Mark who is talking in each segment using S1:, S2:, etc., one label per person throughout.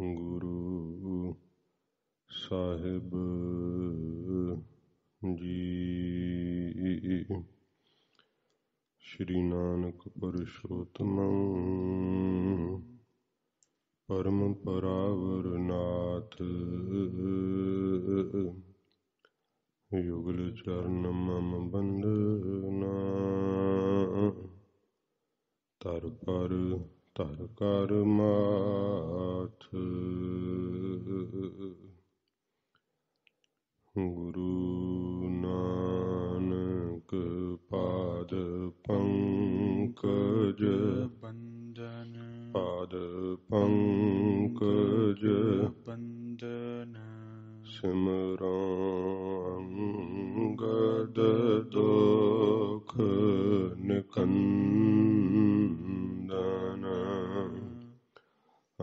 S1: ਗੁਰੂ ਸਾਹਿਬ ਜੀ ਸ਼੍ਰੀ ਨਾਨਕ ਪਰਸ਼ੋਤਮ ਪਰਮ ਪਰਾਵਰ ਨਾਥ ਯੁਗਲ ਚਰਨ ਮਮ ਬੰਦਨਾ ਤਰ ਪਰ ਧਰ ਕਰ ਮਾਥ ਗੁਰੂ ਨਾਨਕ ਪਾਦ ਪੰਕਜ ਬੰਦਨ ਪਾਦ ਪੰਕਜ ਬੰਦਨ ਸਿਮਰਾਂ ਅੰਗਦ ਦੁਖ ਨਿਕੰਨ ਰਤਨ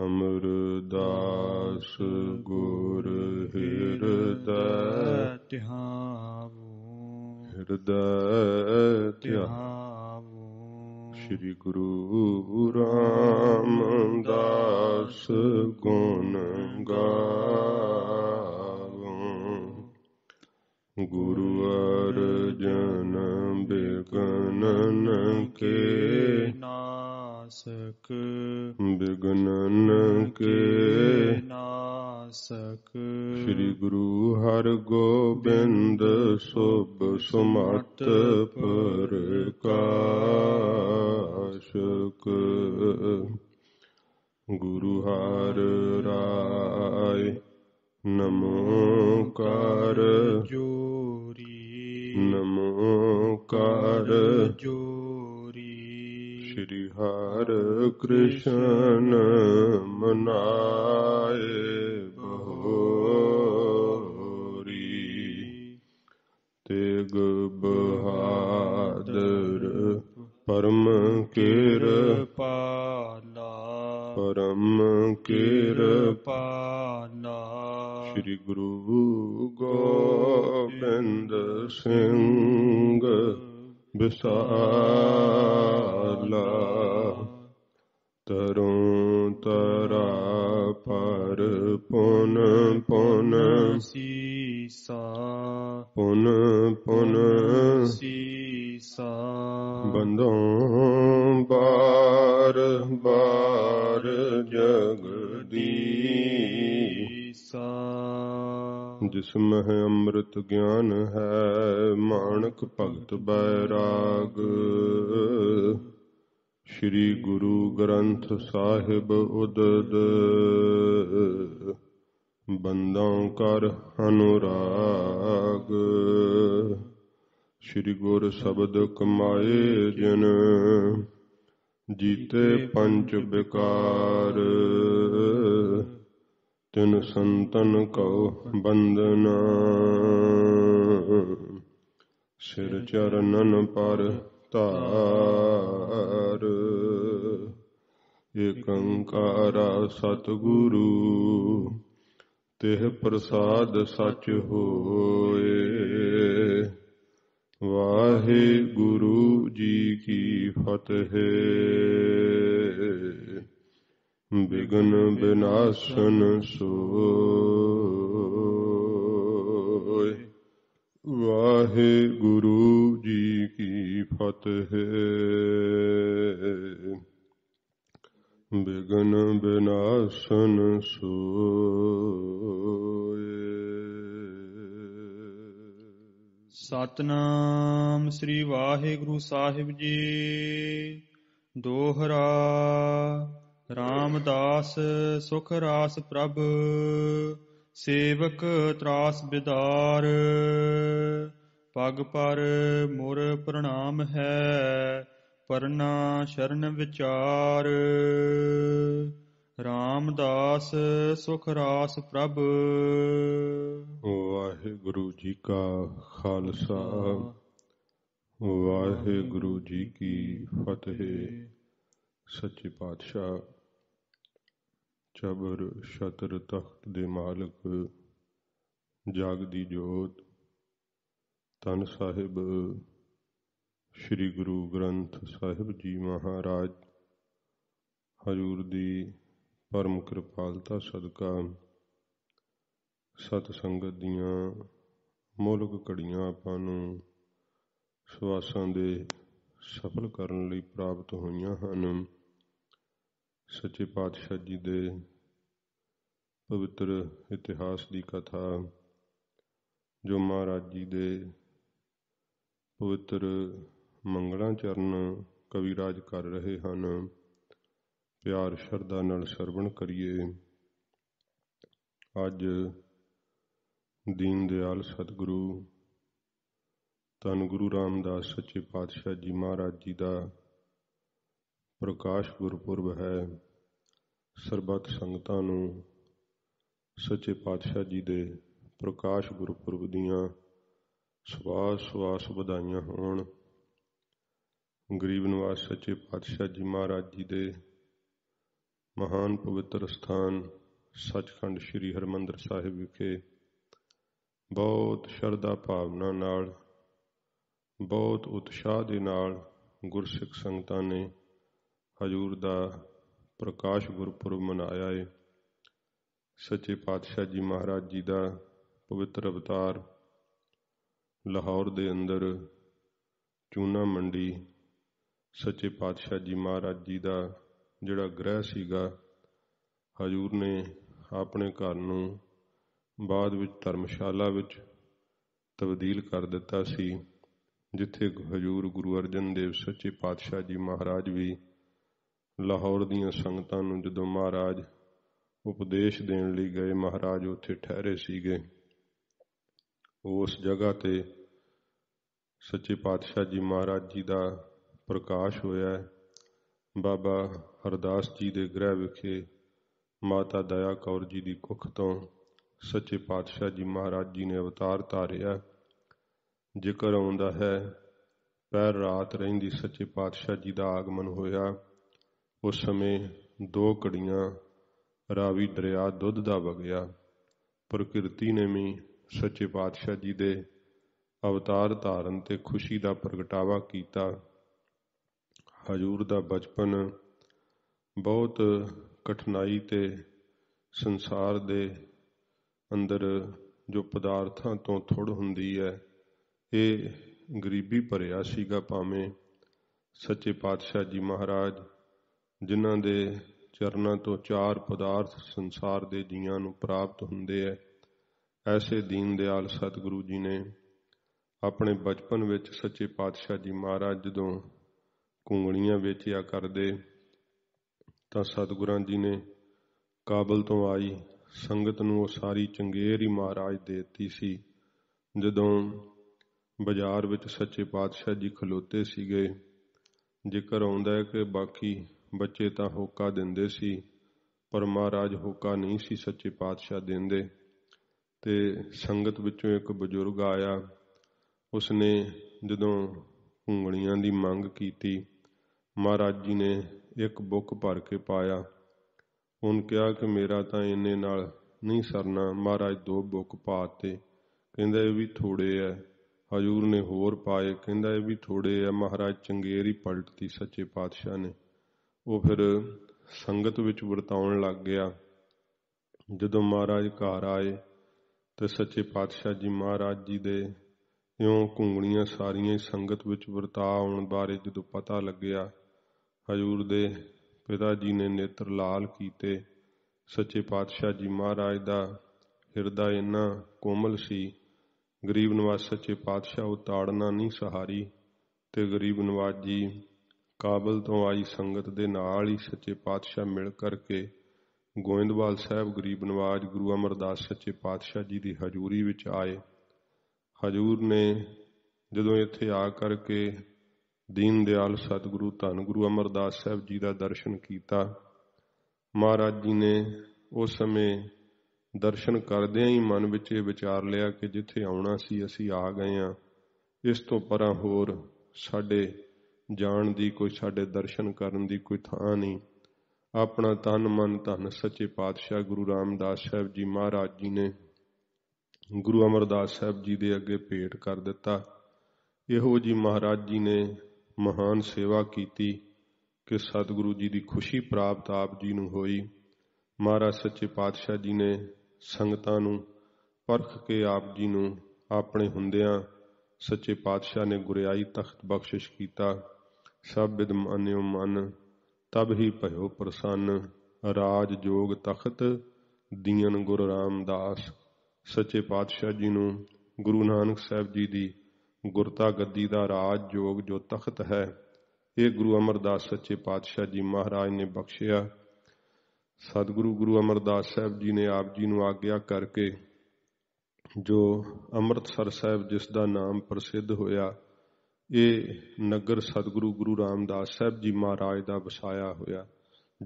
S1: ਅਮਰਦਾਸ ਗੁਰ ਹਿਰਦੈ
S2: ਧਿਆਵੋ
S1: ਹਿਰਦੈ ਧਿਆਵੋ ਸ੍ਰੀ ਗੁਰੂ ਰਾਮਦਾਸ ਗੁਣ ਗਾਵੋ ਗੁਰੂ ਅਰਜਨ ਬਿਗਨਨ ਕੇ ਨਾਮ ਨਾਸਕ ਬਿਗਨਨ ਕੇ
S2: ਨਾਸਕ ਸ੍ਰੀ
S1: ਗੁਰੂ ਹਰ ਗੋਬਿੰਦ ਸੁਮਤ ਸਮਤ ਪਰਕਾਰ कृष्ण ਭਗਤ ਬੈਰਾਗ ਸ੍ਰੀ ਗੁਰੂ ਗ੍ਰੰਥ ਸਾਹਿਬ ਉਦਦ ਬੰਦਾਂ ਕਰ ਅਨੁਰਾਗ ਸ੍ਰੀ ਗੁਰ ਸ਼ਬਦ ਕਮਾਏ ਜਨ ਜੀਤੇ ਪੰਜ ਵਿਕਾਰ ਤਿਨ ਸੰਤਨ ਕਉ ਬੰਦਨਾ ਸਿਰ ਚਰਨਨ ਪਰ ਧਾਰ ਇਕੰਕਾਰ ਸਤਿਗੁਰੂ ਤਿਹ ਪ੍ਰਸਾਦ ਸਚ ਹੋਏ ਗੁਰੂ ਜੀ ਕੀ ਫਤਿਹ ਬਿਗਨ ਬਿਨਾਸ਼ਨ ਸੋ ਵਾਹਿਗੁਰੂ ਜੀ ਕੀ ਫਤਿਹ ਬਿਗਨ ਬਿਨਾਸ਼ਨ ਸੋਏ
S2: ਸਤਨਾਮ ਸ੍ਰੀ ਵਾਹਿਗੁਰੂ ਸਾਹਿਬ ਜੀ ਦੋਹਰਾ ਰਾਮਦਾਸ ਸੁਖ ਰਾਸ ਪ੍ਰਭ ਸੇਵਕ ਤਰਾਸ ਬਿਦਾਰ ਪਗ ਪਰ ਮੁਰ ਪ੍ਰਣਾਮ ਹੈ ਪਰਨਾ ਸ਼ਰਨ ਵਿਚਾਰ ਰਾਮਦਾਸ
S1: ਸੁਖ ਰਾਸ ਪ੍ਰਭ ਵਾਹਿਗੁਰੂ ਜੀ ਕਾ ਖਾਲਸਾ ਵਾਹਿਗੁਰੂ ਜੀ ਕੀ ਫਤਿਹ ਸੱਚੇ ਪਾਤਸ਼ਾਹ ਚਬਰ ਛਤਰ ਤਖਤ ਦੇ ਮਾਲਕ ਜਾਗ ਦੀ ਜੋਤ ਤਨ ਸਾਹਿਬ ਸ੍ਰੀ ਗੁਰੂ ਗ੍ਰੰਥ ਸਾਹਿਬ ਜੀ ਮਹਾਰਾਜ ਹਜੂਰ ਦੀ ਪਰਮ ਕਿਰਪਾਲਤਾ ਸਦਕਾ ਸਤ ਸੰਗਤ ਦੀਆਂ ਮੋਲਕ ਕੜੀਆਂ ਆਪਾਂ ਨੂੰ ਸਵਾਸਾਂ ਦੇ ਸਫਲ ਕਰਨ ਲਈ ਪ੍ਰਾਪਤ ਹੋਈਆਂ ਹਨ ਸੱਚੇ ਪਾਤਸ਼ਾਹ ਜੀ ਦੇ ਪਵਿੱਤਰ ਇਤਿਹਾਸ ਦੀ ਕਥਾ ਜੋ ਮਹਾਰਾਜ ਜੀ ਦੇ ਪਵਿੱਤਰ ਮੰਗਲਾ ਚਰਨ ਕਵੀ ਰਾਜ ਕਰ ਰਹੇ ਹਨ ਪਿਆਰ ਸ਼ਰਧਾ ਨਾਲ ਸਰਵਣ ਕਰੀਏ ਅੱਜ ਦੀਨ ਦਿਆਲ ਸਤਿਗੁਰੂ ਤਨ ਗੁਰੂ ਰਾਮਦਾਸ ਸੱਚੇ ਪਾਤਸ਼ਾਹ ਜੀ ਮਹਾਰਾਜ ਜੀ ਦਾ ਪ੍ਰਕਾਸ਼ ਗੁਰਪੁਰਬ ਹੈ ਸਰਬੱਤ ਸੰਗਤਾਂ ਨੂੰ ਸੱਚੇ ਪਾਤਸ਼ਾਹ ਜੀ ਦੇ ਪ੍ਰਕਾਸ਼ ਗੁਰਪੁਰਬ ਦੀਆਂ ਸਵਾਸ ਸਵਾਸ ਵਧਾਈਆਂ ਹੋਣ ਗਰੀਬ ਨਿਵਾਸ ਸੱਚੇ ਪਾਤਸ਼ਾਹ ਜੀ ਮਹਾਰਾਜ ਜੀ ਦੇ ਮਹਾਨ ਪਵਿੱਤਰ ਸਥਾਨ ਸੱਚਖੰਡ ਸ੍ਰੀ ਹਰਮੰਦਰ ਸਾਹਿਬ ਵਿਖੇ ਬਹੁਤ ਸ਼ਰਧਾ ਭਾਵਨਾ ਨਾਲ ਬਹੁਤ ਉਤਸ਼ਾਹ ਦੇ ਨਾਲ ਗੁਰਸਿੱਖ ਸੰਗਤਾਂ ਨੇ ਹਜੂਰ ਦਾ ਪ੍ਰਕਾਸ਼ ਗੁਰਪੁਰਬ ਮਨਾਇਆ ਏ ਸੱਚੇ ਪਾਤਸ਼ਾਹ ਜੀ ਮਹਾਰਾਜ ਜੀ ਦਾ ਪਵਿੱਤਰ ਅਵਤਾਰ ਲਾਹੌਰ ਦੇ ਅੰਦਰ ਚੂਨਾ ਮੰਡੀ ਸੱਚੇ ਪਾਤਸ਼ਾਹ ਜੀ ਮਹਾਰਾਜ ਜੀ ਦਾ ਜਿਹੜਾ ਗ੍ਰਹਿ ਸੀਗਾ ਹਜੂਰ ਨੇ ਆਪਣੇ ਘਰ ਨੂੰ ਬਾਅਦ ਵਿੱਚ ਧਰਮਸ਼ਾਲਾ ਵਿੱਚ ਤਬਦੀਲ ਕਰ ਦਿੱਤਾ ਸੀ ਜਿੱਥੇ ਹਜੂਰ ਗੁਰੂ ਅਰਜਨ ਦੇਵ ਸੱਚੇ ਪਾਤਸ਼ਾਹ ਜੀ ਮਹਾਰਾਜ ਵੀ ਲਾਹੌਰ ਦੀਆਂ ਸੰਗਤਾਂ ਨੂੰ ਜਦੋਂ ਮਹਾਰਾਜ ਉਪਦੇਸ਼ ਦੇਣ ਲਈ ਗਏ ਮਹਾਰਾਜ ਉੱਥੇ ਠਹਿਰੇ ਸੀਗੇ ਉਸ ਜਗ੍ਹਾ ਤੇ ਸੱਚੇ ਪਾਤਸ਼ਾਹ ਜੀ ਮਹਾਰਾਜ ਜੀ ਦਾ ਪ੍ਰਕਾਸ਼ ਹੋਇਆ ਬਾਬਾ ਹਰਦਾਸ ਜੀ ਦੇ ਗ੍ਰਹਿ ਵਿਖੇ ਮਾਤਾ ਦਇਆ ਕੌਰ ਜੀ ਦੀ ਕੁੱਖ ਤੋਂ ਸੱਚੇ ਪਾਤਸ਼ਾਹ ਜੀ ਮਹਾਰਾਜ ਜੀ ਨੇ ਅਵਤਾਰ ਧਾਰਿਆ ਜ਼ਿਕਰ ਆਉਂਦਾ ਹੈ ਪਹਿਰ ਰਾਤ ਰਹਿੰਦੀ ਸੱਚੇ ਪਾਤਸ਼ਾਹ ਜੀ ਦਾ ਆਗਮਨ ਹੋਇਆ ਉਸ ਸਮੇਂ ਦੋ ਕੜੀਆਂ ਰਾਵੀ ਦਰਿਆ ਦੁੱਧ ਦਾ ਵਗਿਆ ਪ੍ਰਕਿਰਤੀ ਨੇ ਵੀ ਸੱਚੇ ਪਾਤਸ਼ਾਹ ਜੀ ਦੇ ਅਵਤਾਰ ਧਾਰਨ ਤੇ ਖੁਸ਼ੀ ਦਾ ਪ੍ਰਗਟਾਵਾ ਕੀਤਾ ਹਜੂਰ ਦਾ ਬਚਪਨ ਬਹੁਤ ਕਠਿਨਾਈ ਤੇ ਸੰਸਾਰ ਦੇ ਅੰਦਰ ਜੋ ਪਦਾਰਥਾਂ ਤੋਂ ਥੋੜ ਹੁੰਦੀ ਹੈ ਇਹ ਗਰੀਬੀ ਭਰਿਆ ਸੀਗਾ ਭਾਵੇਂ ਸੱਚੇ ਪਾਤਸ਼ਾਹ ਜੀ ਮਹਾਰਾਜ ਜਿਨ੍ਹਾਂ ਦੇ ਚਰਨਾਂ ਤੋਂ ਚਾਰ ਪਦਾਰਥ ਸੰਸਾਰ ਦੇ ਜੀਆਂ ਨੂੰ ਪ੍ਰਾਪਤ ਹੁੰਦੇ ਐ ਐਸੇ ਦੀਨ ਦਿਆਲ ਸਤਿਗੁਰੂ ਜੀ ਨੇ ਆਪਣੇ ਬਚਪਨ ਵਿੱਚ ਸੱਚੇ ਪਾਤਸ਼ਾਹ ਜੀ ਮਹਾਰਾਜ ਜਦੋਂ ਕੁੰਗਲੀਆਂ ਵੇਚਿਆ ਕਰਦੇ ਤਾਂ ਸਤਿਗੁਰਾਂ ਜੀ ਨੇ ਕਾਬਲ ਤੋਂ ਆਈ ਸੰਗਤ ਨੂੰ ਉਹ ਸਾਰੀ ਚੰਗੇਰ ਹੀ ਮਹਾਰਾਜ ਦੇ ਦਿੱਤੀ ਸੀ ਜਦੋਂ ਬਾਜ਼ਾਰ ਵਿੱਚ ਸੱਚੇ ਪਾਤਸ਼ਾਹ ਜੀ ਖਲੋਤੇ ਸੀਗੇ ਜ਼ਿਕਰ ਆਉਂਦਾ ਹੈ ਕਿ ਬਾਕੀ ਬੱਚੇ ਤਾਂ ਹੋਕਾ ਦਿੰਦੇ ਸੀ ਪਰ ਮਹਾਰਾਜ ਹੋਕਾ ਨਹੀਂ ਸੀ ਸੱਚੇ ਪਾਤਸ਼ਾਹ ਦਿੰਦੇ ਤੇ ਸੰਗਤ ਵਿੱਚੋਂ ਇੱਕ ਬਜ਼ੁਰਗ ਆਇਆ ਉਸਨੇ ਜਦੋਂ ਉਂਗਲੀਆਂ ਦੀ ਮੰਗ ਕੀਤੀ ਮਹਾਰਾਜ ਜੀ ਨੇ ਇੱਕ ਬੁੱਕ ਭਰ ਕੇ ਪਾਇਆ ਉਹਨ ਕਿਹਾ ਕਿ ਮੇਰਾ ਤਾਂ ਇੰਨੇ ਨਾਲ ਨਹੀਂ ਸਰਨਾ ਮਹਾਰਾਜ ਦੋ ਬੁੱਕ ਪਾਤੇ ਕਹਿੰਦਾ ਇਹ ਵੀ ਥੋੜੇ ਐ ਹਜੂਰ ਨੇ ਹੋਰ ਪਾਏ ਕਹਿੰਦਾ ਇਹ ਵੀ ਥੋੜੇ ਐ ਮਹਾਰਾਜ ਚੰਗੇਰੀ ਪਲਟਤੀ ਸੱਚੇ ਪਾਤਸ਼ਾਹ ਨੇ ਉਹ ਫਿਰ ਸੰਗਤ ਵਿੱਚ ਵਰਤਾਉਣ ਲੱਗ ਗਿਆ ਜਦੋਂ ਮਹਾਰਾਜ ਘਰ ਆਏ ਤੇ ਸੱਚੇ ਪਾਤਸ਼ਾਹ ਜੀ ਮਹਾਰਾਜ ਜੀ ਦੇ ਇਉਂ ਘੁੰਗਣੀਆਂ ਸਾਰੀਆਂ ਸੰਗਤ ਵਿੱਚ ਵਰਤਾ ਆਉਣ ਬਾਰੇ ਜਦੋਂ ਪਤਾ ਲੱਗਿਆ ਹਜੂਰ ਦੇ ਪਿਤਾ ਜੀ ਨੇ ਨੇਤਰ ਲਾਲ ਕੀਤੇ ਸੱਚੇ ਪਾਤਸ਼ਾਹ ਜੀ ਮਹਾਰਾਜ ਦਾ ਹਿਰਦਾ ਇੰਨਾ ਕੋਮਲ ਸੀ ਗਰੀਬ ਨਿਵਾਸ ਸੱਚੇ ਪਾਤਸ਼ਾਹ ਉਤਾੜਨਾ ਨਹੀਂ ਸਹਾਰੀ ਤੇ ਗਰੀਬ ਨਿਵਾਜ ਜੀ ਕਾਬਲ ਤੋਂ ਆਈ ਸੰਗਤ ਦੇ ਨਾਲ ਹੀ ਸੱਚੇ ਪਾਤਸ਼ਾਹ ਮਿਲ ਕਰਕੇ ਗੋਇੰਦਵਾਲ ਸਾਹਿਬ ਗਰੀਬ ਨਵਾਜ ਗੁਰੂ ਅਮਰਦਾਸ ਸੱਚੇ ਪਾਤਸ਼ਾਹ ਜੀ ਦੀ ਹਜ਼ੂਰੀ ਵਿੱਚ ਆਏ ਹਜ਼ੂਰ ਨੇ ਜਦੋਂ ਇੱਥੇ ਆ ਕਰਕੇ ਦੀਨ ਦਿਆਲ ਸਤਿਗੁਰੂ ਧੰਨ ਗੁਰੂ ਅਮਰਦਾਸ ਸਾਹਿਬ ਜੀ ਦਾ ਦਰਸ਼ਨ ਕੀਤਾ ਮਹਾਰਾਜ ਜੀ ਨੇ ਉਸ ਸਮੇਂ ਦਰਸ਼ਨ ਕਰਦਿਆਂ ਹੀ ਮਨ ਵਿੱਚ ਇਹ ਵਿਚਾਰ ਲਿਆ ਕਿ ਜਿੱਥੇ ਆਉਣਾ ਸੀ ਅਸੀਂ ਆ ਗਏ ਆ ਇਸ ਤੋਂ ਪਰਾਂ ਹੋਰ ਸਾਡੇ ਜਾਣ ਦੀ ਕੋਈ ਸਾਡੇ ਦਰਸ਼ਨ ਕਰਨ ਦੀ ਕੋਈ ਥਾਂ ਨਹੀਂ ਆਪਣਾ ਤਨ ਮਨ ਧਨ ਸੱਚੇ ਪਾਤਸ਼ਾਹ ਗੁਰੂ ਰਾਮਦਾਸ ਸਾਹਿਬ ਜੀ ਮਹਾਰਾਜ ਜੀ ਨੇ ਗੁਰੂ ਅਮਰਦਾਸ ਸਾਹਿਬ ਜੀ ਦੇ ਅੱਗੇ ਭੇਟ ਕਰ ਦਿੱਤਾ ਇਹੋ ਜੀ ਮਹਾਰਾਜ ਜੀ ਨੇ ਮਹਾਨ ਸੇਵਾ ਕੀਤੀ ਕਿ ਸਤਿਗੁਰੂ ਜੀ ਦੀ ਖੁਸ਼ੀ ਪ੍ਰਾਪਤ ਆਪ ਜੀ ਨੂੰ ਹੋਈ ਮਹਾਰਾਜ ਸੱਚੇ ਪਾਤਸ਼ਾਹ ਜੀ ਨੇ ਸੰਗਤਾਂ ਨੂੰ ਪਰਖ ਕੇ ਆਪ ਜੀ ਨੂੰ ਆਪਣੇ ਹੁੰਦਿਆਂ ਸੱਚੇ ਪਾਤਸ਼ਾਹ ਨੇ ਗੁਰਿਆਈ ਤਖਤ ਬਖਸ਼ਿਸ਼ ਕੀਤਾ ਸ਼ਬਦ ਮਨਿਉ ਮਨ ਤਬ ਹੀ ਭਇਓ ਪ੍ਰਸੰਨ ਰਾਜ ਜੋਗ ਤਖਤ ਦੀਨ ਗੁਰੂ ਰਾਮਦਾਸ ਸੱਚੇ ਪਾਤਸ਼ਾਹ ਜੀ ਨੂੰ ਗੁਰੂ ਨਾਨਕ ਸਾਹਿਬ ਜੀ ਦੀ ਗੁਰਤਾ ਗੱਦੀ ਦਾ ਰਾਜ ਜੋਗ ਜੋ ਤਖਤ ਹੈ ਇਹ ਗੁਰੂ ਅਮਰਦਾਸ ਸੱਚੇ ਪਾਤਸ਼ਾਹ ਜੀ ਮਹਾਰਾਜ ਨੇ ਬਖਸ਼ਿਆ ਸਤਿਗੁਰੂ ਗੁਰੂ ਅਮਰਦਾਸ ਸਾਹਿਬ ਜੀ ਨੇ ਆਪ ਜੀ ਨੂੰ ਆਗਿਆ ਕਰਕੇ ਜੋ ਅੰਮ੍ਰਿਤਸਰ ਸਾਹਿਬ ਜਿਸ ਦਾ ਨਾਮ ਪ੍ਰਸਿੱਧ ਹੋਇਆ ਇਹ ਨਗਰ ਸਤਿਗੁਰੂ ਗੁਰੂ ਰਾਮਦਾਸ ਸਾਹਿਬ ਜੀ ਮਹਾਰਾਜ ਦਾ ਵਸਾਇਆ ਹੋਇਆ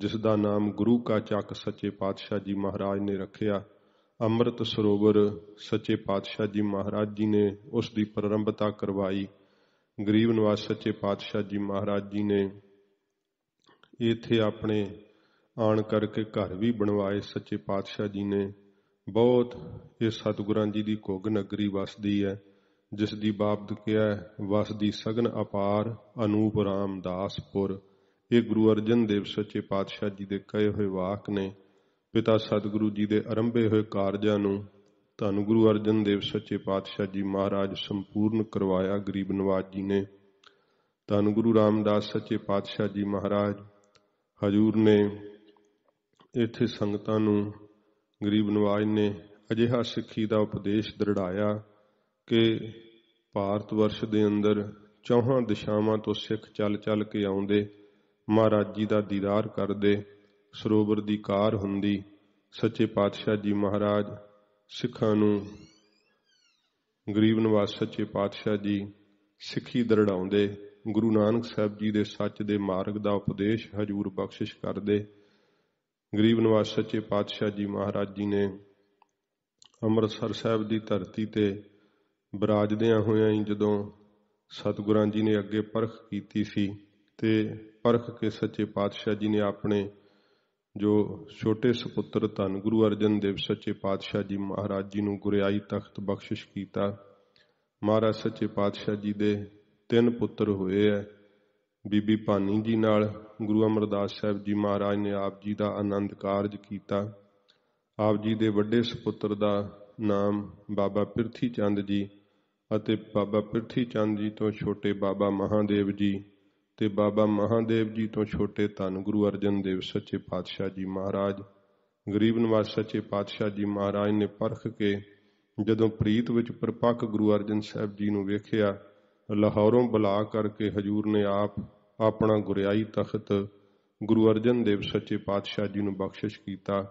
S1: ਜਿਸ ਦਾ ਨਾਮ ਗੁਰੂ ਕਾ ਚੱਕ ਸੱਚੇ ਪਾਤਸ਼ਾਹ ਜੀ ਮਹਾਰਾਜ ਨੇ ਰੱਖਿਆ ਅੰਮ੍ਰਿਤ ਸਰੋਵਰ ਸੱਚੇ ਪਾਤਸ਼ਾਹ ਜੀ ਮਹਾਰਾਜ ਜੀ ਨੇ ਉਸ ਦੀ ਪ੍ਰਾਰੰਭਤਾ ਕਰਵਾਈ ਗਰੀਬ ਨਿਵਾਸ ਸੱਚੇ ਪਾਤਸ਼ਾਹ ਜੀ ਮਹਾਰਾਜ ਜੀ ਨੇ ਇੱਥੇ ਆਪਣੇ ਆਣ ਕਰਕੇ ਘਰ ਵੀ ਬਣਵਾਏ ਸੱਚੇ ਪਾਤਸ਼ਾਹ ਜੀ ਨੇ ਬਹੁਤ ਇਹ ਸਤਿਗੁਰਾਂ ਜੀ ਦੀ ਕੋਗ ਨਗਰੀ ਵਸਦੀ ਹੈ ਜਿਸ ਦੀ ਬਾਬਤ ਕਿਹਾ ਵਸਦੀ ਸਗਨ ਅਪਾਰ ਅਨੂਪ ਰਾਮਦਾਸਪੁਰ ਇਹ ਗੁਰੂ ਅਰਜਨ ਦੇਵ ਸੱਚੇ ਪਾਤਸ਼ਾਹ ਜੀ ਦੇ ਕਹੇ ਹੋਏ ਵਾਕ ਨੇ ਪਿਤਾ ਸਤਿਗੁਰੂ ਜੀ ਦੇ ਅਰੰਭੇ ਹੋਏ ਕਾਰਜਾਂ ਨੂੰ ਧੰਨ ਗੁਰੂ ਅਰਜਨ ਦੇਵ ਸੱਚੇ ਪਾਤਸ਼ਾਹ ਜੀ ਮਹਾਰਾਜ ਸੰਪੂਰਨ ਕਰਵਾਇਆ ਗਰੀਬ ਨਵਾਜ ਜੀ ਨੇ ਧੰਨ ਗੁਰੂ ਰਾਮਦਾਸ ਸੱਚੇ ਪਾਤਸ਼ਾਹ ਜੀ ਮਹਾਰਾਜ ਹਜੂਰ ਨੇ ਇੱਥੇ ਸੰਗਤਾਂ ਨੂੰ ਗਰੀਬ ਨਵਾਜ ਨੇ ਅਜਿਹਾ ਸਿੱਖੀ ਦਾ ਉਪਦੇਸ਼ ਦਰੜਾਇਆ ਕਿ ਭਾਰਤ ਵਰਸ਼ ਦੇ ਅੰਦਰ ਚੌਹਾਂ ਦਿਸ਼ਾਵਾਂ ਤੋਂ ਸਿੱਖ ਚੱਲ ਚੱਲ ਕੇ ਆਉਂਦੇ ਮਹਾਰਾਜ ਜੀ ਦਾ ਦੀਦਾਰ ਕਰਦੇ ਸਰੋਵਰ ਦੀ ਕਾਰ ਹੁੰਦੀ ਸੱਚੇ ਪਾਤਸ਼ਾਹ ਜੀ ਮਹਾਰਾਜ ਸਿੱਖਾਂ ਨੂੰ ਗਰੀਬ ਨਿਵਾਸ ਸੱਚੇ ਪਾਤਸ਼ਾਹ ਜੀ ਸਿੱਖੀ ਦਰੜਾਉਂਦੇ ਗੁਰੂ ਨਾਨਕ ਸਾਹਿਬ ਜੀ ਦੇ ਸੱਚ ਦੇ ਮਾਰਗ ਦਾ ਉਪਦੇਸ਼ ਹਜੂਰ ਬਖਸ਼ਿਸ਼ ਕਰਦੇ ਗਰੀਬ ਨਿਵਾਸ ਸੱਚੇ ਪਾਤਸ਼ਾਹ ਜੀ ਮਹਾਰਾਜ ਜੀ ਨੇ ਅੰਮ੍ਰਿਤਸਰ ਸਾਹਿਬ ਦੀ ਧਰਤੀ ਤੇ ਬਰਾਜਦਿਆਂ ਹੋਇਆਂ ਹੀ ਜਦੋਂ ਸਤਿਗੁਰਾਂ ਜੀ ਨੇ ਅੱਗੇ ਪਰਖ ਕੀਤੀ ਸੀ ਤੇ ਪਰਖ ਕੇ ਸੱਚੇ ਪਾਤਸ਼ਾਹ ਜੀ ਨੇ ਆਪਣੇ ਜੋ ਛੋਟੇ ਸੁਪੁੱਤਰ ਧੰਨ ਗੁਰੂ ਅਰਜਨ ਦੇਵ ਸੱਚੇ ਪਾਤਸ਼ਾਹ ਜੀ ਮਹਾਰਾਜ ਜੀ ਨੂੰ ਗੁਰਿਆਈ ਤਖਤ ਬਖਸ਼ਿਸ਼ ਕੀਤਾ ਮਹਾਰਾਜ ਸੱਚੇ ਪਾਤਸ਼ਾਹ ਜੀ ਦੇ ਤਿੰਨ ਪੁੱਤਰ ਹੋਏ ਐ ਬੀਬੀ ਪਾਨੀ ਜੀ ਨਾਲ ਗੁਰੂ ਅਮਰਦਾਸ ਸਾਹਿਬ ਜੀ ਮਹਾਰਾਜ ਨੇ ਆਪ ਜੀ ਦਾ ਆਨੰਦ ਕਾਰਜ ਕੀਤਾ ਆਪ ਜੀ ਦੇ ਵੱਡੇ ਸੁਪੁੱਤਰ ਦਾ ਨਾਮ ਬਾਬਾ ਪਿਰਥੀ ਚੰਦ ਜੀ ਅਤੇ ਬਾਬਾ ਪ੍ਰਿਥੀ ਚੰਦ ਜੀ ਤੋਂ ਛੋਟੇ ਬਾਬਾ ਮਹਾਦੇਵ ਜੀ ਤੇ ਬਾਬਾ ਮਹਾਦੇਵ ਜੀ ਤੋਂ ਛੋਟੇ ਧੰਨ ਗੁਰੂ ਅਰਜਨ ਦੇਵ ਸੱਚੇ ਪਾਤਸ਼ਾਹ ਜੀ ਮਹਾਰਾਜ ਗਰੀਬ ਨਿਵਾਸ ਸੱਚੇ ਪਾਤਸ਼ਾਹ ਜੀ ਮਹਾਰਾਜ ਨੇ ਪਰਖ ਕੇ ਜਦੋਂ ਪ੍ਰੀਤ ਵਿੱਚ ਪਰਪੱਕ ਗੁਰੂ ਅਰਜਨ ਸਾਹਿਬ ਜੀ ਨੂੰ ਵੇਖਿਆ ਲਾਹੌਰੋਂ ਬੁਲਾ ਕਰਕੇ ਹਜੂਰ ਨੇ ਆਪ ਆਪਣਾ ਗੁਰਿਆਈ ਤਖਤ ਗੁਰੂ ਅਰਜਨ ਦੇਵ ਸੱਚੇ ਪਾਤਸ਼ਾਹ ਜੀ ਨੂੰ ਬਖਸ਼ਿਸ਼ ਕੀਤਾ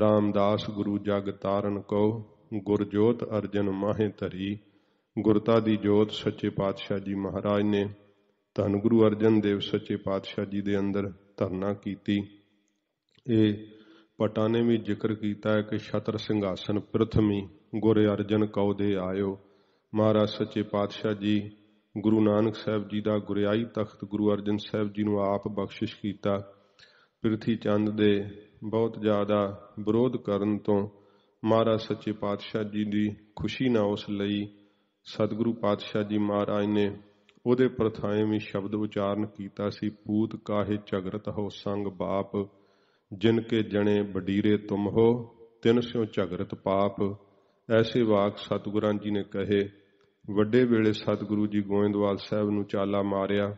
S1: ਰਾਮਦਾਸ ਗੁਰੂ ਜਗ ਤਾਰਨ ਕੋ ਗੁਰਜੋਤ ਅਰਜਨ ਮਾਹੇ ਧਰੀ ਗੁਰਤਾ ਦੀ ਜੋਤ ਸੱਚੇ ਪਾਤਸ਼ਾਹ ਜੀ ਮਹਾਰਾਜ ਨੇ ਧੰਨ ਗੁਰੂ ਅਰਜਨ ਦੇਵ ਸੱਚੇ ਪਾਤਸ਼ਾਹ ਜੀ ਦੇ ਅੰਦਰ ਧਰਨਾ ਕੀਤੀ ਇਹ ਪਟਾ ਨੇ ਵੀ ਜ਼ਿਕਰ ਕੀਤਾ ਹੈ ਕਿ ਛਤਰ ਸਿੰਘਾਸਨ ਪ੍ਰਥਮੀ ਗੁਰ ਅਰਜਨ ਕਉ ਦੇ ਆਇਓ ਮਹਾਰਾਜ ਸੱਚੇ ਪਾਤਸ਼ਾਹ ਜੀ ਗੁਰੂ ਨਾਨਕ ਸਾਹਿਬ ਜੀ ਦਾ ਗੁਰਿਆਈ ਤਖਤ ਗੁਰੂ ਅਰਜਨ ਸਾਹਿਬ ਜੀ ਨੂੰ ਆਪ ਬਖਸ਼ਿਸ਼ ਕੀਤਾ ਪ੍ਰਿਥੀ ਚੰਦ ਦੇ ਬਹੁਤ ਜ਼ਿਆਦਾ ਵਿਰੋਧ ਕਰਨ ਤੋਂ ਮਹਾਰਾਜ ਸੱਚੇ ਪਾਤਸ਼ਾਹ ਜੀ ਦੀ ਖੁਸ਼ੀ ਨਾ ਉਸ ਲਈ ਸਤਿਗੁਰੂ ਪਾਤਸ਼ਾਹ ਜੀ ਮਹਾਰਾਜ ਨੇ ਉਹਦੇ ਵੀ ਸ਼ਬਦ ਉਚਾਰਨ ਕੀਤਾ ਸੀ ਪੂਤ ਕਾਹੇ ਝਗਰਤ ਹੋ ਸੰਗ ਬਾਪ ਜਿਨ ਕੇ ਜਣੇ ਬਡੀਰੇ ਤੁਮ ਹੋ ਤਿਨ ਸਿਓ ਝਗਰਤ ਪਾਪ ਐਸੇ ਵਾਕ ਸਤਿਗੁਰਾਂ ਜੀ ਨੇ ਕਹੇ ਵੱਡੇ ਵੇਲੇ ਸਤਿਗੁਰੂ ਜੀ ਗੋਇੰਦਵਾਲ ਸਾਹਿਬ ਨੂੰ ਚਾਲਾ ਮਾਰਿਆ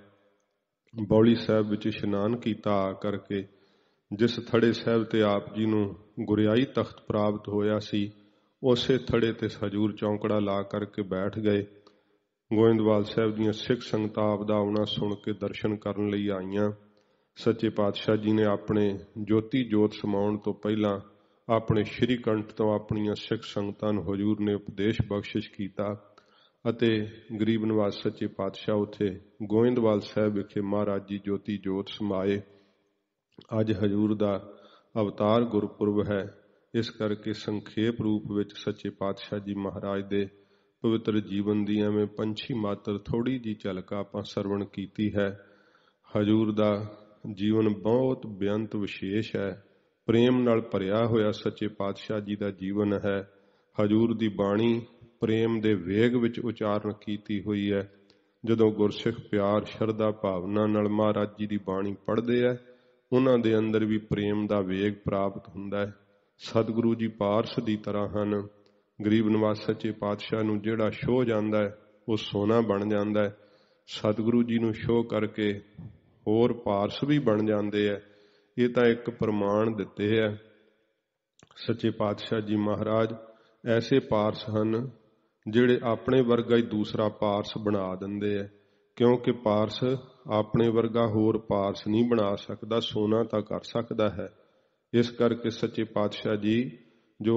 S1: ਬੌਲੀ ਸਾਹਿਬ ਵਿੱਚ ਇਸ਼ਨਾਨ ਕੀਤਾ ਕਰਕੇ ਜਿਸ ਥੜੇ ਸਾਹਿਬ ਤੇ ਆਪ ਜੀ ਨੂੰ ਗੁਰਿਆਈ ਤਖਤ ਪ੍ਰਾਪਤ ਹੋਇਆ ਸੀ ਉਸੇ ਥੜੇ ਤੇ ਸਜੂਰ ਚੌਂਕੜਾ ਲਾ ਕਰਕੇ ਬੈਠ ਗਏ ਗੋਇੰਦਵਾਲ ਸਾਹਿਬ ਦੀਆਂ ਸਿੱਖ ਸੰਗਤਾਂ ਆਪ ਦਾ ਆਉਣਾ ਸੁਣ ਕੇ ਦਰਸ਼ਨ ਕਰਨ ਲਈ ਆਈਆਂ ਸੱਚੇ ਪਾਤਸ਼ਾਹ ਜੀ ਨੇ ਆਪਣੇ ਜੋਤੀ ਜੋਤ ਸਮਾਉਣ ਤੋਂ ਪਹਿਲਾਂ ਆਪਣੇ ਸ਼੍ਰੀ ਕੰਠ ਤੋਂ ਆਪਣੀਆਂ ਸਿੱਖ ਸੰਗਤਾਂ ਨੂੰ ਹਜੂਰ ਨੇ ਉਪਦੇਸ਼ ਬਖਸ਼ਿਸ਼ ਕੀਤਾ ਅਤੇ ਗਰੀਬ ਨਿਵਾਸ ਸੱਚੇ ਪਾਤਸ਼ਾਹ ਉਥੇ ਗੋਇੰਦਵਾਲ ਸਾਹਿਬ ਵਿਖੇ ਮਹਾਰਾਜ ਜੀ ਜੋਤੀ ਜੋਤ ਸਮਾਏ ਅੱਜ ਹਜੂਰ ਦਾ ਅਵਤਾਰ ਗੁਰਪੁਰਬ ਹੈ ਇਸ ਕਰਕੇ ਸੰਖੇਪ ਰੂਪ ਵਿੱਚ ਸੱਚੇ ਪਾਤਸ਼ਾਹ ਜੀ ਮਹਾਰਾਜ ਦੇ ਪਵਿੱਤਰ ਜੀਵਨ ਦੀ ਐਵੇਂ ਪੰਛੀ ਮਾਤਰ ਥੋੜੀ ਜੀ ਝਲਕ ਆਪਾਂ ਸਰਵਣ ਕੀਤੀ ਹੈ ਹਜੂਰ ਦਾ ਜੀਵਨ ਬਹੁਤ ਬੇਅੰਤ ਵਿਸ਼ੇਸ਼ ਹੈ ਪ੍ਰੇਮ ਨਾਲ ਭਰਿਆ ਹੋਇਆ ਸੱਚੇ ਪਾਤਸ਼ਾਹ ਜੀ ਦਾ ਜੀਵਨ ਹੈ ਹਜੂਰ ਦੀ ਬਾਣੀ ਪ੍ਰੇਮ ਦੇ ਵੇਗ ਵਿੱਚ ਉਚਾਰਨ ਕੀਤੀ ਹੋਈ ਹੈ ਜਦੋਂ ਗੁਰਸਿੱਖ ਪਿਆਰ ਸ਼ਰਧਾ ਭਾਵਨਾ ਨਾਲ ਮਹਾਰਾਜ ਜੀ ਦੀ ਬਾਣੀ ਪੜ੍ਹਦੇ ਆ ਉਹਨਾਂ ਦੇ ਅੰਦਰ ਵੀ ਪ੍ਰੇਮ ਦਾ ਵੇਗ ਪ੍ਰਾਪਤ ਹੁੰਦਾ ਹੈ ਸਤਿਗੁਰੂ ਜੀ ਪਾਰਸ ਦੀ ਤਰ੍ਹਾਂ ਹਨ ਗਰੀਬ ਨਿਵਾਸ ਸੱਚੇ ਪਾਤਸ਼ਾਹ ਨੂੰ ਜਿਹੜਾ ਸ਼ੋਹ ਜਾਂਦਾ ਹੈ ਉਹ ਸੋਨਾ ਬਣ ਜਾਂਦਾ ਹੈ ਸਤਿਗੁਰੂ ਜੀ ਨੂੰ ਸ਼ੋਹ ਕਰਕੇ ਹੋਰ ਪਾਰਸ ਵੀ ਬਣ ਜਾਂਦੇ ਆ ਇਹ ਤਾਂ ਇੱਕ ਪ੍ਰਮਾਣ ਦਿੱਤੇ ਆ ਸੱਚੇ ਪਾਤਸ਼ਾਹ ਜੀ ਮਹਾਰਾਜ ਐਸੇ ਪਾਰਸ ਹਨ ਜਿਹੜੇ ਆਪਣੇ ਵਰਗਾ ਹੀ ਦੂਸਰਾ ਪਾਰਸ ਬਣਾ ਦਿੰਦੇ ਆ ਕਿਉਂਕਿ ਪਾਰਸ ਆਪਣੇ ਵਰਗਾ ਹੋਰ ਪਾਰਸ ਨਹੀਂ ਬਣਾ ਸਕਦਾ ਸੋਨਾ ਤਾਂ ਕਰ ਸਕਦਾ ਹੈ ਇਸ ਕਰਕੇ ਸੱਚੇ ਪਾਤਸ਼ਾਹ ਜੀ ਜੋ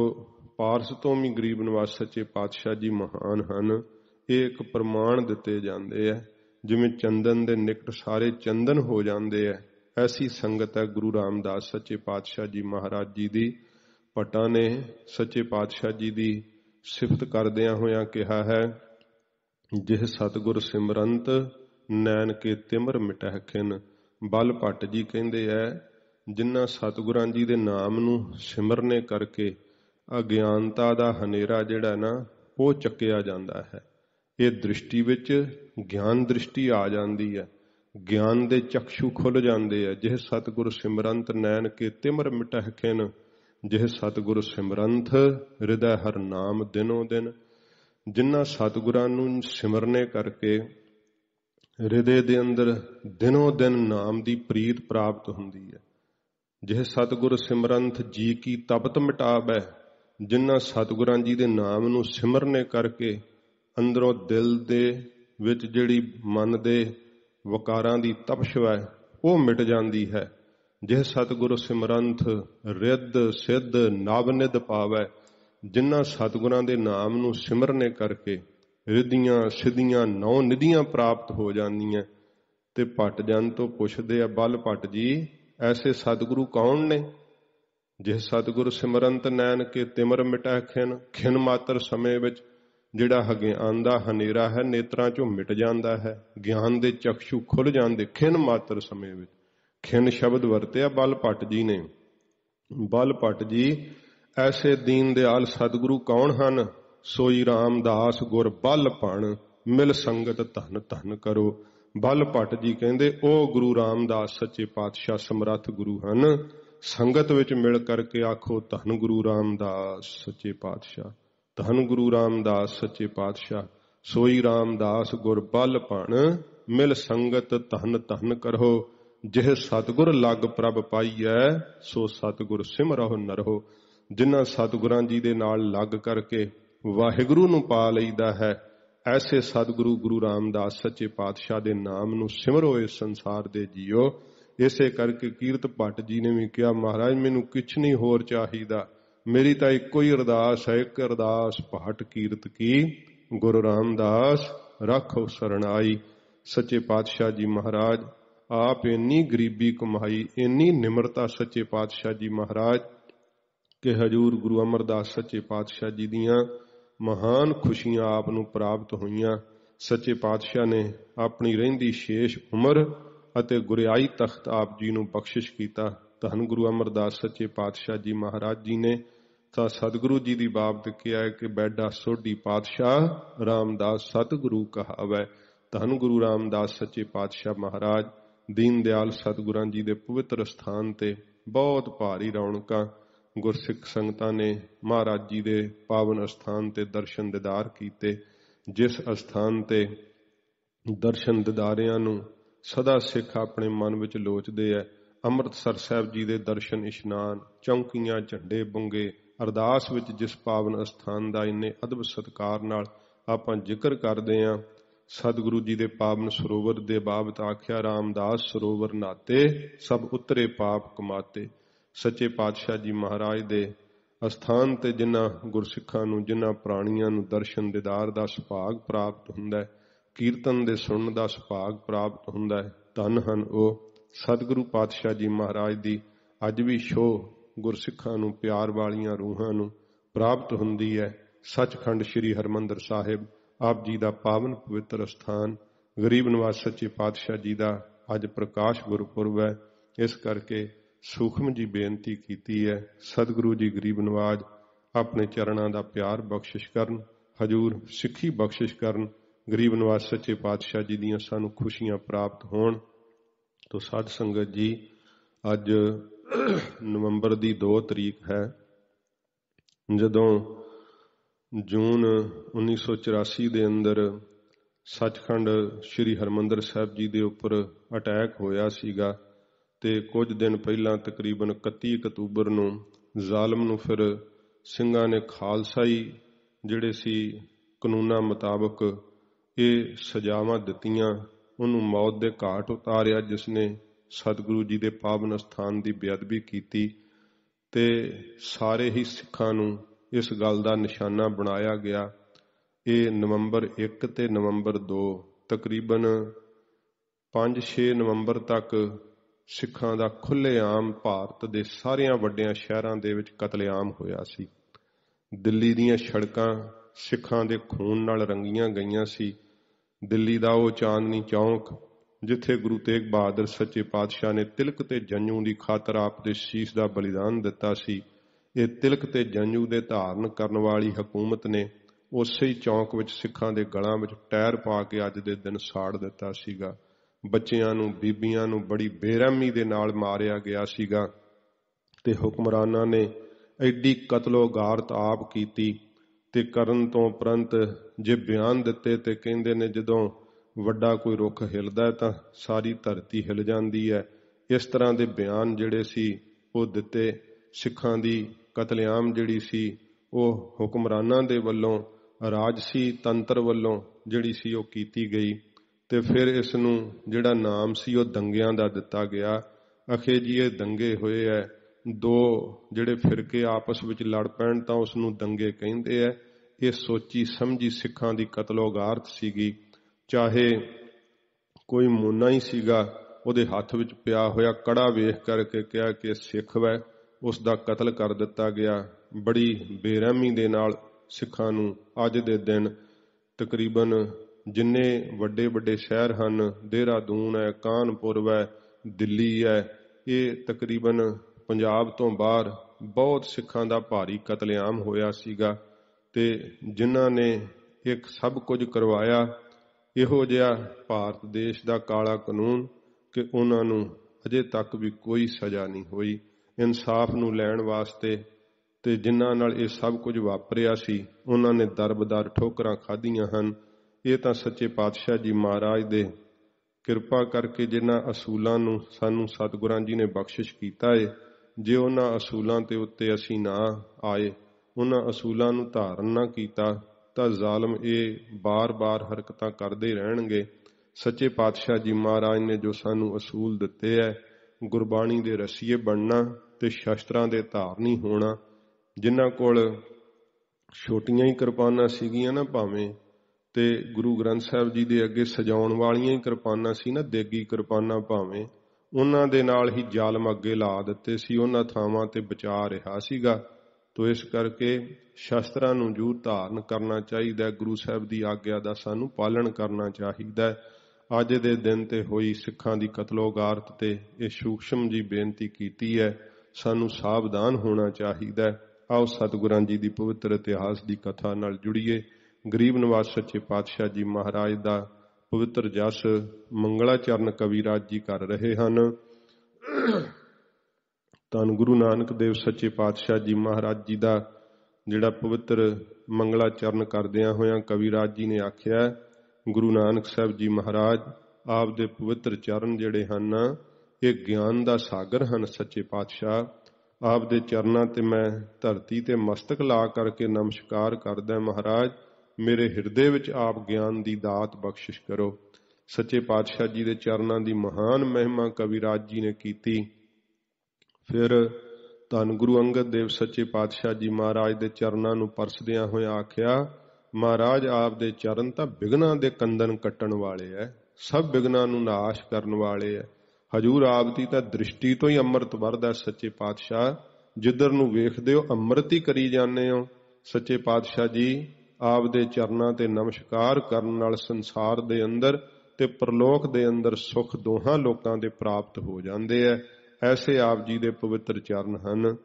S1: ਪਾਰਸ ਤੋਂ ਵੀ ਗਰੀਬ ਨਿਵਾਸ ਸੱਚੇ ਪਾਤਸ਼ਾਹ ਜੀ ਮਹਾਨ ਹਨ ਇਹ ਇੱਕ ਪ੍ਰਮਾਣ ਦਿੱਤੇ ਜਾਂਦੇ ਆ ਜਿਵੇਂ ਚੰਦਨ ਦੇ ਨਿਕਟ ਸਾਰੇ ਚੰਦਨ ਹੋ ਜਾਂਦੇ ਆ ਐਸੀ ਸੰਗਤ ਹੈ ਗੁਰੂ ਰਾਮਦਾਸ ਸੱਚੇ ਪਾਤਸ਼ਾਹ ਜੀ ਮਹਾਰਾਜ ਜੀ ਦੀ ਪਟਾ ਨੇ ਸੱਚੇ ਪਾਤਸ਼ਾਹ ਜੀ ਦੀ ਸਿਫਤ ਕਰਦਿਆਂ ਹੋਇਆਂ ਕਿਹਾ ਹੈ ਜਿਸ ਸਤਗੁਰ ਸਿਮਰੰਤ ਨੈਣ ਕੇ ਤਿਮਰ ਮਿਟਹਿ ਖਿਨ ਬਲ ਜੀ ਕਹਿੰਦੇ ਐ ਜਿਨ੍ਹਾਂ ਸਤਿਗੁਰਾਂ ਜੀ ਦੇ ਨਾਮ ਨੂੰ ਸਿਮਰਨੇ ਕਰਕੇ ਅਗਿਆਨਤਾ ਦਾ ਹਨੇਰਾ ਜਿਹੜਾ ਨਾ ਉਹ ਚੱਕਿਆ ਜਾਂਦਾ ਹੈ ਇਹ ਦ੍ਰਿਸ਼ਟੀ ਵਿੱਚ ਗਿਆਨ ਦ੍ਰਿਸ਼ਟੀ ਆ ਜਾਂਦੀ ਹੈ ਗਿਆਨ ਦੇ ਚਕਸ਼ੂ ਖੁੱਲ ਜਾਂਦੇ ਆ ਜਿਹ ਸਤਿਗੁਰ ਸਿਮਰੰਤ ਨੈਣ ਕੇ ਤਿਮਰ ਮਟਹਕੇਨ ਜਿਹ ਸਤਿਗੁਰ ਸਿਮਰੰਥ ਹਿਰਦੈ ਹਰ ਨਾਮ ਦਿਨੋ ਦਿਨ ਜਿਨ੍ਹਾਂ ਸਤਿਗੁਰਾਂ ਨੂੰ ਸਿਮਰਨੇ ਕਰਕੇ ਹਿਰਦੇ ਦੇ ਅੰਦਰ ਦਿਨੋ ਦਿਨ ਨਾਮ ਦੀ ਪ੍ਰੀਤ ਪ੍ਰਾਪਤ ਹੁੰਦੀ ਹੈ ਜਿਹ ਸਤਗੁਰ ਸਿਮਰੰਥ ਜੀ ਕੀ ਤਪਤ ਮਿਟਾਵੈ ਜਿਨ੍ਹਾਂ ਸਤਗੁਰਾਂ ਜੀ ਦੇ ਨਾਮ ਨੂੰ ਸਿਮਰਨੇ ਕਰਕੇ ਅੰਦਰੋਂ ਦਿਲ ਦੇ ਵਿੱਚ ਜਿਹੜੀ ਮਨ ਦੇ ਵਕਾਰਾਂ ਦੀ ਤਪਸ਼ ਹੈ ਉਹ ਮਿਟ ਜਾਂਦੀ ਹੈ ਜਿਹ ਸਤਗੁਰ ਸਿਮਰੰਥ ਰਿੱਧ ਸਿੱਧ ਨਵਨਿਧ ਪਾਵੈ ਜਿਨ੍ਹਾਂ ਸਤਗੁਰਾਂ ਦੇ ਨਾਮ ਨੂੰ ਸਿਮਰਨੇ ਕਰਕੇ ਰਿੱਧੀਆਂ ਸਿੱਧੀਆਂ ਨੌ ਨਿਧੀਆਂ ਪ੍ਰਾਪਤ ਹੋ ਜਾਂਦੀਆਂ ਤੇ ਪਟ ਜਨ ਤੋਂ ਪੁੱਛਦੇ ਆ ਬਲ ਪਟ ਜੀ ਐਸੇ ਸਤਿਗੁਰੂ ਕੌਣ ਨੇ ਜਿਹ ਸਤਿਗੁਰ ਸਿਮਰੰਤ ਨੈਣ ਕੇ ਤਿਮਰ ਮਿਟਾ ਖਿਨ ਖਿਨ ਮਾਤਰ ਸਮੇਂ ਵਿੱਚ ਜਿਹੜਾ ਹਗਿਆਨ ਦਾ ਹਨੇਰਾ ਹੈ ਨੇਤਰਾਂ ਚੋਂ ਮਿਟ ਜਾਂਦਾ ਹੈ ਗਿਆਨ ਦੇ ਚਖਸ਼ੂ ਖੁੱਲ ਜਾਂਦੇ ਖਿਨ ਮਾਤਰ ਸਮੇਂ ਵਿੱਚ ਖਿਨ ਸ਼ਬਦ ਵਰਤਿਆ ਬਲਪਟ ਜੀ ਨੇ ਬਲਪਟ ਜੀ ਐਸੇ ਦੀਨ ਦਿਆਲ ਸਤਿਗੁਰੂ ਕੌਣ ਹਨ ਸੋਈ RAM ਦਾਸ ਗੁਰ ਬਲ ਪਣ ਮਿਲ ਸੰਗਤ ਧਨ ਧਨ ਕਰੋ ਬਲ ਭੱਟ ਜੀ ਕਹਿੰਦੇ ਉਹ ਗੁਰੂ ਰਾਮਦਾਸ ਸੱਚੇ ਪਾਤਸ਼ਾਹ ਸਮਰੱਥ ਗੁਰੂ ਹਨ ਸੰਗਤ ਵਿੱਚ ਮਿਲ ਕਰਕੇ ਆਖੋ ਧੰਨ ਗੁਰੂ ਰਾਮਦਾਸ ਸੱਚੇ ਪਾਤਸ਼ਾਹ ਧੰਨ ਗੁਰੂ ਰਾਮਦਾਸ ਸੱਚੇ ਪਾਤਸ਼ਾਹ ਸੋਈ ਰਾਮਦਾਸ ਗੁਰ ਬਲ ਭਣ ਮਿਲ ਸੰਗਤ ਧੰਨ ਧੰਨ ਕਰੋ ਜਿਹ ਸਤਗੁਰ ਲੱਗ ਪ੍ਰਭ ਪਾਈਐ ਸੋ ਸਤਗੁਰ ਸਿਮਰਹੁ ਨਰਹੁ ਜਿਨ੍ਹਾਂ ਸਤਗੁਰਾਂ ਜੀ ਦੇ ਨਾਲ ਲੱਗ ਕਰਕੇ ਵਾਹਿਗੁਰੂ ਨੂੰ ਪਾ ਲਈਦਾ ਹੈ ਐਸੇ ਸਤਿਗੁਰੂ ਗੁਰੂ ਰਾਮਦਾਸ ਸੱਚੇ ਪਾਤਸ਼ਾਹ ਦੇ ਨਾਮ ਨੂੰ ਸਿਮਰੋ ਇਸ ਸੰਸਾਰ ਦੇ ਜੀਓ ਇਸੇ ਕਰਕੇ ਕੀਰਤ ਭੱਟ ਜੀ ਨੇ ਵੀ ਕਿਹਾ ਮਹਾਰਾਜ ਮੈਨੂੰ ਕੁਛ ਨਹੀਂ ਹੋਰ ਚਾਹੀਦਾ ਮੇਰੀ ਤਾਂ ਇੱਕੋ ਹੀ ਅਰਦਾਸ ਹੈ ਇੱਕ ਅਰਦਾਸ ਭੱਟ ਕੀਰਤ ਕੀ ਗੁਰੂ ਰਾਮਦਾਸ ਰੱਖੋ ਸਰਣਾਈ ਸੱਚੇ ਪਾਤਸ਼ਾਹ ਜੀ ਮਹਾਰਾਜ ਆਪ ਇੰਨੀ ਗਰੀਬੀ ਕਮਾਈ ਇੰਨੀ ਨਿਮਰਤਾ ਸੱਚੇ ਪਾਤਸ਼ਾਹ ਜੀ ਮਹਾਰਾਜ ਕਿ ਹਜੂਰ ਗੁਰੂ ਅਮਰਦਾਸ ਸੱਚੇ ਪਾਤਸ਼ਾਹ ਜੀ ਦੀਆਂ ਮਹਾਨ ਖੁਸ਼ੀਆਂ ਆਪ ਨੂੰ ਪ੍ਰਾਪਤ ਹੋਈਆਂ ਸੱਚੇ ਪਾਤਸ਼ਾਹ ਨੇ ਆਪਣੀ ਰਹਿੰਦੀ ਸ਼ੇਸ਼ ਉਮਰ ਅਤੇ ਗੁਰਿਆਈ ਤਖਤ ਆਪ ਜੀ ਨੂੰ ਬਖਸ਼ਿਸ਼ ਕੀਤਾ ਧੰਨ ਗੁਰੂ ਅਮਰਦਾਸ ਸੱਚੇ ਪਾਤਸ਼ਾਹ ਜੀ ਮਹਾਰਾਜ ਜੀ ਨੇ ਤਾਂ ਸਤਿਗੁਰੂ ਜੀ ਦੀ ਬਾਬਤ ਕਿਹਾ ਕਿ ਬੈਡਾ ਸੋਢੀ ਪਾਤਸ਼ਾਹ ਰਾਮਦਾਸ ਸਤਿਗੁਰੂ ਕਹਾਵੇ ਧੰਨ ਗੁਰੂ ਰਾਮਦਾਸ ਸੱਚੇ ਪਾਤਸ਼ਾਹ ਮਹਾਰਾਜ ਦੀਨ ਦਿਆਲ ਸਤਿਗੁਰਾਂ ਜੀ ਦੇ ਪਵਿੱਤਰ ਸਥਾਨ ਤੇ ਬਹੁਤ ਭਾਰੀ ਰੌਣਕਾਂ ਗੁਰਸਿੱਖ ਸੰਗਤਾਂ ਨੇ ਮਹਾਰਾਜ ਜੀ ਦੇ ਪਾਵਨ ਅਸਥਾਨ ਤੇ ਦਰਸ਼ਨ ਦਿਦਾਰ ਕੀਤੇ ਜਿਸ ਅਸਥਾਨ ਤੇ ਦਰਸ਼ਨ ਦਿਦਾਰਿਆਂ ਨੂੰ ਸਦਾ ਸਿੱਖ ਆਪਣੇ ਮਨ ਵਿੱਚ ਲੋਚਦੇ ਐ ਅੰਮ੍ਰਿਤਸਰ ਸਾਹਿਬ ਜੀ ਦੇ ਦਰਸ਼ਨ ਇਸ਼ਨਾਨ ਚੌਂਕੀਆਂ ਝੰਡੇ ਬੁੰਗੇ ਅਰਦਾਸ ਵਿੱਚ ਜਿਸ ਪਾਵਨ ਅਸਥਾਨ ਦਾ ਇੰਨੇ ਅਦਬ ਸਤਕਾਰ ਨਾਲ ਆਪਾਂ ਜ਼ਿਕਰ ਕਰਦੇ ਆਂ ਸਤਿਗੁਰੂ ਜੀ ਦੇ ਪਾਵਨ ਸਰੋਵਰ ਦੇ ਬਾਬਤ ਆਖਿਆ ਰਾਮਦਾਸ ਸਰੋਵਰ ਨਾਤੇ ਸਭ ਉਤਰੇ ਪਾਪ ਕਮਾਤੇ ਸੱਚੇ ਪਾਤਸ਼ਾਹ ਜੀ ਮਹਾਰਾਜ ਦੇ ਅਸਥਾਨ ਤੇ ਜਿਨ੍ਹਾਂ ਗੁਰਸਿੱਖਾਂ ਨੂੰ ਜਿਨ੍ਹਾਂ ਪ੍ਰਾਣੀਆਂ ਨੂੰ ਦਰਸ਼ਨ ਦੇਦਾਰ ਦਾ ਸੁਭਾਗ ਪ੍ਰਾਪਤ ਹੁੰਦਾ ਹੈ ਕੀਰਤਨ ਦੇ ਸੁਣਨ ਦਾ ਸੁਭਾਗ ਪ੍ਰਾਪਤ ਹੁੰਦਾ ਹੈ ਧੰਨ ਹਨ ਉਹ ਸਤਿਗੁਰੂ ਪਾਤਸ਼ਾਹ ਜੀ ਮਹਾਰਾਜ ਦੀ ਅੱਜ ਵੀ ਸ਼ੋ ਗੁਰਸਿੱਖਾਂ ਨੂੰ ਪਿਆਰ ਵਾਲੀਆਂ ਰੂਹਾਂ ਨੂੰ ਪ੍ਰਾਪਤ ਹੁੰਦੀ ਹੈ ਸੱਚਖੰਡ ਸ੍ਰੀ ਹਰਮੰਦਰ ਸਾਹਿਬ ਆਪ ਜੀ ਦਾ ਪਾਵਨ ਪਵਿੱਤਰ ਸਥਾਨ ਗਰੀਬ ਨਿਵਾਸ ਸੱਚੇ ਪਾਤਸ਼ਾਹ ਜੀ ਦਾ ਅੱਜ ਪ੍ਰਕਾਸ਼ ਗੁਰਪੁਰਬ ਹੈ ਇਸ ਕਰਕੇ ਸੂਖਮ ਜੀ ਬੇਨਤੀ ਕੀਤੀ ਹੈ ਸਤਿਗੁਰੂ ਜੀ ਗਰੀਬ ਨਵਾਜ ਆਪਣੇ ਚਰਨਾਂ ਦਾ ਪਿਆਰ ਬਖਸ਼ਿਸ਼ ਕਰਨ ਹਜੂਰ ਸਿੱਖੀ ਬਖਸ਼ਿਸ਼ ਕਰਨ ਗਰੀਬ ਨਵਾਜ ਸੱਚੇ ਪਾਤਸ਼ਾਹ ਜੀ ਦੀਆਂ ਸਾਨੂੰ ਖੁਸ਼ੀਆਂ ਪ੍ਰਾਪਤ ਹੋਣ ਤੋਂ ਸਾਧ ਸੰਗਤ ਜੀ ਅੱਜ ਨਵੰਬਰ ਦੀ 2 ਤਰੀਕ ਹੈ ਜਦੋਂ ਜੂਨ 1984 ਦੇ ਅੰਦਰ ਸੱਚਖੰਡ ਸ੍ਰੀ ਹਰਮੰਦਰ ਸਾਹਿਬ ਜੀ ਦੇ ਉੱਪਰ ਅਟੈਕ ਹੋਇਆ ਸੀਗਾ ਤੇ ਕੁਝ ਦਿਨ ਪਹਿਲਾਂ ਤਕਰੀਬਨ 31 ਅਕਤੂਬਰ ਨੂੰ ਜ਼ਾਲਮ ਨੂੰ ਫਿਰ ਸਿੰਘਾਂ ਨੇ ਖਾਲਸਾਈ ਜਿਹੜੇ ਸੀ ਕਾਨੂੰਨਾਂ ਮੁਤਾਬਕ ਇਹ ਸਜ਼ਾਵਾਂ ਦਿੱਤੀਆਂ ਉਹਨੂੰ ਮੌਤ ਦੇ ਘਾਟ ਉਤਾਰਿਆ ਜਿਸ ਨੇ ਸਤਿਗੁਰੂ ਜੀ ਦੇ ਪਾਵਨ ਸਥਾਨ ਦੀ ਬੇਅਦਬੀ ਕੀਤੀ ਤੇ ਸਾਰੇ ਹੀ ਸਿੱਖਾਂ ਨੂੰ ਇਸ ਗੱਲ ਦਾ ਨਿਸ਼ਾਨਾ ਬਣਾਇਆ ਗਿਆ ਇਹ ਨਵੰਬਰ 1 ਤੇ ਨਵੰਬਰ 2 ਤਕਰੀਬਨ 5-6 ਨਵੰਬਰ ਤੱਕ ਸਿੱਖਾਂ ਦਾ ਖੁੱਲੇਆਮ ਭਾਰਤ ਦੇ ਸਾਰਿਆਂ ਵੱਡਿਆਂ ਸ਼ਹਿਰਾਂ ਦੇ ਵਿੱਚ ਕਤਲੇਆਮ ਹੋਇਆ ਸੀ ਦਿੱਲੀ ਦੀਆਂ ਸੜਕਾਂ ਸਿੱਖਾਂ ਦੇ ਖੂਨ ਨਾਲ ਰੰਗੀਆਂ ਗਈਆਂ ਸੀ ਦਿੱਲੀ ਦਾ ਉਹ ਚਾਂਦਨੀ ਚੌਂਕ ਜਿੱਥੇ ਗੁਰੂ ਤੇਗ ਬਹਾਦਰ ਸੱਚੇ ਪਾਤਸ਼ਾਹ ਨੇ ਤਿਲਕ ਤੇ ਜੰਝੂ ਦੀ ਖਾਤਰ ਆਪ ਦੇ ਸੀਸ ਦਾ ਬਲੀਦਾਨ ਦਿੱਤਾ ਸੀ ਇਹ ਤਿਲਕ ਤੇ ਜੰਝੂ ਦੇ ਧਾਰਨ ਕਰਨ ਵਾਲੀ ਹਕੂਮਤ ਨੇ ਉਸੇ ਹੀ ਚੌਂਕ ਵਿੱਚ ਸਿੱਖਾਂ ਦੇ ਗਲਾਂ ਵਿੱਚ ਟਾਇਰ ਪਾ ਕੇ ਅੱਜ ਦੇ ਦਿਨ ਸਾੜ ਦਿੱਤਾ ਸੀਗਾ ਬੱਚਿਆਂ ਨੂੰ ਬੀਬੀਆਂ ਨੂੰ ਬੜੀ ਬੇਰਹਿਮੀ ਦੇ ਨਾਲ ਮਾਰਿਆ ਗਿਆ ਸੀਗਾ ਤੇ ਹੁਕਮਰਾਨਾਂ ਨੇ ਐਡੀ ਕਤਲੋਗਾਰਤ ਆਪ ਕੀਤੀ ਤੇ ਕਰਨ ਤੋਂ ਪ੍ਰੰਤ ਜੇ ਬਿਆਨ ਦਿੱਤੇ ਤੇ ਕਹਿੰਦੇ ਨੇ ਜਦੋਂ ਵੱਡਾ ਕੋਈ ਰੁੱਖ ਹਿਲਦਾ ਤਾਂ ਸਾਰੀ ਧਰਤੀ ਹਿਲ ਜਾਂਦੀ ਹੈ ਇਸ ਤਰ੍ਹਾਂ ਦੇ ਬਿਆਨ ਜਿਹੜੇ ਸੀ ਉਹ ਦਿੱਤੇ ਸਿੱਖਾਂ ਦੀ ਕਤਲੇਆਮ ਜਿਹੜੀ ਸੀ ਉਹ ਹੁਕਮਰਾਨਾਂ ਦੇ ਵੱਲੋਂ ਰਾਜਸੀ ਤੰਤਰ ਵੱਲੋਂ ਜਿਹੜੀ ਸੀ ਉਹ ਕੀਤੀ ਗਈ ਤੇ ਫਿਰ ਇਸ ਨੂੰ ਜਿਹੜਾ ਨਾਮ ਸੀ ਉਹ ਦੰਗਿਆਂ ਦਾ ਦਿੱਤਾ ਗਿਆ ਅਖੇ ਜੀ ਇਹ ਦੰਗੇ ਹੋਏ ਐ ਦੋ ਜਿਹੜੇ ਫਿਰਕੇ ਆਪਸ ਵਿੱਚ ਲੜ ਪੈਣ ਤਾਂ ਉਸ ਨੂੰ ਦੰਗੇ ਕਹਿੰਦੇ ਐ ਇਹ ਸੋਚੀ ਸਮਝੀ ਸਿੱਖਾਂ ਦੀ ਕਤਲੋਗਾਰਤ ਸੀਗੀ ਚਾਹੇ ਕੋਈ ਮੋਨਾ ਹੀ ਸੀਗਾ ਉਹਦੇ ਹੱਥ ਵਿੱਚ ਪਿਆ ਹੋਇਆ ਕੜਾ ਵੇਖ ਕਰਕੇ ਕਿਹਾ ਕਿ ਸਿੱਖ ਵੈ ਉਸ ਦਾ ਕਤਲ ਕਰ ਦਿੱਤਾ ਗਿਆ ਬੜੀ ਬੇਰਹਿਮੀ ਦੇ ਨਾਲ ਸਿੱਖਾਂ ਨੂੰ ਅੱਜ ਦੇ ਦਿਨ ਤਕਰੀਬਨ ਜਿੰਨੇ ਵੱਡੇ ਵੱਡੇ ਸ਼ਹਿਰ ਹਨ ਦੇਹਰਾਦੂਨ ਹੈ ਕਾਨਪੁਰ ਹੈ ਦਿੱਲੀ ਹੈ ਇਹ ਤਕਰੀਬਨ ਪੰਜਾਬ ਤੋਂ ਬਾਹਰ ਬਹੁਤ ਸਿੱਖਾਂ ਦਾ ਭਾਰੀ ਕਤਲੇਆਮ ਹੋਇਆ ਸੀਗਾ ਤੇ ਜਿਨ੍ਹਾਂ ਨੇ ਇੱਕ ਸਭ ਕੁਝ ਕਰਵਾਇਆ ਇਹੋ ਜਿਹਾ ਭਾਰਤ ਦੇਸ਼ ਦਾ ਕਾਲਾ ਕਾਨੂੰਨ ਕਿ ਉਹਨਾਂ ਨੂੰ ਅਜੇ ਤੱਕ ਵੀ ਕੋਈ ਸਜ਼ਾ ਨਹੀਂ ਹੋਈ ਇਨਸਾਫ ਨੂੰ ਲੈਣ ਵਾਸਤੇ ਤੇ ਜਿਨ੍ਹਾਂ ਨਾਲ ਇਹ ਸਭ ਕੁਝ ਵਾਪਰਿਆ ਸੀ ਉਹਨਾਂ ਨੇ ਦਰਬਦਾਰ ਠੋਕਰਾਂ ਖਾਧੀਆਂ ਹਨ ਇਹ ਤਾਂ ਸੱਚੇ ਪਾਤਸ਼ਾਹ ਜੀ ਮਹਾਰਾਜ ਦੇ ਕਿਰਪਾ ਕਰਕੇ ਜਿਨ੍ਹਾਂ ਅਸੂਲਾਂ ਨੂੰ ਸਾਨੂੰ ਸਤਿਗੁਰਾਂ ਜੀ ਨੇ ਬਖਸ਼ਿਸ਼ ਕੀਤਾ ਏ ਜੇ ਉਹਨਾਂ ਅਸੂਲਾਂ ਤੇ ਉੱਤੇ ਅਸੀਂ ਨਾ ਆਏ ਉਹਨਾਂ ਅਸੂਲਾਂ ਨੂੰ ਧਾਰਨ ਨਾ ਕੀਤਾ ਤਾਂ ਜ਼ਾਲਮ ਇਹ ਬਾਰ-ਬਾਰ ਹਰਕਤਾਂ ਕਰਦੇ ਰਹਿਣਗੇ ਸੱਚੇ ਪਾਤਸ਼ਾਹ ਜੀ ਮਹਾਰਾਜ ਨੇ ਜੋ ਸਾਨੂੰ ਅਸੂਲ ਦਿੱਤੇ ਐ ਗੁਰਬਾਣੀ ਦੇ ਰਸੀਏ ਬਣਨਾ ਤੇ ਸ਼ਸਤਰਾਂ ਦੇ ਧਾਰਨੀ ਹੋਣਾ ਜਿਨ੍ਹਾਂ ਕੋਲ ਛੋਟੀਆਂ ਹੀ ਕਿਰਪਾਨਾਂ ਸੀਗੀਆਂ ਨਾ ਭਾਵੇਂ ਤੇ ਗੁਰੂ ਗ੍ਰੰਥ ਸਾਹਿਬ ਜੀ ਦੇ ਅੱਗੇ ਸਜਾਉਣ ਵਾਲੀਆਂ ਹੀ ਕਿਰਪਾਨਾਂ ਸੀ ਨਾ ਦੇਗੀ ਕਿਰਪਾਨਾਂ ਭਾਵੇਂ ਉਹਨਾਂ ਦੇ ਨਾਲ ਹੀ ਜਾਲਮ ਅੱਗੇ ਲਾ ਦਿੱਤੇ ਸੀ ਉਹਨਾਂ ਥਾਵਾਂ ਤੇ ਬਚਾ ਰਿਹਾ ਸੀਗਾ ਤੋ ਇਸ ਕਰਕੇ ਸ਼ਸਤਰਾਂ ਨੂੰ ਜੂ ਧਾਰਨ ਕਰਨਾ ਚਾਹੀਦਾ ਗੁਰੂ ਸਾਹਿਬ ਦੀ ਆਗਿਆ ਦਾ ਸਾਨੂੰ ਪਾਲਣ ਕਰਨਾ ਚਾਹੀਦਾ ਅੱਜ ਦੇ ਦਿਨ ਤੇ ਹੋਈ ਸਿੱਖਾਂ ਦੀ ਕਤਲੋਗਾਰਤ ਤੇ ਇਹ ਸੂਖਸ਼ਮ ਜੀ ਬੇਨਤੀ ਕੀਤੀ ਹੈ ਸਾਨੂੰ ਸਾਵਧਾਨ ਹੋਣਾ ਚਾਹੀਦਾ ਆਓ ਸਤਿਗੁਰਾਂ ਜੀ ਦੀ ਪਵਿੱਤਰ ਇਤਿਹਾਸ ਦੀ ਕਥਾ ਨਾਲ ਜੁੜੀਏ ਗਰੀਬ ਨਿਵਾਸ ਸੱਚੇ ਪਾਤਸ਼ਾਹ ਜੀ ਮਹਾਰਾਜ ਦਾ ਪਵਿੱਤਰ ਜਸ ਮੰਗਲਾਚਰਨ ਕਵੀਰਾਜ ਜੀ ਕਰ ਰਹੇ ਹਨ ਤਾਂ ਗੁਰੂ ਨਾਨਕ ਦੇਵ ਸੱਚੇ ਪਾਤਸ਼ਾਹ ਜੀ ਮਹਾਰਾਜ ਜੀ ਦਾ ਜਿਹੜਾ ਪਵਿੱਤਰ ਮੰਗਲਾਚਰਨ ਕਰਦਿਆਂ ਹੋਇਆਂ ਕਵੀਰਾਜ ਜੀ ਨੇ ਆਖਿਆ ਗੁਰੂ ਨਾਨਕ ਸਾਹਿਬ ਜੀ ਮਹਾਰਾਜ ਆਪ ਦੇ ਪਵਿੱਤਰ ਚਰਨ ਜਿਹੜੇ ਹਨ ਇਹ ਗਿਆਨ ਦਾ ਸਾਗਰ ਹਨ ਸੱਚੇ ਪਾਤਸ਼ਾਹ ਆਪ ਦੇ ਚਰਨਾਂ ਤੇ ਮੈਂ ਧਰਤੀ ਤੇ ਮਸਤਕ ਲਾ ਕਰਕੇ ਨਮਸਕਾਰ ਕਰਦਾ ਮਹਾਰਾਜ ਮੇਰੇ ਹਿਰਦੇ ਵਿੱਚ ਆਪ ਗਿਆਨ ਦੀ ਦਾਤ ਬਖਸ਼ਿਸ਼ ਕਰੋ ਸੱਚੇ ਪਾਤਸ਼ਾਹ ਜੀ ਦੇ ਚਰਨਾਂ ਦੀ ਮਹਾਨ ਮਹਿਮਾ ਰਾਜ ਜੀ ਨੇ ਕੀਤੀ ਫਿਰ ਧੰ ਗੁਰੂ ਅੰਗਦ ਦੇਵ ਸੱਚੇ ਪਾਤਸ਼ਾਹ ਜੀ ਮਹਾਰਾਜ ਦੇ ਚਰਨਾਂ ਨੂੰ ਪਰਸਦਿਆਂ ਹੋਇਆ ਆਖਿਆ ਮਹਾਰਾਜ ਆਪ ਦੇ ਚਰਨ ਤਾਂ ਬਿਗਨਾਂ ਦੇ ਕੰਦਨ ਕੱਟਣ ਵਾਲੇ ਐ ਸਭ ਬਿਗਨਾਂ ਨੂੰ ਨਾਸ਼ ਕਰਨ ਵਾਲੇ ਐ ਹਜੂਰ ਆਪ ਦੀ ਤਾਂ ਦ੍ਰਿਸ਼ਟੀ ਤੋਂ ਹੀ ਅੰਮ੍ਰਿਤ ਵਰਦਾ ਸੱਚੇ ਪਾਤਸ਼ਾਹ ਜਿੱਧਰ ਨੂੰ ਵੇਖਦੇ ਹੋ ਅੰਮ੍ਰਿਤ ਹੀ ਕਰੀ ਜਾਂਦੇ ਹੋ ਸੱਚੇ ਪਾਤਸ਼ਾਹ ਜੀ ਆਪ ਦੇ ਚਰਨਾਂ ਤੇ ਨਮਸਕਾਰ ਕਰਨ ਨਾਲ ਸੰਸਾਰ ਦੇ ਅੰਦਰ ਤੇ ਪ੍ਰਲੋਕ ਦੇ ਅੰਦਰ ਸੁਖ ਦੋਹਾਂ ਲੋਕਾਂ ਦੇ ਪ੍ਰਾਪਤ ਹੋ ਜਾਂਦੇ ਐ ਐਸੇ ਆਪ ਜੀ ਦੇ ਪਵਿੱਤਰ ਚਰਨ ਹਨ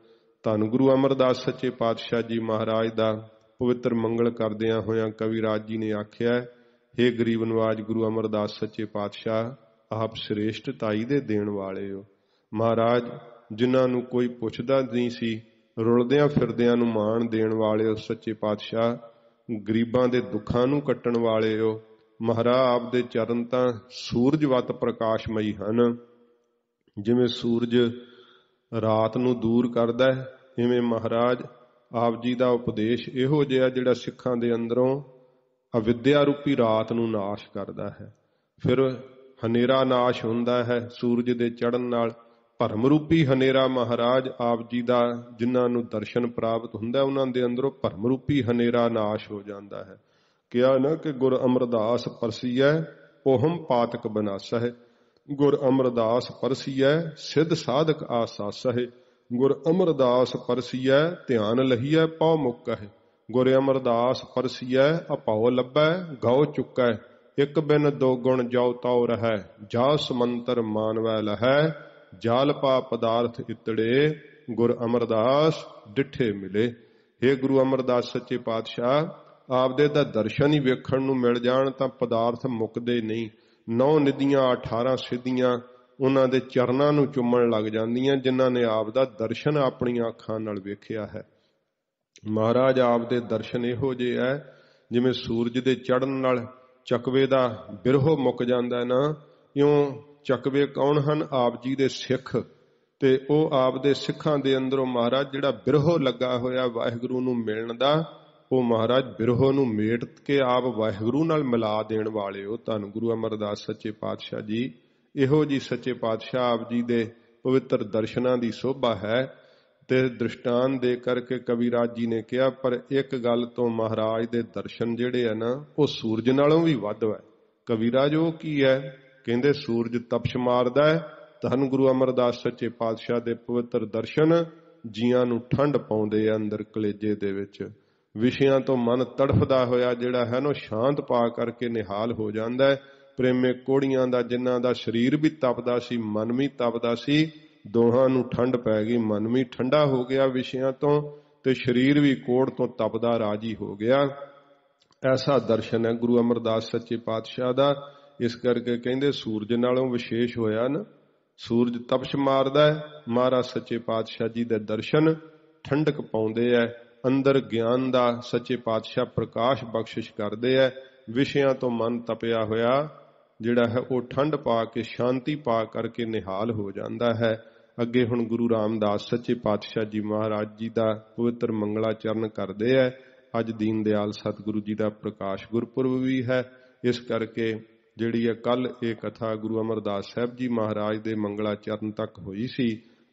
S1: ਧੰਨ ਗੁਰੂ ਅਮਰਦਾਸ ਸੱਚੇ ਪਾਤਸ਼ਾਹ ਜੀ ਮਹਾਰਾਜ ਦਾ ਪਵਿੱਤਰ ਮੰਗਲ ਕਰਦਿਆਂ ਹੋਇਆਂ ਰਾਜ ਜੀ ਨੇ ਆਖਿਆ हे ਗਰੀਬ ਨਿਵਾਜ ਗੁਰੂ ਅਮਰਦਾਸ ਸੱਚੇ ਪਾਤਸ਼ਾਹ ਆਪ ਸ੍ਰੇਸ਼ਟ ਤਾਈ ਦੇ ਦੇਣ ਵਾਲੇ ਹੋ ਮਹਾਰਾਜ ਜਿਨ੍ਹਾਂ ਨੂੰ ਕੋਈ ਪੁੱਛਦਾ ਨਹੀਂ ਸੀ ਰੁਲਦਿਆਂ ਫਿਰਦਿਆਂ ਨੂੰ ਮਾਣ ਦੇਣ ਵਾਲੇ ਹੋ ਸੱਚੇ ਪਾਤਸ਼ਾਹ ਗਰੀਬਾਂ ਦੇ ਦੁੱਖਾਂ ਨੂੰ ਕੱਟਣ ਵਾਲਿਓ ਮਹਾਰਾਜ ਦੇ ਚਰਨ ਤਾਂ ਸੂਰਜਵਤ ਪ੍ਰਕਾਸ਼ਮਈ ਹਨ ਜਿਵੇਂ ਸੂਰਜ ਰਾਤ ਨੂੰ ਦੂਰ ਕਰਦਾ ਹੈ ਜਿਵੇਂ ਮਹਾਰਾਜ ਆਪ ਜੀ ਦਾ ਉਪਦੇਸ਼ ਇਹੋ ਜਿਹਾ ਜਿਹੜਾ ਸਿੱਖਾਂ ਦੇ ਅੰਦਰੋਂ ਅਵਿਦਿਆ ਰੂਪੀ ਰਾਤ ਨੂੰ ਨਾਸ਼ ਕਰਦਾ ਹੈ ਫਿਰ ਹਨੇਰਾ ਨਾਸ਼ ਹੁੰਦਾ ਹੈ ਸੂਰਜ ਦੇ ਚੜਨ ਨਾਲ ਭਰਮ ਰੂਪੀ ਹਨੇਰਾ ਮਹਾਰਾਜ ਆਪ ਜੀ ਦਾ ਜਿਨ੍ਹਾਂ ਨੂੰ ਦਰਸ਼ਨ ਪ੍ਰਾਪਤ ਹੁੰਦਾ ਉਹਨਾਂ ਦੇ ਅੰਦਰੋਂ ਭਰਮ ਰੂਪੀ ਹਨੇਰਾ ਨਾਸ਼ ਹੋ ਜਾਂਦਾ ਹੈ ਕਿਹਾ ਨਾ ਕਿ ਗੁਰ ਅਮਰਦਾਸ ਪਰਸੀਐ ਉਹਮ ਪਾਤਕ ਬਨਾਸਹਿ ਗੁਰ ਅਮਰਦਾਸ ਪਰਸੀਐ ਸਿੱਧ ਸਾਧਕ ਆਸਾਸਹਿ ਗੁਰ ਅਮਰਦਾਸ ਪਰਸੀਐ ਧਿਆਨ ਲਹੀਐ ਪਉ ਮੁਕਹਿ ਗੁਰ ਅਮਰਦਾਸ ਪਰਸੀਐ ਅਪਉ ਲੱਭੈ ਗਉ ਚੁੱਕੈ ਇਕ ਬਿਨ ਦੋ ਗੁਣ ਜਾਉ ਤਉ ਰਹੈ ਜਾ ਸਮੰਤਰ ਮਾਨਵੈ ਲਹੈ ਜਾਲ ਪਾ ਪਦਾਰਥ ਇਤੜੇ ਗੁਰ ਅਮਰਦਾਸ ਡਿੱਠੇ ਮਿਲੇ हे ਗੁਰੂ ਅਮਰਦਾਸ ਸੱਚੇ ਪਾਤਸ਼ਾਹ ਆਪਦੇ ਦਾ ਦਰਸ਼ਨ ਹੀ ਵੇਖਣ ਨੂੰ ਮਿਲ ਜਾਣ ਤਾਂ ਪਦਾਰਥ ਮੁੱਕਦੇ ਨਹੀਂ ਨੌ ਨਿਧੀਆਂ 18 ਸਿੱਧੀਆਂ ਉਹਨਾਂ ਦੇ ਚਰਨਾਂ ਨੂੰ ਚੁੰਮਣ ਲੱਗ ਜਾਂਦੀਆਂ ਜਿਨ੍ਹਾਂ ਨੇ ਆਪ ਦਾ ਦਰਸ਼ਨ ਆਪਣੀਆਂ ਅੱਖਾਂ ਨਾਲ ਵੇਖਿਆ ਹੈ ਮਹਾਰਾਜ ਆਪ ਦੇ ਦਰਸ਼ਨ ਇਹੋ ਜੇ ਹੈ ਜਿਵੇਂ ਸੂਰਜ ਦੇ ਚੜਨ ਨਾਲ ਚਕਵੇ ਦਾ ਬਿਰਹ ਮੁੱਕ ਜਾਂਦਾ ਨਾ ਇਉਂ ਚੱਕਵੇ ਕੌਣ ਹਨ ਆਪ ਜੀ ਦੇ ਸਿੱਖ ਤੇ ਉਹ ਆਪ ਦੇ ਸਿੱਖਾਂ ਦੇ ਅੰਦਰੋਂ ਮਹਾਰਾਜ ਜਿਹੜਾ ਬਿਰਹੋ ਲੱਗਾ ਹੋਇਆ ਵਾਹਿਗੁਰੂ ਨੂੰ ਮਿਲਣ ਦਾ ਉਹ ਮਹਾਰਾਜ ਬਿਰਹੋ ਨੂੰ ਮੇਟ ਕੇ ਆਪ ਵਾਹਿਗੁਰੂ ਨਾਲ ਮਿਲਾ ਦੇਣ ਵਾਲੇ ਉਹ ਧੰਨ ਗੁਰੂ ਅਮਰਦਾਸ ਸੱਚੇ ਪਾਤਸ਼ਾਹ ਜੀ ਇਹੋ ਜੀ ਸੱਚੇ ਪਾਤਸ਼ਾਹ ਆਪ ਜੀ ਦੇ ਪਵਿੱਤਰ ਦਰਸ਼ਨਾਂ ਦੀ ਸੋਭਾ ਹੈ ਤੇ ਦ੍ਰਿਸ਼ਟਾਨ ਦੇ ਕਰਕੇ ਕਵਿਰਾਜ ਜੀ ਨੇ ਕਿਹਾ ਪਰ ਇੱਕ ਗੱਲ ਤੋਂ ਮਹਾਰਾਜ ਦੇ ਦਰਸ਼ਨ ਜਿਹੜੇ ਆ ਨਾ ਉਹ ਸੂਰਜ ਨਾਲੋਂ ਵੀ ਵੱਧ ਹੈ ਕਵਿਰਾਜ ਉਹ ਕੀ ਹੈ ਕਹਿੰਦੇ ਸੂਰਜ ਤਪਸ਼ ਮਾਰਦਾ ਹੈ ਧੰਨ ਗੁਰੂ ਅਮਰਦਾਸ ਸੱਚੇ ਪਾਤਸ਼ਾਹ ਦੇ ਪਵਿੱਤਰ ਦਰਸ਼ਨ ਜੀਆਂ ਨੂੰ ਠੰਡ ਪਾਉਂਦੇ ਆ ਅੰਦਰ ਕਲੇਜੇ ਦੇ ਵਿੱਚ ਵਿਸ਼ਿਆਂ ਤੋਂ ਮਨ ਤੜਫਦਾ ਹੋਇਆ ਜਿਹੜਾ ਹੈ ਨਾ ਸ਼ਾਂਤ ਪਾ ਕਰਕੇ ਨਿਹਾਲ ਹੋ ਜਾਂਦਾ ਹੈ ਪ੍ਰੇਮੇ ਕੋੜੀਆਂ ਦਾ ਜਿਨ੍ਹਾਂ ਦਾ ਸਰੀਰ ਵੀ ਤਪਦਾ ਸੀ ਮਨ ਵੀ ਤਪਦਾ ਸੀ ਦੋਹਾਂ ਨੂੰ ਠੰਡ ਪੈ ਗਈ ਮਨ ਵੀ ਠੰਡਾ ਹੋ ਗਿਆ ਵਿਸ਼ਿਆਂ ਤੋਂ ਤੇ ਸਰੀਰ ਵੀ ਕੋੜ ਤੋਂ ਤਪਦਾ ਰਾਜੀ ਹੋ ਗਿਆ ਐਸਾ ਦਰਸ਼ਨ ਹੈ ਗੁਰੂ ਅਮਰਦਾਸ ਸੱਚੇ ਪਾਤਸ਼ਾਹ ਦਾ ਇਸ ਕਰਕੇ ਕਹਿੰਦੇ ਸੂਰਜ ਨਾਲੋਂ ਵਿਸ਼ੇਸ਼ ਹੋਇਆ ਨਾ ਸੂਰਜ ਤਪਸ਼ ਮਾਰਦਾ ਹੈ ਮਹਾਰਾਜ ਸੱਚੇ ਪਾਤਸ਼ਾਹ ਜੀ ਦੇ ਦਰਸ਼ਨ ਠੰਡਕ ਪਾਉਂਦੇ ਐ ਅੰਦਰ ਗਿਆਨ ਦਾ ਸੱਚੇ ਪਾਤਸ਼ਾਹ ਪ੍ਰਕਾਸ਼ ਬਖਸ਼ਿਸ਼ ਕਰਦੇ ਐ ਵਿਸ਼ਿਆਂ ਤੋਂ ਮਨ ਤਪਿਆ ਹੋਇਆ ਜਿਹੜਾ ਹੈ ਉਹ ਠੰਡ ਪਾ ਕੇ ਸ਼ਾਂਤੀ ਪਾ ਕਰਕੇ ਨਿਹਾਲ ਹੋ ਜਾਂਦਾ ਹੈ ਅੱਗੇ ਹੁਣ ਗੁਰੂ ਰਾਮਦਾਸ ਸੱਚੇ ਪਾਤਸ਼ਾਹ ਜੀ ਮਹਾਰਾਜ ਜੀ ਦਾ ਪਵਿੱਤਰ ਮੰਗਲਾ ਚਰਨ ਕਰਦੇ ਐ ਅੱਜ ਦੀਨ ਦਿਆਲ ਸਤਿਗੁਰੂ ਜੀ ਦਾ ਪ੍ਰਕਾਸ਼ ਗੁਰਪੁਰਬ ਵੀ ਹੈ ਇਸ ਕਰਕੇ ਜਿਹੜੀ ਹੈ ਕੱਲ ਇਹ ਕਥਾ ਗੁਰੂ ਅਮਰਦਾਸ ਸਾਹਿਬ ਜੀ ਮਹਾਰਾਜ ਦੇ ਮੰਗਲਾ ਚਰਨ ਤੱਕ ਹੋਈ ਸੀ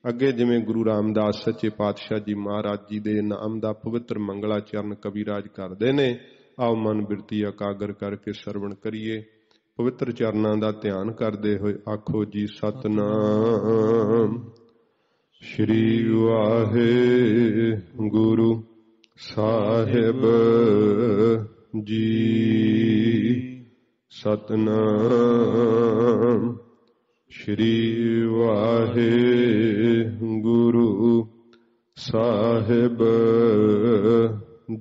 S1: ਅੱਗੇ ਜਿਵੇਂ ਗੁਰੂ ਰਾਮਦਾਸ ਸੱਚੇ ਪਾਤਸ਼ਾਹ ਜੀ ਮਹਾਰਾਜ ਜੀ ਦੇ ਨਾਮ ਦਾ ਪਵਿੱਤਰ ਮੰਗਲਾ ਚਰਨ ਰਾਜ ਕਰਦੇ ਨੇ ਆਓ ਮਨ ਬਿਰਤੀ ਇਕਾਗਰ ਕਰਕੇ ਸਰਵਣ ਕਰੀਏ ਪਵਿੱਤਰ ਚਰਨਾਂ ਦਾ ਧਿਆਨ ਕਰਦੇ ਹੋਏ ਆਖੋ ਜੀ ਸਤਨਾਮ ਸ਼੍ਰੀ ਵਾਹਿਗੁਰੂ ਸਾਹਿਬ ਜੀ ਸਤਨਾਮ ਸ਼੍ਰੀ ਵਾਹਿਗੁਰੂ ਸਾਹਿਬ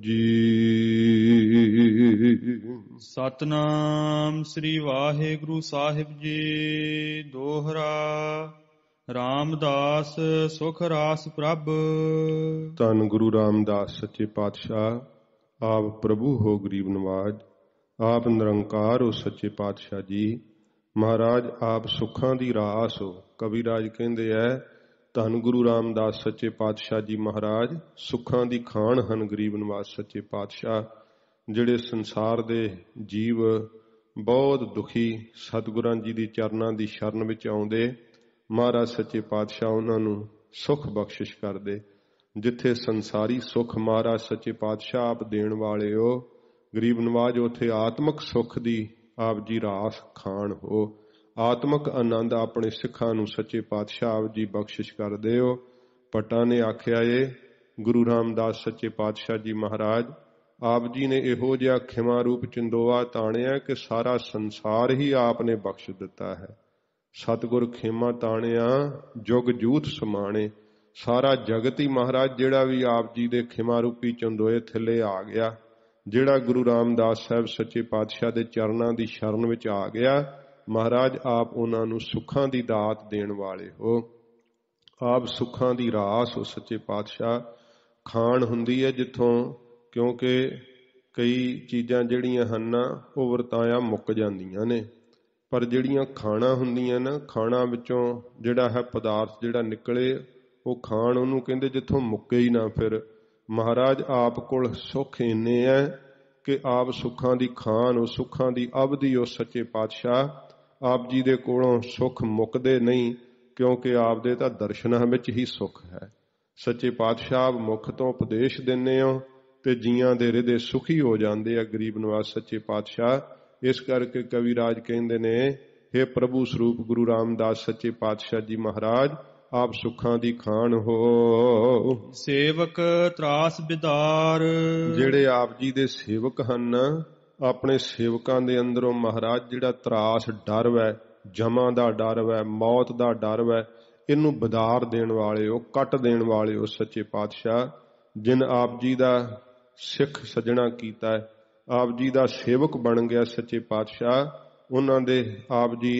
S1: ਜੀ ਸਤਨਾਮ
S2: ਸ੍ਰੀ ਵਾਹਿਗੁਰੂ ਸਾਹਿਬ ਜੀ ਦੋਹਰਾ ਰਾਮਦਾਸ ਸੁਖ ਰਾਸ ਪ੍ਰਭ
S1: ਤਨ ਗੁਰੂ ਰਾਮਦਾਸ ਸੱਚੇ ਪਾਤਸ਼ਾਹ ਆਪ ਪ੍ਰਭੂ ਹੋ ਗਰੀਬ ਨਵਾਜ ਆਪ ਨਿਰੰਕਾਰ ਹੋ ਸੱਚੇ ਪਾਤਸ਼ਾਹ ਜੀ ਮਹਾਰਾਜ ਆਪ ਸੁੱਖਾਂ ਦੀ ਰਾਸ ਹੋ ਰਾਜ ਕਹਿੰਦੇ ਐ ਧੰਨ ਗੁਰੂ ਰਾਮਦਾਸ ਸੱਚੇ ਪਾਤਸ਼ਾਹ ਜੀ ਮਹਾਰਾਜ ਸੁੱਖਾਂ ਦੀ ਖਾਣ ਹਨ ਗਰੀਬ ਨਿਵਾਸ ਸੱਚੇ ਪਾਤਸ਼ਾਹ ਜਿਹੜੇ ਸੰਸਾਰ ਦੇ ਜੀਵ ਬਹੁਤ ਦੁਖੀ ਸਤਿਗੁਰਾਂ ਜੀ ਦੀ ਚਰਨਾਂ ਦੀ ਸ਼ਰਨ ਵਿੱਚ ਆਉਂਦੇ ਮਹਾਰਾਜ ਸੱਚੇ ਪਾਤਸ਼ਾਹ ਉਹਨਾਂ ਨੂੰ ਸੁਖ ਬਖਸ਼ਿਸ਼ ਕਰਦੇ ਜਿੱਥੇ ਸੰਸਾਰੀ ਸੁਖ ਮਹਾਰਾਜ ਸੱਚੇ ਪਾਤਸ਼ਾਹ ਆਪ ਦੇਣ ਵਾਲੇ ਹੋ ਗਰੀਬ ਨਵਾਜ ਉਥੇ ਆਤਮਿਕ ਸੁੱਖ ਦੀ ਆਪ ਜੀ ਰਾਸ ਖਾਣ ਹੋ ਆਤਮਿਕ ਆਨੰਦ ਆਪਣੇ ਸਿੱਖਾਂ ਨੂੰ ਸੱਚੇ ਪਾਤਸ਼ਾਹ ਆਪ ਜੀ ਬਖਸ਼ਿਸ਼ ਕਰ ਦਿਓ ਪਟਾ ਨੇ ਆਖਿਆ ਏ ਗੁਰੂ ਰਾਮਦਾਸ ਸੱਚੇ ਪਾਤਸ਼ਾਹ ਜੀ ਮਹਾਰਾਜ ਆਪ ਜੀ ਨੇ ਇਹੋ ਜਿਹਾ ਖਿਮਾ ਰੂਪ ਚਿੰਦੋਆ ਤਾਣਿਆ ਕਿ ਸਾਰਾ ਸੰਸਾਰ ਹੀ ਆਪ ਨੇ ਬਖਸ਼ ਦਿੱਤਾ ਹੈ ਸਤਗੁਰ ਖਿਮਾ ਤਾਣਿਆ ਜੁਗ ਜੂਤ ਸਮਾਣੇ ਸਾਰਾ ਜਗਤ ਹੀ ਮਹਾਰਾਜ ਜਿਹੜਾ ਵੀ ਆਪ ਜੀ ਦੇ ਖਿਮਾ ਰੂਪੀ ਚੰਦੋਏ ਥੱਲੇ ਆ ਗਿਆ ਜਿਹੜਾ ਗੁਰੂ ਰਾਮਦਾਸ ਸਾਹਿਬ ਸੱਚੇ ਪਾਤਸ਼ਾਹ ਦੇ ਚਰਨਾਂ ਦੀ ਸ਼ਰਨ ਵਿੱਚ ਆ ਗਿਆ ਮਹਾਰਾਜ ਆਪ ਉਹਨਾਂ ਨੂੰ ਸੁੱਖਾਂ ਦੀ ਦਾਤ ਦੇਣ ਵਾਲੇ ਹੋ ਆਪ ਸੁੱਖਾਂ ਦੀ ਰਾਸ ਉਹ ਸੱਚੇ ਪਾਤਸ਼ਾਹ ਖਾਣ ਹੁੰਦੀ ਹੈ ਜਿੱਥੋਂ ਕਿਉਂਕਿ ਕਈ ਚੀਜ਼ਾਂ ਜਿਹੜੀਆਂ ਹਨ ਨਾ ਉਹ ਵਰਤਾਇਆ ਮੁੱਕ ਜਾਂਦੀਆਂ ਨੇ ਪਰ ਜਿਹੜੀਆਂ ਖਾਣਾ ਹੁੰਦੀਆਂ ਨਾ ਖਾਣਾ ਵਿੱਚੋਂ ਜਿਹੜਾ ਹੈ ਪਦਾਰਥ ਜਿਹੜਾ ਨਿਕਲੇ ਉਹ ਖਾਣ ਉਹਨੂੰ ਕਹਿੰਦੇ ਜਿੱਥੋਂ ਮੁੱਕੇ ਹੀ ਨਾ ਫਿਰ ਮਹਾਰਾਜ ਆਪ ਕੋਲ ਸੁਖ ਇੰਨੇ ਐ ਕਿ ਆਪ ਸੁੱਖਾਂ ਦੀ ਖਾਨ ਉਹ ਸੁੱਖਾਂ ਦੀ ਅਬਦੀ ਉਹ ਸੱਚੇ ਪਾਤਸ਼ਾਹ ਆਪ ਜੀ ਦੇ ਕੋਲੋਂ ਸੁਖ ਮੁੱਕਦੇ ਨਹੀਂ ਕਿਉਂਕਿ ਆਪ ਦੇ ਤਾਂ ਦਰਸ਼ਨਾਂ ਵਿੱਚ ਹੀ ਸੁਖ ਹੈ ਸੱਚੇ ਪਾਤਸ਼ਾਹ ਮੁਖ ਤੋਂ ਉਪਦੇਸ਼ ਦਿੰਨੇ ਹੋ ਤੇ ਜੀਆਂ ਦੇ ਹਿਰਦੇ ਸੁਖੀ ਹੋ ਜਾਂਦੇ ਆ ਗਰੀਬ ਨਿਵਾਸ ਸੱਚੇ ਪਾਤਸ਼ਾਹ ਇਸ ਕਰਕੇ ਕਵੀ ਰਾਜ ਕਹਿੰਦੇ ਨੇ हे ਪ੍ਰਭੂ ਸਰੂਪ ਗੁਰੂ ਰਾਮਦਾਸ ਸੱਚੇ ਪਾਤਸ਼ਾਹ ਜੀ ਮਹਾਰਾਜ ਆਪ ਸੁੱਖਾਂ ਦੀ ਖਾਨ ਹੋ
S2: ਸੇਵਕ ਤਰਾਸ ਬਿਦਾਰ
S1: ਜਿਹੜੇ ਆਪ ਜੀ ਦੇ ਸੇਵਕ ਹਨ ਆਪਣੇ ਸੇਵਕਾਂ ਦੇ ਅੰਦਰੋਂ ਮਹਾਰਾਜ ਜਿਹੜਾ ਤਰਾਸ ਡਰ ਵੈ ਜਮਾਂ ਦਾ ਡਰ ਵੈ ਮੌਤ ਦਾ ਡਰ ਵੈ ਇਹਨੂੰ ਬਦਾਰ ਦੇਣ ਵਾਲਿਓ ਕੱਟ ਦੇਣ ਵਾਲਿਓ ਸੱਚੇ ਪਾਤਸ਼ਾਹ ਜਿਨ ਆਪ ਜੀ ਦਾ ਸਿੱਖ ਸਜਣਾ ਕੀਤਾ ਹੈ ਆਪ ਜੀ ਦਾ ਸੇਵਕ ਬਣ ਗਿਆ ਸੱਚੇ ਪਾਤਸ਼ਾਹ ਉਹਨਾਂ ਦੇ ਆਪ ਜੀ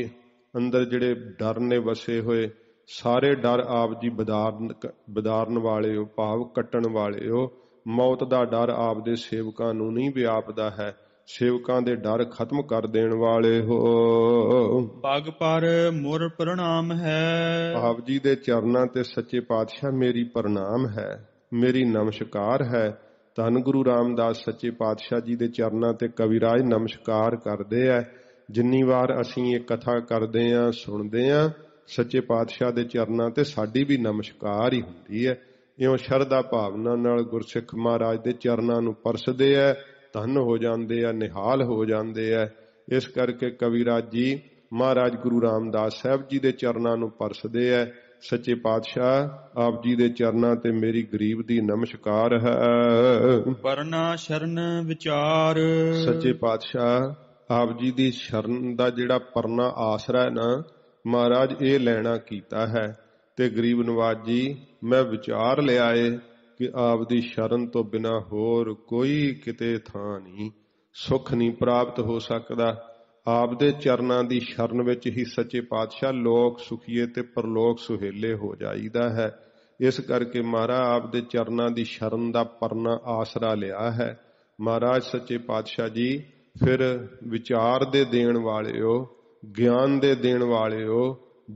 S1: ਅੰਦਰ ਜਿਹੜੇ ਡਰ ਨੇ ਵਸੇ ਹੋਏ ਸਾਰੇ ਡਰ ਆਪ ਜੀ ਬਦਾਰਨ ਬਦਾਰਨ ਵਾਲਿਓ ਭਾਵ ਕੱਟਣ ਵਾਲਿਓ ਮੌਤ ਦਾ ਡਰ ਆਪ ਦੇ ਸੇਵਕਾਂ ਨੂੰ ਨਹੀਂ ਵਿਆਪਦਾ ਹੈ ਸੇਵਕਾਂ ਦੇ ਡਰ ਖਤਮ ਕਰ ਦੇਣ ਵਾਲੇ ਹੋ
S2: ਪਗ ਪਰ ਮੁਰ ਪ੍ਰਣਾਮ ਹੈ ਆਪ
S1: ਜੀ ਦੇ ਚਰਨਾਂ ਤੇ ਸੱਚੇ ਪਾਤਸ਼ਾਹ ਮੇਰੀ ਪ੍ਰਣਾਮ ਹੈ ਮੇਰੀ ਨਮਸਕਾਰ ਹੈ ਧੰਨ ਗੁਰੂ ਰਾਮਦਾਸ ਸੱਚੇ ਪਾਤਸ਼ਾਹ ਜੀ ਦੇ ਚਰਨਾਂ ਤੇ ਕਵਿਰਾਜ ਨਮਸਕਾਰ ਕਰਦੇ ਆ ਜਿੰਨੀ ਵਾਰ ਅਸੀਂ ਇਹ ਕਥਾ ਕਰਦੇ ਆ ਸੁਣਦੇ ਆ ਸੱਚੇ ਪਾਤਸ਼ਾਹ ਦੇ ਚਰਨਾਂ ਤੇ ਸਾਡੀ ਵੀ ਨਮਸਕਾਰ ਹੀ ਹੁੰਦੀ ਹੈ ਇਉਂ ਸ਼ਰਧਾ ਭਾਵਨਾ ਨਾਲ ਗੁਰਸਿੱਖ ਮਹਾਰਾਜ ਦੇ ਚਰਨਾਂ ਨੂੰ ਪਰਸਦੇ ਐ ਧਨ ਹੋ ਜਾਂਦੇ ਐ ਨਿਹਾਲ ਹੋ ਜਾਂਦੇ ਐ ਇਸ ਕਰਕੇ ਰਾਜ ਜੀ ਮਹਾਰਾਜ ਗੁਰੂ ਰਾਮਦਾਸ ਸਾਹਿਬ ਜੀ ਦੇ ਚਰਨਾਂ ਨੂੰ ਪਰਸਦੇ ਐ ਸੱਚੇ ਪਾਤਸ਼ਾਹ ਆਪ ਜੀ ਦੇ ਚਰਨਾਂ ਤੇ ਮੇਰੀ ਗਰੀਬ ਦੀ ਨਮਸਕਾਰ ਹੈ ਪਰਨਾ ਸ਼ਰਨ
S2: ਵਿਚਾਰ
S1: ਸੱਚੇ ਪਾਤਸ਼ਾਹ ਆਪ ਜੀ ਦੀ ਸ਼ਰਨ ਦਾ ਜਿਹੜਾ ਪਰਨਾ ਆਸਰਾ ਹੈ ਨਾ ਮਹਾਰਾਜ ਇਹ ਲੈਣਾ ਕੀਤਾ ਹੈ ਤੇ ਗਰੀਬ ਨਵਾਜ ਜੀ ਮੈਂ ਵਿਚਾਰ ਲਿਆ ਏ ਕਿ ਆਪ ਦੀ ਸ਼ਰਨ ਤੋਂ ਬਿਨਾ ਹੋਰ ਕੋਈ ਕਿਤੇ ਥਾਂ ਨਹੀਂ ਸੁਖ ਨਹੀਂ ਪ੍ਰਾਪਤ ਹੋ ਸਕਦਾ ਆਪ ਦੇ ਚਰਨਾਂ ਦੀ ਸ਼ਰਨ ਵਿੱਚ ਹੀ ਸੱਚੇ ਪਾਤਸ਼ਾਹ ਲੋਕ ਸੁਖੀਏ ਤੇ ਪਰਲੋਕ ਸੁਹੇਲੇ ਹੋ ਜਾਈਦਾ ਹੈ ਇਸ ਕਰਕੇ ਮਹਾਰਾਜ ਆਪ ਦੇ ਚਰਨਾਂ ਦੀ ਸ਼ਰਨ ਦਾ ਪਰਨਾ ਆਸਰਾ ਲਿਆ ਹੈ ਮਹਾਰਾਜ ਸੱਚੇ ਪਾਤਸ਼ਾਹ ਜੀ ਫਿਰ ਵਿਚਾਰ ਦੇ ਦੇਣ ਵਾਲਿਓ ਗਿਆਨ ਦੇ ਦੇਣ ਵਾਲਿਓ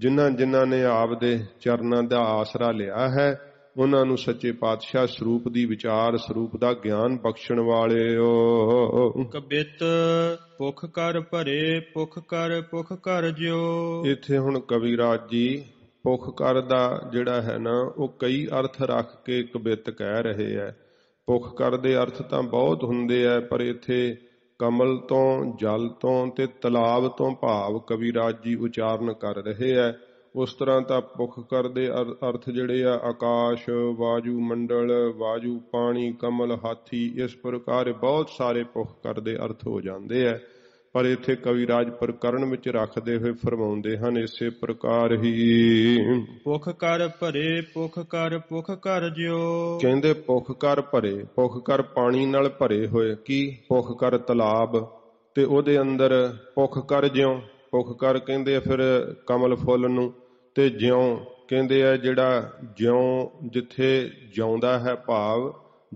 S1: ਜਿਨ੍ਹਾਂ ਜਿਨ੍ਹਾਂ ਨੇ ਆਪ ਦੇ ਚਰਨਾਂ ਦਾ ਆਸਰਾ ਲਿਆ ਹੈ ਉਹਨਾਂ ਨੂੰ ਸੱਚੇ ਪਾਤਸ਼ਾਹ ਸਰੂਪ ਦੀ ਵਿਚਾਰ ਸਰੂਪ ਦਾ ਗਿਆਨ ਬਖਸ਼ਣ ਵਾਲਿਓ
S2: ਕਬਿਤ ਪੁਖ ਕਰ ਭਰੇ
S1: ਪੁਖ ਕਰ ਪੁਖ ਕਰ ਜਿਓ ਇੱਥੇ ਹੁਣ ਰਾਜ ਜੀ ਪੁਖ ਕਰ ਦਾ ਜਿਹੜਾ ਹੈ ਨਾ ਉਹ ਕਈ ਅਰਥ ਰੱਖ ਕੇ ਕਬਿਤ ਕਹਿ ਰਹੇ ਹੈ ਪੁਖ ਕਰ ਦੇ ਅਰਥ ਤਾਂ ਬਹੁਤ ਹੁੰਦੇ ਆ ਪਰ ਇੱਥੇ ਕਮਲ ਤੋਂ ਜਲ ਤੋਂ ਤੇ ਤਲਾਬ ਤੋਂ ਭਾਵ ਰਾਜ ਜੀ ਉਚਾਰਨ ਕਰ ਰਹੇ ਐ ਉਸ ਤਰ੍ਹਾਂ ਤਾਂ ਪੁਖ ਕਰਦੇ ਅਰਥ ਜਿਹੜੇ ਆ ਆਕਾਸ਼ ਵਾਜੂ ਮੰਡਲ ਵਾਜੂ ਪਾਣੀ ਕਮਲ ਹਾਥੀ ਇਸ ਪ੍ਰਕਾਰ ਬਹੁਤ ਸਾਰੇ ਪੁਖ ਕਰਦੇ ਅਰਥ ਹੋ ਜਾਂਦੇ ਐ ਪਰ ਇੱਥੇ ਕਵੀ ਰਾਜ ਪ੍ਰਕਰਣ ਵਿੱਚ ਰੱਖਦੇ ਹੋਏ ਫਰਮਾਉਂਦੇ ਹਨ ਇਸੇ ਪ੍ਰਕਾਰ ਹੀ ਪੁਖ
S2: ਕਰ ਭਰੇ ਪੁਖ ਕਰ ਪੁਖ ਕਰ ਜਿਓ ਕਹਿੰਦੇ
S1: ਪੁਖ ਕਰ ਭਰੇ ਪੁਖ ਕਰ ਪਾਣੀ ਨਾਲ ਭਰੇ ਹੋਏ ਕੀ ਪੁਖ ਕਰ ਤਲਾਬ ਤੇ ਉਹਦੇ ਅੰਦਰ ਪੁਖ ਕਰ ਜਿਉ ਪੁਖ ਕਰ ਕਹਿੰਦੇ ਫਿਰ ਕਮਲ ਫੁੱਲ ਨੂੰ ਤੇ ਜਿਉ ਕਹਿੰਦੇ ਆ ਜਿਹੜਾ ਜਿਉ ਜਿੱਥੇ ਜਿਉਂਦਾ ਹੈ ਭਾਵ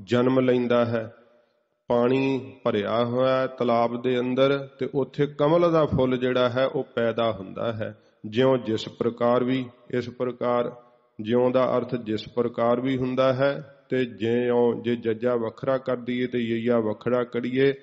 S1: ਜਨਮ ਲੈਂਦਾ ਹੈ ਪਾਣੀ ਭਰਿਆ ਹੋਇਆ ਤਲਾਬ ਦੇ ਅੰਦਰ ਤੇ ਉੱਥੇ ਕਮਲ ਦਾ ਫੁੱਲ ਜਿਹੜਾ ਹੈ ਉਹ ਪੈਦਾ ਹੁੰਦਾ ਹੈ ਜਿਉਂ ਜਿਸ ਪ੍ਰਕਾਰ ਵੀ ਇਸ ਪ੍ਰਕਾਰ ਜਿਉਂ ਦਾ ਅਰਥ ਜਿਸ ਪ੍ਰਕਾਰ ਵੀ ਹੁੰਦਾ ਹੈ ਤੇ ਜਿਉਂ ਜੇ ਜੱਜਾ ਵੱਖਰਾ ਕਰ ਦਈਏ ਤੇ ਯਈਆ ਵੱਖਰਾ ਕਰੀਏ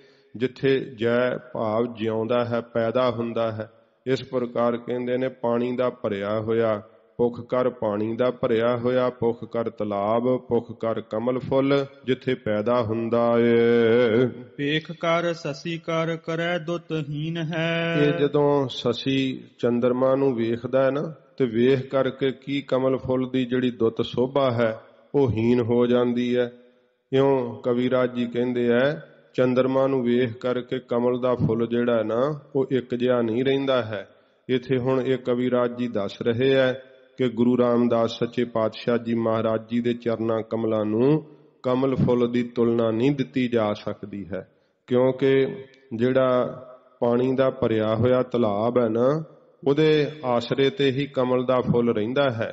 S1: ਜਿੱਥੇ ਜੈ ਭਾਵ ਜਿਉਂਦਾ ਹੈ ਪੈਦਾ ਹੁੰਦਾ ਹੈ ਇਸ ਪ੍ਰਕਾਰ ਕਹਿੰਦੇ ਨੇ ਪਾਣੀ ਦਾ ਭਰਿਆ ਹੋਇਆ ਪੁਖ ਕਰ ਪਾਣੀ ਦਾ ਭਰਿਆ ਹੋਇਆ ਪੁਖ ਕਰ ਤਲਾਬ ਪੁਖ ਕਰ ਕਮਲ ਫੁੱਲ ਜਿੱਥੇ ਪੈਦਾ ਹੁੰਦਾ ਏ
S2: ਵੇਖ ਕਰ ਸਸੀ ਕਰ ਕਰੈ ਦੁਤਹੀਨ ਹੈ ਇਹ
S1: ਜਦੋਂ ਸਸੀ ਚੰਦਰਮਾ ਨੂੰ ਵੇਖਦਾ ਹੈ ਨਾ ਤੇ ਵੇਖ ਕਰਕੇ ਕੀ ਕਮਲ ਫੁੱਲ ਦੀ ਜਿਹੜੀ ਦੁੱਤ ਸੋਭਾ ਹੈ ਉਹ ਹੀਨ ਹੋ ਜਾਂਦੀ ਹੈ ਇਉਂ ਕਵਿਰਾਜ ਜੀ ਕਹਿੰਦੇ ਐ ਚੰਦਰਮਾ ਨੂੰ ਵੇਖ ਕਰਕੇ ਕਮਲ ਦਾ ਫੁੱਲ ਜਿਹੜਾ ਨਾ ਉਹ ਇੱਕ ਜਿਹਾ ਨਹੀਂ ਰਹਿੰਦਾ ਹੈ ਇਥੇ ਹੁਣ ਇਹ ਕਵਿਰਾਜ ਜੀ ਦੱਸ ਰਹੇ ਐ ਕਿ ਗੁਰੂ ਰਾਮਦਾਸ ਸੱਚੇ ਪਾਤਸ਼ਾਹ ਜੀ ਮਹਾਰਾਜ ਜੀ ਦੇ ਚਰਨਾਂ ਕਮਲਾਂ ਨੂੰ ਕਮਲ ਫੁੱਲ ਦੀ ਤੁਲਨਾ ਨਹੀਂ ਦਿੱਤੀ ਜਾ ਸਕਦੀ ਹੈ ਕਿਉਂਕਿ ਜਿਹੜਾ ਪਾਣੀ ਦਾ ਭਰਿਆ ਹੋਇਆ ਤਲਾਬ ਹੈ ਨਾ ਉਹਦੇ ਆਸਰੇ ਤੇ ਹੀ ਕਮਲ ਦਾ ਫੁੱਲ ਰਹਿੰਦਾ ਹੈ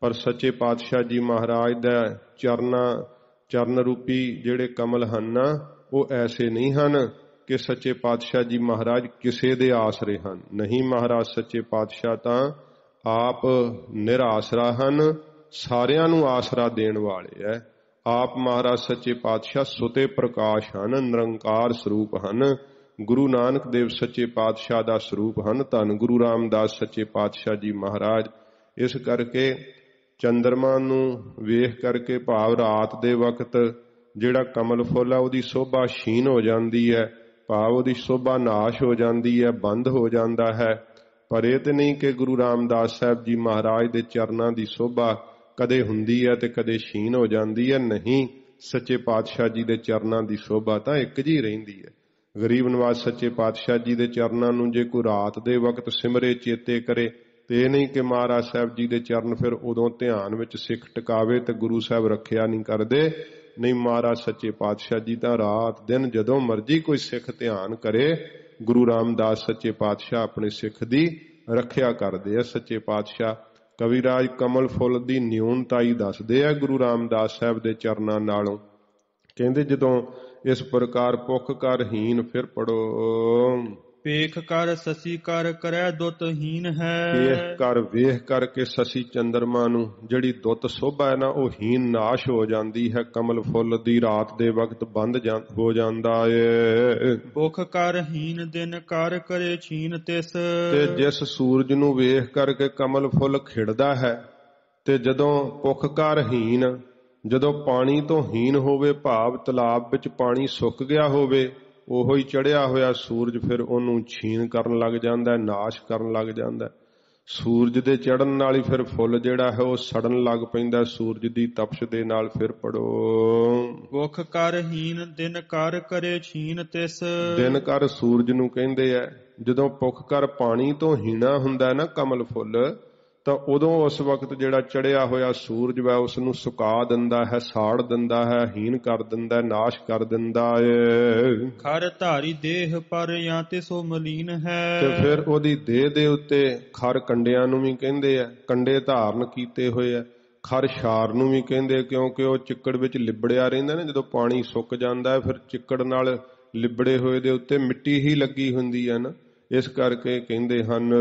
S1: ਪਰ ਸੱਚੇ ਪਾਤਸ਼ਾਹ ਜੀ ਮਹਾਰਾਜ ਦਾ ਚਰਨਾਂ ਚਰਨ ਰੂਪੀ ਜਿਹੜੇ ਕਮਲ ਹਨ ਨਾ ਉਹ ਐਸੇ ਨਹੀਂ ਹਨ ਕਿ ਸੱਚੇ ਪਾਤਸ਼ਾਹ ਜੀ ਮਹਾਰਾਜ ਕਿਸੇ ਦੇ ਆਸਰੇ ਹਨ ਨਹੀਂ ਮਹਾਰਾਜ ਸੱਚੇ ਪਾਤਸ਼ਾਹ ਤਾਂ ਆਪ ਨਿਰਾਸਰਾ ਹਨ ਸਾਰਿਆਂ ਨੂੰ ਆਸਰਾ ਦੇਣ ਵਾਲੇ ਐ ਆਪ ਮਹਾਰਾਜ ਸੱਚੇ ਪਾਤਸ਼ਾਹ ਸੁਤੇ ਪ੍ਰਕਾਸ਼ ਹਨ ਨਿਰੰਕਾਰ ਸਰੂਪ ਹਨ ਗੁਰੂ ਨਾਨਕ ਦੇਵ ਸੱਚੇ ਪਾਤਸ਼ਾਹ ਦਾ ਸਰੂਪ ਹਨ ਧੰਨ ਗੁਰੂ ਰਾਮਦਾਸ ਸੱਚੇ ਪਾਤਸ਼ਾਹ ਜੀ ਮਹਾਰਾਜ ਇਸ ਕਰਕੇ ਚੰਦਰਮਾ ਨੂੰ ਵੇਖ ਕਰਕੇ ਭਾਵ ਰਾਤ ਦੇ ਵਕਤ ਜਿਹੜਾ ਕਮਲ ਫੁੱਲ ਆ ਉਹਦੀ ਸ਼ੋਭਾ ਛੀਨ ਹੋ ਜਾਂਦੀ ਹੈ ਭਾਵ ਉਹਦੀ ਸ਼ੋਭਾ ਨਾਸ਼ ਹੋ ਜਾਂਦੀ ਹੈ ਬੰਦ ਹੋ ਜਾਂਦਾ ਹੈ ਪਰ ਇਹ ਤੇ ਨਹੀਂ ਕਿ ਗੁਰੂ ਰਾਮਦਾਸ ਸਾਹਿਬ ਜੀ ਮਹਾਰਾਜ ਦੇ ਚਰਨਾਂ ਦੀ ਸੋਭਾ ਕਦੇ ਹੁੰਦੀ ਹੈ ਤੇ ਕਦੇ ਛੀਨ ਹੋ ਜਾਂਦੀ ਹੈ ਨਹੀਂ ਸੱਚੇ ਪਾਤਸ਼ਾਹ ਜੀ ਦੇ ਚਰਨਾਂ ਦੀ ਸੋਭਾ ਤਾਂ ਇੱਕ ਜੀ ਰਹਿੰਦੀ ਹੈ ਗਰੀਬ ਨਿਵਾਸ ਸੱਚੇ ਪਾਤਸ਼ਾਹ ਜੀ ਦੇ ਚਰਨਾਂ ਨੂੰ ਜੇ ਕੋਈ ਰਾਤ ਦੇ ਵਕਤ ਸਿਮਰੇ ਚੇਤੇ ਕਰੇ ਤੇ ਇਹ ਨਹੀਂ ਕਿ ਮਹਾਰਾਜ ਸਾਹਿਬ ਜੀ ਦੇ ਚਰਨ ਫਿਰ ਉਦੋਂ ਧਿਆਨ ਵਿੱਚ ਸਿੱਖ ਟਿਕਾਵੇ ਤੇ ਗੁਰੂ ਸਾਹਿਬ ਰੱਖਿਆ ਨਹੀਂ ਕਰਦੇ ਨਹੀਂ ਮਹਾਰਾਜ ਸੱਚੇ ਪਾਤਸ਼ਾਹ ਜੀ ਤਾਂ ਰਾਤ ਦਿਨ ਜਦੋਂ ਮਰਜੀ ਕੋਈ ਸਿੱਖ ਧਿਆਨ ਕਰੇ ਗੁਰੂ ਰਾਮਦਾਸ ਸੱਚੇ ਪਾਤਸ਼ਾਹ ਆਪਣੇ ਸਿੱਖ ਦੀ ਰੱਖਿਆ ਕਰਦੇ ਆ ਸੱਚੇ ਪਾਤਸ਼ਾਹ ਰਾਜ ਕਮਲ ਫੁੱਲ ਦੀ ਨਿਉਨਤਾਈ ਦੱਸਦੇ ਆ ਗੁਰੂ ਰਾਮਦਾਸ ਸਾਹਿਬ ਦੇ ਚਰਨਾਂ ਨਾਲੋਂ ਕਹਿੰਦੇ ਜਦੋਂ ਇਸ ਪ੍ਰਕਾਰ ਪੁੱਖ ਕਰਹੀਨ ਫਿਰ ਪੜੋ ਵੇਖ ਕਰ
S2: ਸਸੀ ਕਰ ਕਰੈ ਦੁੱਤ ਹੀਨ ਹੈ ਵੇਖ
S1: ਕਰ ਵੇਖ ਕਰਕੇ ਸਸੀ ਚੰਦਰਮਾ ਨੂੰ ਜਿਹੜੀ ਦੁੱਤ ਸੋਭਾ ਹੈ ਨਾ ਉਹ ਹੀਨ ਨਾਸ਼ ਹੋ ਜਾਂਦੀ ਹੈ ਕਮਲ ਫੁੱਲ ਦੀ ਰਾਤ ਦੇ ਵਕਤ ਬੰਦ ਹੋ ਜਾਂਦਾ ਏ ਭੁਖ ਕਰ ਹੀਨ ਦਿਨ ਕਰ ਕਰੇ ਛੀਨ ਤਿਸ ਤੇ ਜਿਸ ਸੂਰਜ ਨੂੰ ਵੇਖ ਕਰਕੇ ਕਮਲ ਫੁੱਲ ਖਿੜਦਾ ਹੈ ਤੇ ਜਦੋਂ ਭੁਖ ਕਰ ਹੀਨ ਜਦੋਂ ਪਾਣੀ ਤੋਂ ਹੀਨ ਹੋਵੇ ਭਾਵ ਤਲਾਬ ਵਿੱਚ ਪਾਣੀ ਸੁੱਕ ਗਿਆ ਹੋਵੇ ਉਹੋ ਹੀ ਚੜਿਆ ਹੋਇਆ ਸੂਰਜ ਫਿਰ ਉਹਨੂੰ ਛੀਨ ਕਰਨ ਲੱਗ ਜਾਂਦਾ ਹੈ ਨਾਸ਼ ਕਰਨ ਲੱਗ ਜਾਂਦਾ ਹੈ ਸੂਰਜ ਦੇ ਚੜਨ ਨਾਲ ਹੀ ਫਿਰ ਫੁੱਲ ਜਿਹੜਾ ਹੈ ਉਹ ਸੜਨ ਲੱਗ ਪੈਂਦਾ ਸੂਰਜ ਦੀ ਤਪਸ਼ ਦੇ ਨਾਲ ਫਿਰ ਪੜੋ ਭੁੱਖ ਕਰ
S2: ਹੀਨ ਦਿਨ ਕਰ ਕਰੇ ਛੀਨ ਤਿਸ ਦਿਨ
S1: ਕਰ ਸੂਰਜ ਨੂੰ ਕਹਿੰਦੇ ਆ ਜਦੋਂ ਭੁੱਖ ਕਰ ਪਾਣੀ ਤੋਂ ਹੀਣਾ ਹੁੰਦਾ ਨਾ ਕਮਲ ਫੁੱਲ ਤਾਂ ਉਦੋਂ ਉਸ ਵਕਤ ਜਿਹੜਾ ਚੜਿਆ ਹੋਇਆ ਸੂਰਜ ਵਾ ਉਸ ਨੂੰ ਸੁਕਾ ਦਿੰਦਾ ਹੈ ਸਾੜ ਦਿੰਦਾ ਹੈ ਹੀਨ ਕਰ ਦਿੰਦਾ ਹੈ ਨਾਸ਼ ਕਰ ਦਿੰਦਾ ਹੈ
S2: ਖਰ ਧਾਰੀ ਦੇਹ ਪਰ ਜਾਂ ਤੇ ਸੋ ਮਲੀਨ ਹੈ ਤੇ ਫਿਰ
S1: ਉਹਦੀ ਦੇਹ ਦੇ ਉੱਤੇ ਖਰ ਕੰਡਿਆਂ ਨੂੰ ਵੀ ਕਹਿੰਦੇ ਆ ਕੰਡੇ ਧਾਰਨ ਕੀਤੇ ਹੋਏ ਆ ਖਰ ਛਾਰ ਨੂੰ ਵੀ ਕਹਿੰਦੇ ਕਿਉਂਕਿ ਉਹ ਚਿੱਕੜ ਵਿੱਚ ਲਿਬੜਿਆ ਰਹਿੰਦਾ ਨੇ ਜਦੋਂ ਪਾਣੀ ਸੁੱਕ ਜਾਂਦਾ ਹੈ ਫਿਰ ਚਿੱਕੜ ਨਾਲ ਲਿਬੜੇ ਹੋਏ ਦੇ ਉੱਤੇ ਮਿੱਟੀ ਹੀ ਲੱਗੀ ਹੁੰਦੀ ਹੈ ਨਾ ਇਸ ਕਰਕੇ ਕਹਿੰਦੇ ਹਨ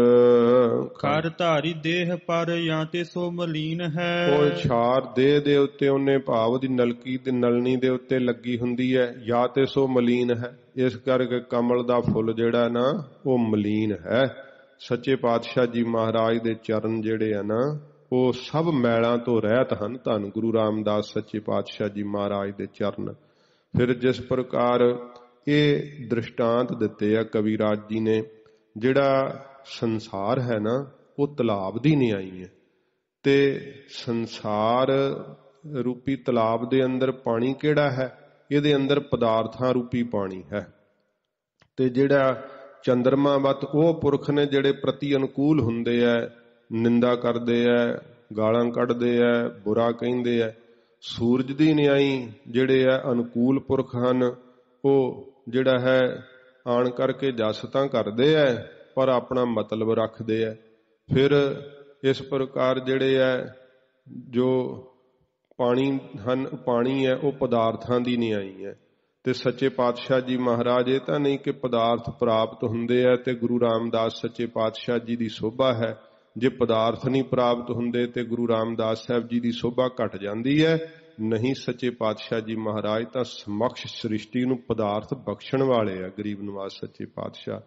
S1: ਖਰ ਧਾਰੀ ਦੇਹ ਪਰ ਜਾਂ ਤੇ ਸੋ ਮਲੀਨ ਹੈ ਕੋਈ ਛਾਰ ਦੇਹ ਦੇ ਉੱਤੇ ਉਹਨੇ ਭਾਵ ਦੀ ਨਲਕੀ ਤੇ ਨਲਨੀ ਦੇ ਉੱਤੇ ਲੱਗੀ ਹੁੰਦੀ ਹੈ ਜਾਂ ਤੇ ਸੋ ਮਲੀਨ ਹੈ ਇਸ ਕਰਕੇ ਕਮਲ ਦਾ ਫੁੱਲ ਜਿਹੜਾ ਨਾ ਉਹ ਮਲੀਨ ਹੈ ਸੱਚੇ ਪਾਤਸ਼ਾਹ ਜੀ ਮਹਾਰਾਜ ਦੇ ਚਰਨ ਜਿਹੜੇ ਆ ਨਾ ਉਹ ਸਭ ਮੈਲਾਂ ਤੋਂ ਰਹਿਤ ਹਨ ਧੰਨ ਗੁਰੂ ਰਾਮਦਾਸ ਸੱਚੇ ਪਾਤਸ਼ਾਹ ਜੀ ਮਹਾਰਾਜ ਦੇ ਚਰਨ ਫਿਰ ਜਿਸ ਪ੍ਰਕਾਰ ਇਹ ਦ੍ਰਿਸ਼ਟਾਂਤ ਦਿੱਤੇ ਆ ਰਾਜ ਜੀ ਨੇ ਜਿਹੜਾ ਸੰਸਾਰ ਹੈ ਨਾ ਉਹ ਤਲਾਬ ਦੀ ਨਿਆਈ ਹੈ ਤੇ ਸੰਸਾਰ ਰੂਪੀ ਤਲਾਬ ਦੇ ਅੰਦਰ ਪਾਣੀ ਕਿਹੜਾ ਹੈ ਇਹਦੇ ਅੰਦਰ ਪਦਾਰਥਾਂ ਰੂਪੀ ਪਾਣੀ ਹੈ ਤੇ ਜਿਹੜਾ ਚੰਦਰਮਾ ਵਤ ਉਹ ਪੁਰਖ ਨੇ ਜਿਹੜੇ ਪ੍ਰਤੀ ਅਨੁਕੂਲ ਹੁੰਦੇ ਐ ਨਿੰਦਾ ਕਰਦੇ ਐ ਗਾਲਾਂ ਕੱਢਦੇ ਐ ਬੁਰਾ ਕਹਿੰਦੇ ਐ ਸੂਰਜ ਦੀ ਨਿਆਈ ਜਿਹੜੇ ਐ ਅਨੁਕੂਲ ਪੁਰਖ ਹਨ ਉਹ ਜਿਹੜਾ ਹੈ ਆਣ ਕਰਕੇ ਜਸ ਤਾਂ ਕਰਦੇ ਐ ਪਰ ਆਪਣਾ ਮਤਲਬ ਰੱਖਦੇ ਐ ਫਿਰ ਇਸ ਪ੍ਰਕਾਰ ਜਿਹੜੇ ਐ ਜੋ ਪਾਣੀ ਹਨ ਪਾਣੀ ਹੈ ਉਹ ਪਦਾਰਥਾਂ ਦੀ ਨਹੀਂ ਆਈ ਹੈ ਤੇ ਸੱਚੇ ਪਾਤਸ਼ਾਹ ਜੀ ਮਹਾਰਾਜ ਇਹ ਤਾਂ ਨਹੀਂ ਕਿ ਪਦਾਰਥ ਪ੍ਰਾਪਤ ਹੁੰਦੇ ਐ ਤੇ ਗੁਰੂ ਰਾਮਦਾਸ ਸੱਚੇ ਪਾਤਸ਼ਾਹ ਜੀ ਦੀ ਸੋਭਾ ਹੈ ਜੇ ਪਦਾਰਥ ਨਹੀਂ ਪ੍ਰਾਪਤ ਹੁੰਦੇ ਤੇ ਗੁਰੂ ਰਾਮਦਾਸ ਸਾਹਿਬ ਜੀ ਦੀ ਸੋਭਾ ਘਟ ਜਾਂਦੀ ਹੈ ਨਹੀਂ ਸੱਚੇ ਪਾਤਸ਼ਾਹ ਜੀ ਮਹਾਰਾਜ ਤਾਂ ਸਮਕਸ਼ ਸ੍ਰਿਸ਼ਟੀ ਨੂੰ ਪਦਾਰਥ ਬਖਸ਼ਣ ਵਾਲੇ ਆ ਗਰੀਬ ਨਵਾਜ਼ ਸੱਚੇ ਪਾਤਸ਼ਾਹ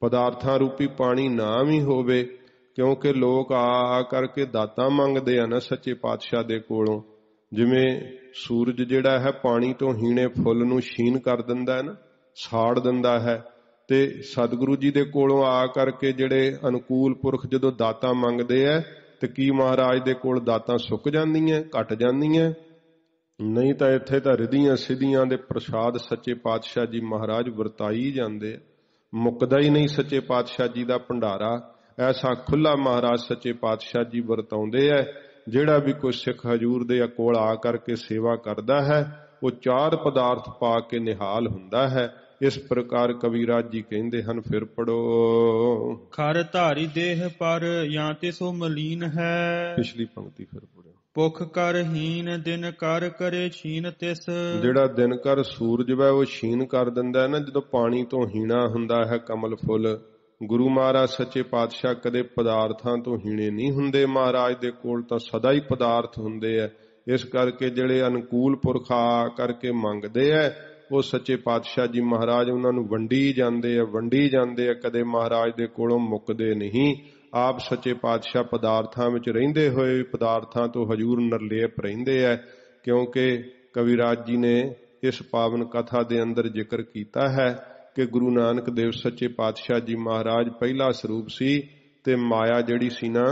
S1: ਪਦਾਰਥਾਂ ਰੂਪੀ ਪਾਣੀ ਨਾ ਵੀ ਹੋਵੇ ਕਿਉਂਕਿ ਲੋਕ ਆ ਆ ਕਰਕੇ ਦਾਤਾ ਮੰਗਦੇ ਆ ਨਾ ਸੱਚੇ ਪਾਤਸ਼ਾਹ ਦੇ ਕੋਲੋਂ ਜਿਵੇਂ ਸੂਰਜ ਜਿਹੜਾ ਹੈ ਪਾਣੀ ਤੋਂ ਹੀਣੇ ਫੁੱਲ ਨੂੰ ਛੀਨ ਕਰ ਦਿੰਦਾ ਹੈ ਨਾ ਸਾੜ ਦਿੰਦਾ ਹੈ ਤੇ ਸਤਿਗੁਰੂ ਜੀ ਦੇ ਕੋਲੋਂ ਆ ਕਰਕੇ ਜਿਹੜੇ ਅਨੁਕੂਲ ਪੁਰਖ ਜਦੋਂ ਦਾਤਾ ਮੰਗਦੇ ਆ ਤੇ ਕੀ ਮਹਾਰਾਜ ਦੇ ਕੋਲ ਦਾਤਾਂ ਸੁੱਕ ਜਾਂਦੀਆਂ ਘਟ ਜਾਂਦੀਆਂ ਨਹੀਂ ਤਾਂ ਇੱਥੇ ਤਾਂ ਰਿਧੀਆਂ ਸਿਧੀਆਂ ਦੇ ਪ੍ਰਸ਼ਾਦ ਸੱਚੇ ਪਾਤਸ਼ਾਹ ਜੀ ਮਹਾਰਾਜ ਵਰਤਾਈ ਜਾਂਦੇ ਮੁੱਕਦਾ ਹੀ ਨਹੀਂ ਸੱਚੇ ਪਾਤਸ਼ਾਹ ਜੀ ਦਾ ਭੰਡਾਰਾ ਐਸਾ ਖੁੱਲਾ ਮਹਾਰਾਜ ਸੱਚੇ ਪਾਤਸ਼ਾਹ ਜੀ ਵਰਤਾਉਂਦੇ ਐ ਜਿਹੜਾ ਵੀ ਕੋਈ ਸਿੱਖ ਹਜੂਰ ਦੇ ਕੋਲ ਆ ਕਰਕੇ ਸੇਵਾ ਕਰਦਾ ਹੈ ਉਹ ਚਾਰ ਪਦਾਰਥ ਪਾ ਕੇ ਨਿਹਾਲ ਹੁੰਦਾ ਹੈ ਇਸ ਪ੍ਰਕਾਰ ਕਵੀਰਾਜ ਜੀ ਕਹਿੰਦੇ ਹਨ ਫਿਰ ਪੜੋ
S2: ਖਰ ਧਾਰੀ ਦੇਹ ਪਰ ਜਾਂ ਤੇ ਸੋ ਮਲੀਨ ਹੈ
S1: ਪਿਛਲੀ ਪੰਕਤੀ ਫਿਰ ਪੜੋ
S2: ਭੁਖ ਕਰ ਹੀਨ ਦਿਨ ਕਰ ਕਰੇ ਛੀਨ ਤਿਸ ਜਿਹੜਾ
S1: ਦਿਨ ਕਰ ਸੂਰਜ ਵੈ ਉਹ ਛੀਨ ਕਰ ਦਿੰਦਾ ਹੈ ਨਾ ਜਦੋਂ ਪਾਣੀ ਤੋਂ ਹੀਣਾ ਹੁੰਦਾ ਹੈ ਕਮਲ ਫੁੱਲ ਗੁਰੂ ਮਹਾਰਾਜ ਸੱਚੇ ਪਾਤਸ਼ਾਹ ਕਦੇ ਪਦਾਰਥਾਂ ਤੋਂ ਹੀਣੇ ਨਹੀਂ ਹੁੰਦੇ ਮਹਾਰਾਜ ਦੇ ਕੋਲ ਤਾਂ ਸਦਾ ਹੀ ਪਦਾਰਥ ਹੁੰਦੇ ਐ ਇਸ ਕਰਕੇ ਜਿਹੜੇ ਅਨੁਕੂਲ ਪੁਰਖਾ ਕਰਕੇ ਮੰਗਦੇ ਐ ਉਹ ਸੱਚੇ ਪਾਤਸ਼ਾਹ ਜੀ ਮਹਾਰਾਜ ਉਹਨਾਂ ਨੂੰ ਵੰਡੀ ਜਾਂਦੇ ਐ ਵੰਡੀ ਜਾਂਦੇ ਐ ਕਦੇ ਮਹਾਰਾਜ ਦੇ ਕੋਲੋਂ ਮੁੱਕਦੇ ਨਹੀਂ ਆਪ ਸੱਚੇ ਪਾਤਸ਼ਾਹ ਪਦਾਰਥਾਂ ਵਿੱਚ ਰਹਿੰਦੇ ਹੋਏ ਪਦਾਰਥਾਂ ਤੋਂ ਹਜੂਰ ਨਰਲੇਪ ਰਹਿੰਦੇ ਐ ਕਿਉਂਕਿ ਰਾਜ ਜੀ ਨੇ ਇਸ ਪਾਵਨ ਕਥਾ ਦੇ ਅੰਦਰ ਜ਼ਿਕਰ ਕੀਤਾ ਹੈ ਕਿ ਗੁਰੂ ਨਾਨਕ ਦੇਵ ਸੱਚੇ ਪਾਤਸ਼ਾਹ ਜੀ ਮਹਾਰਾਜ ਪਹਿਲਾ ਸਰੂਪ ਸੀ ਤੇ ਮਾਇਆ ਜਿਹੜੀ ਸੀ ਨਾ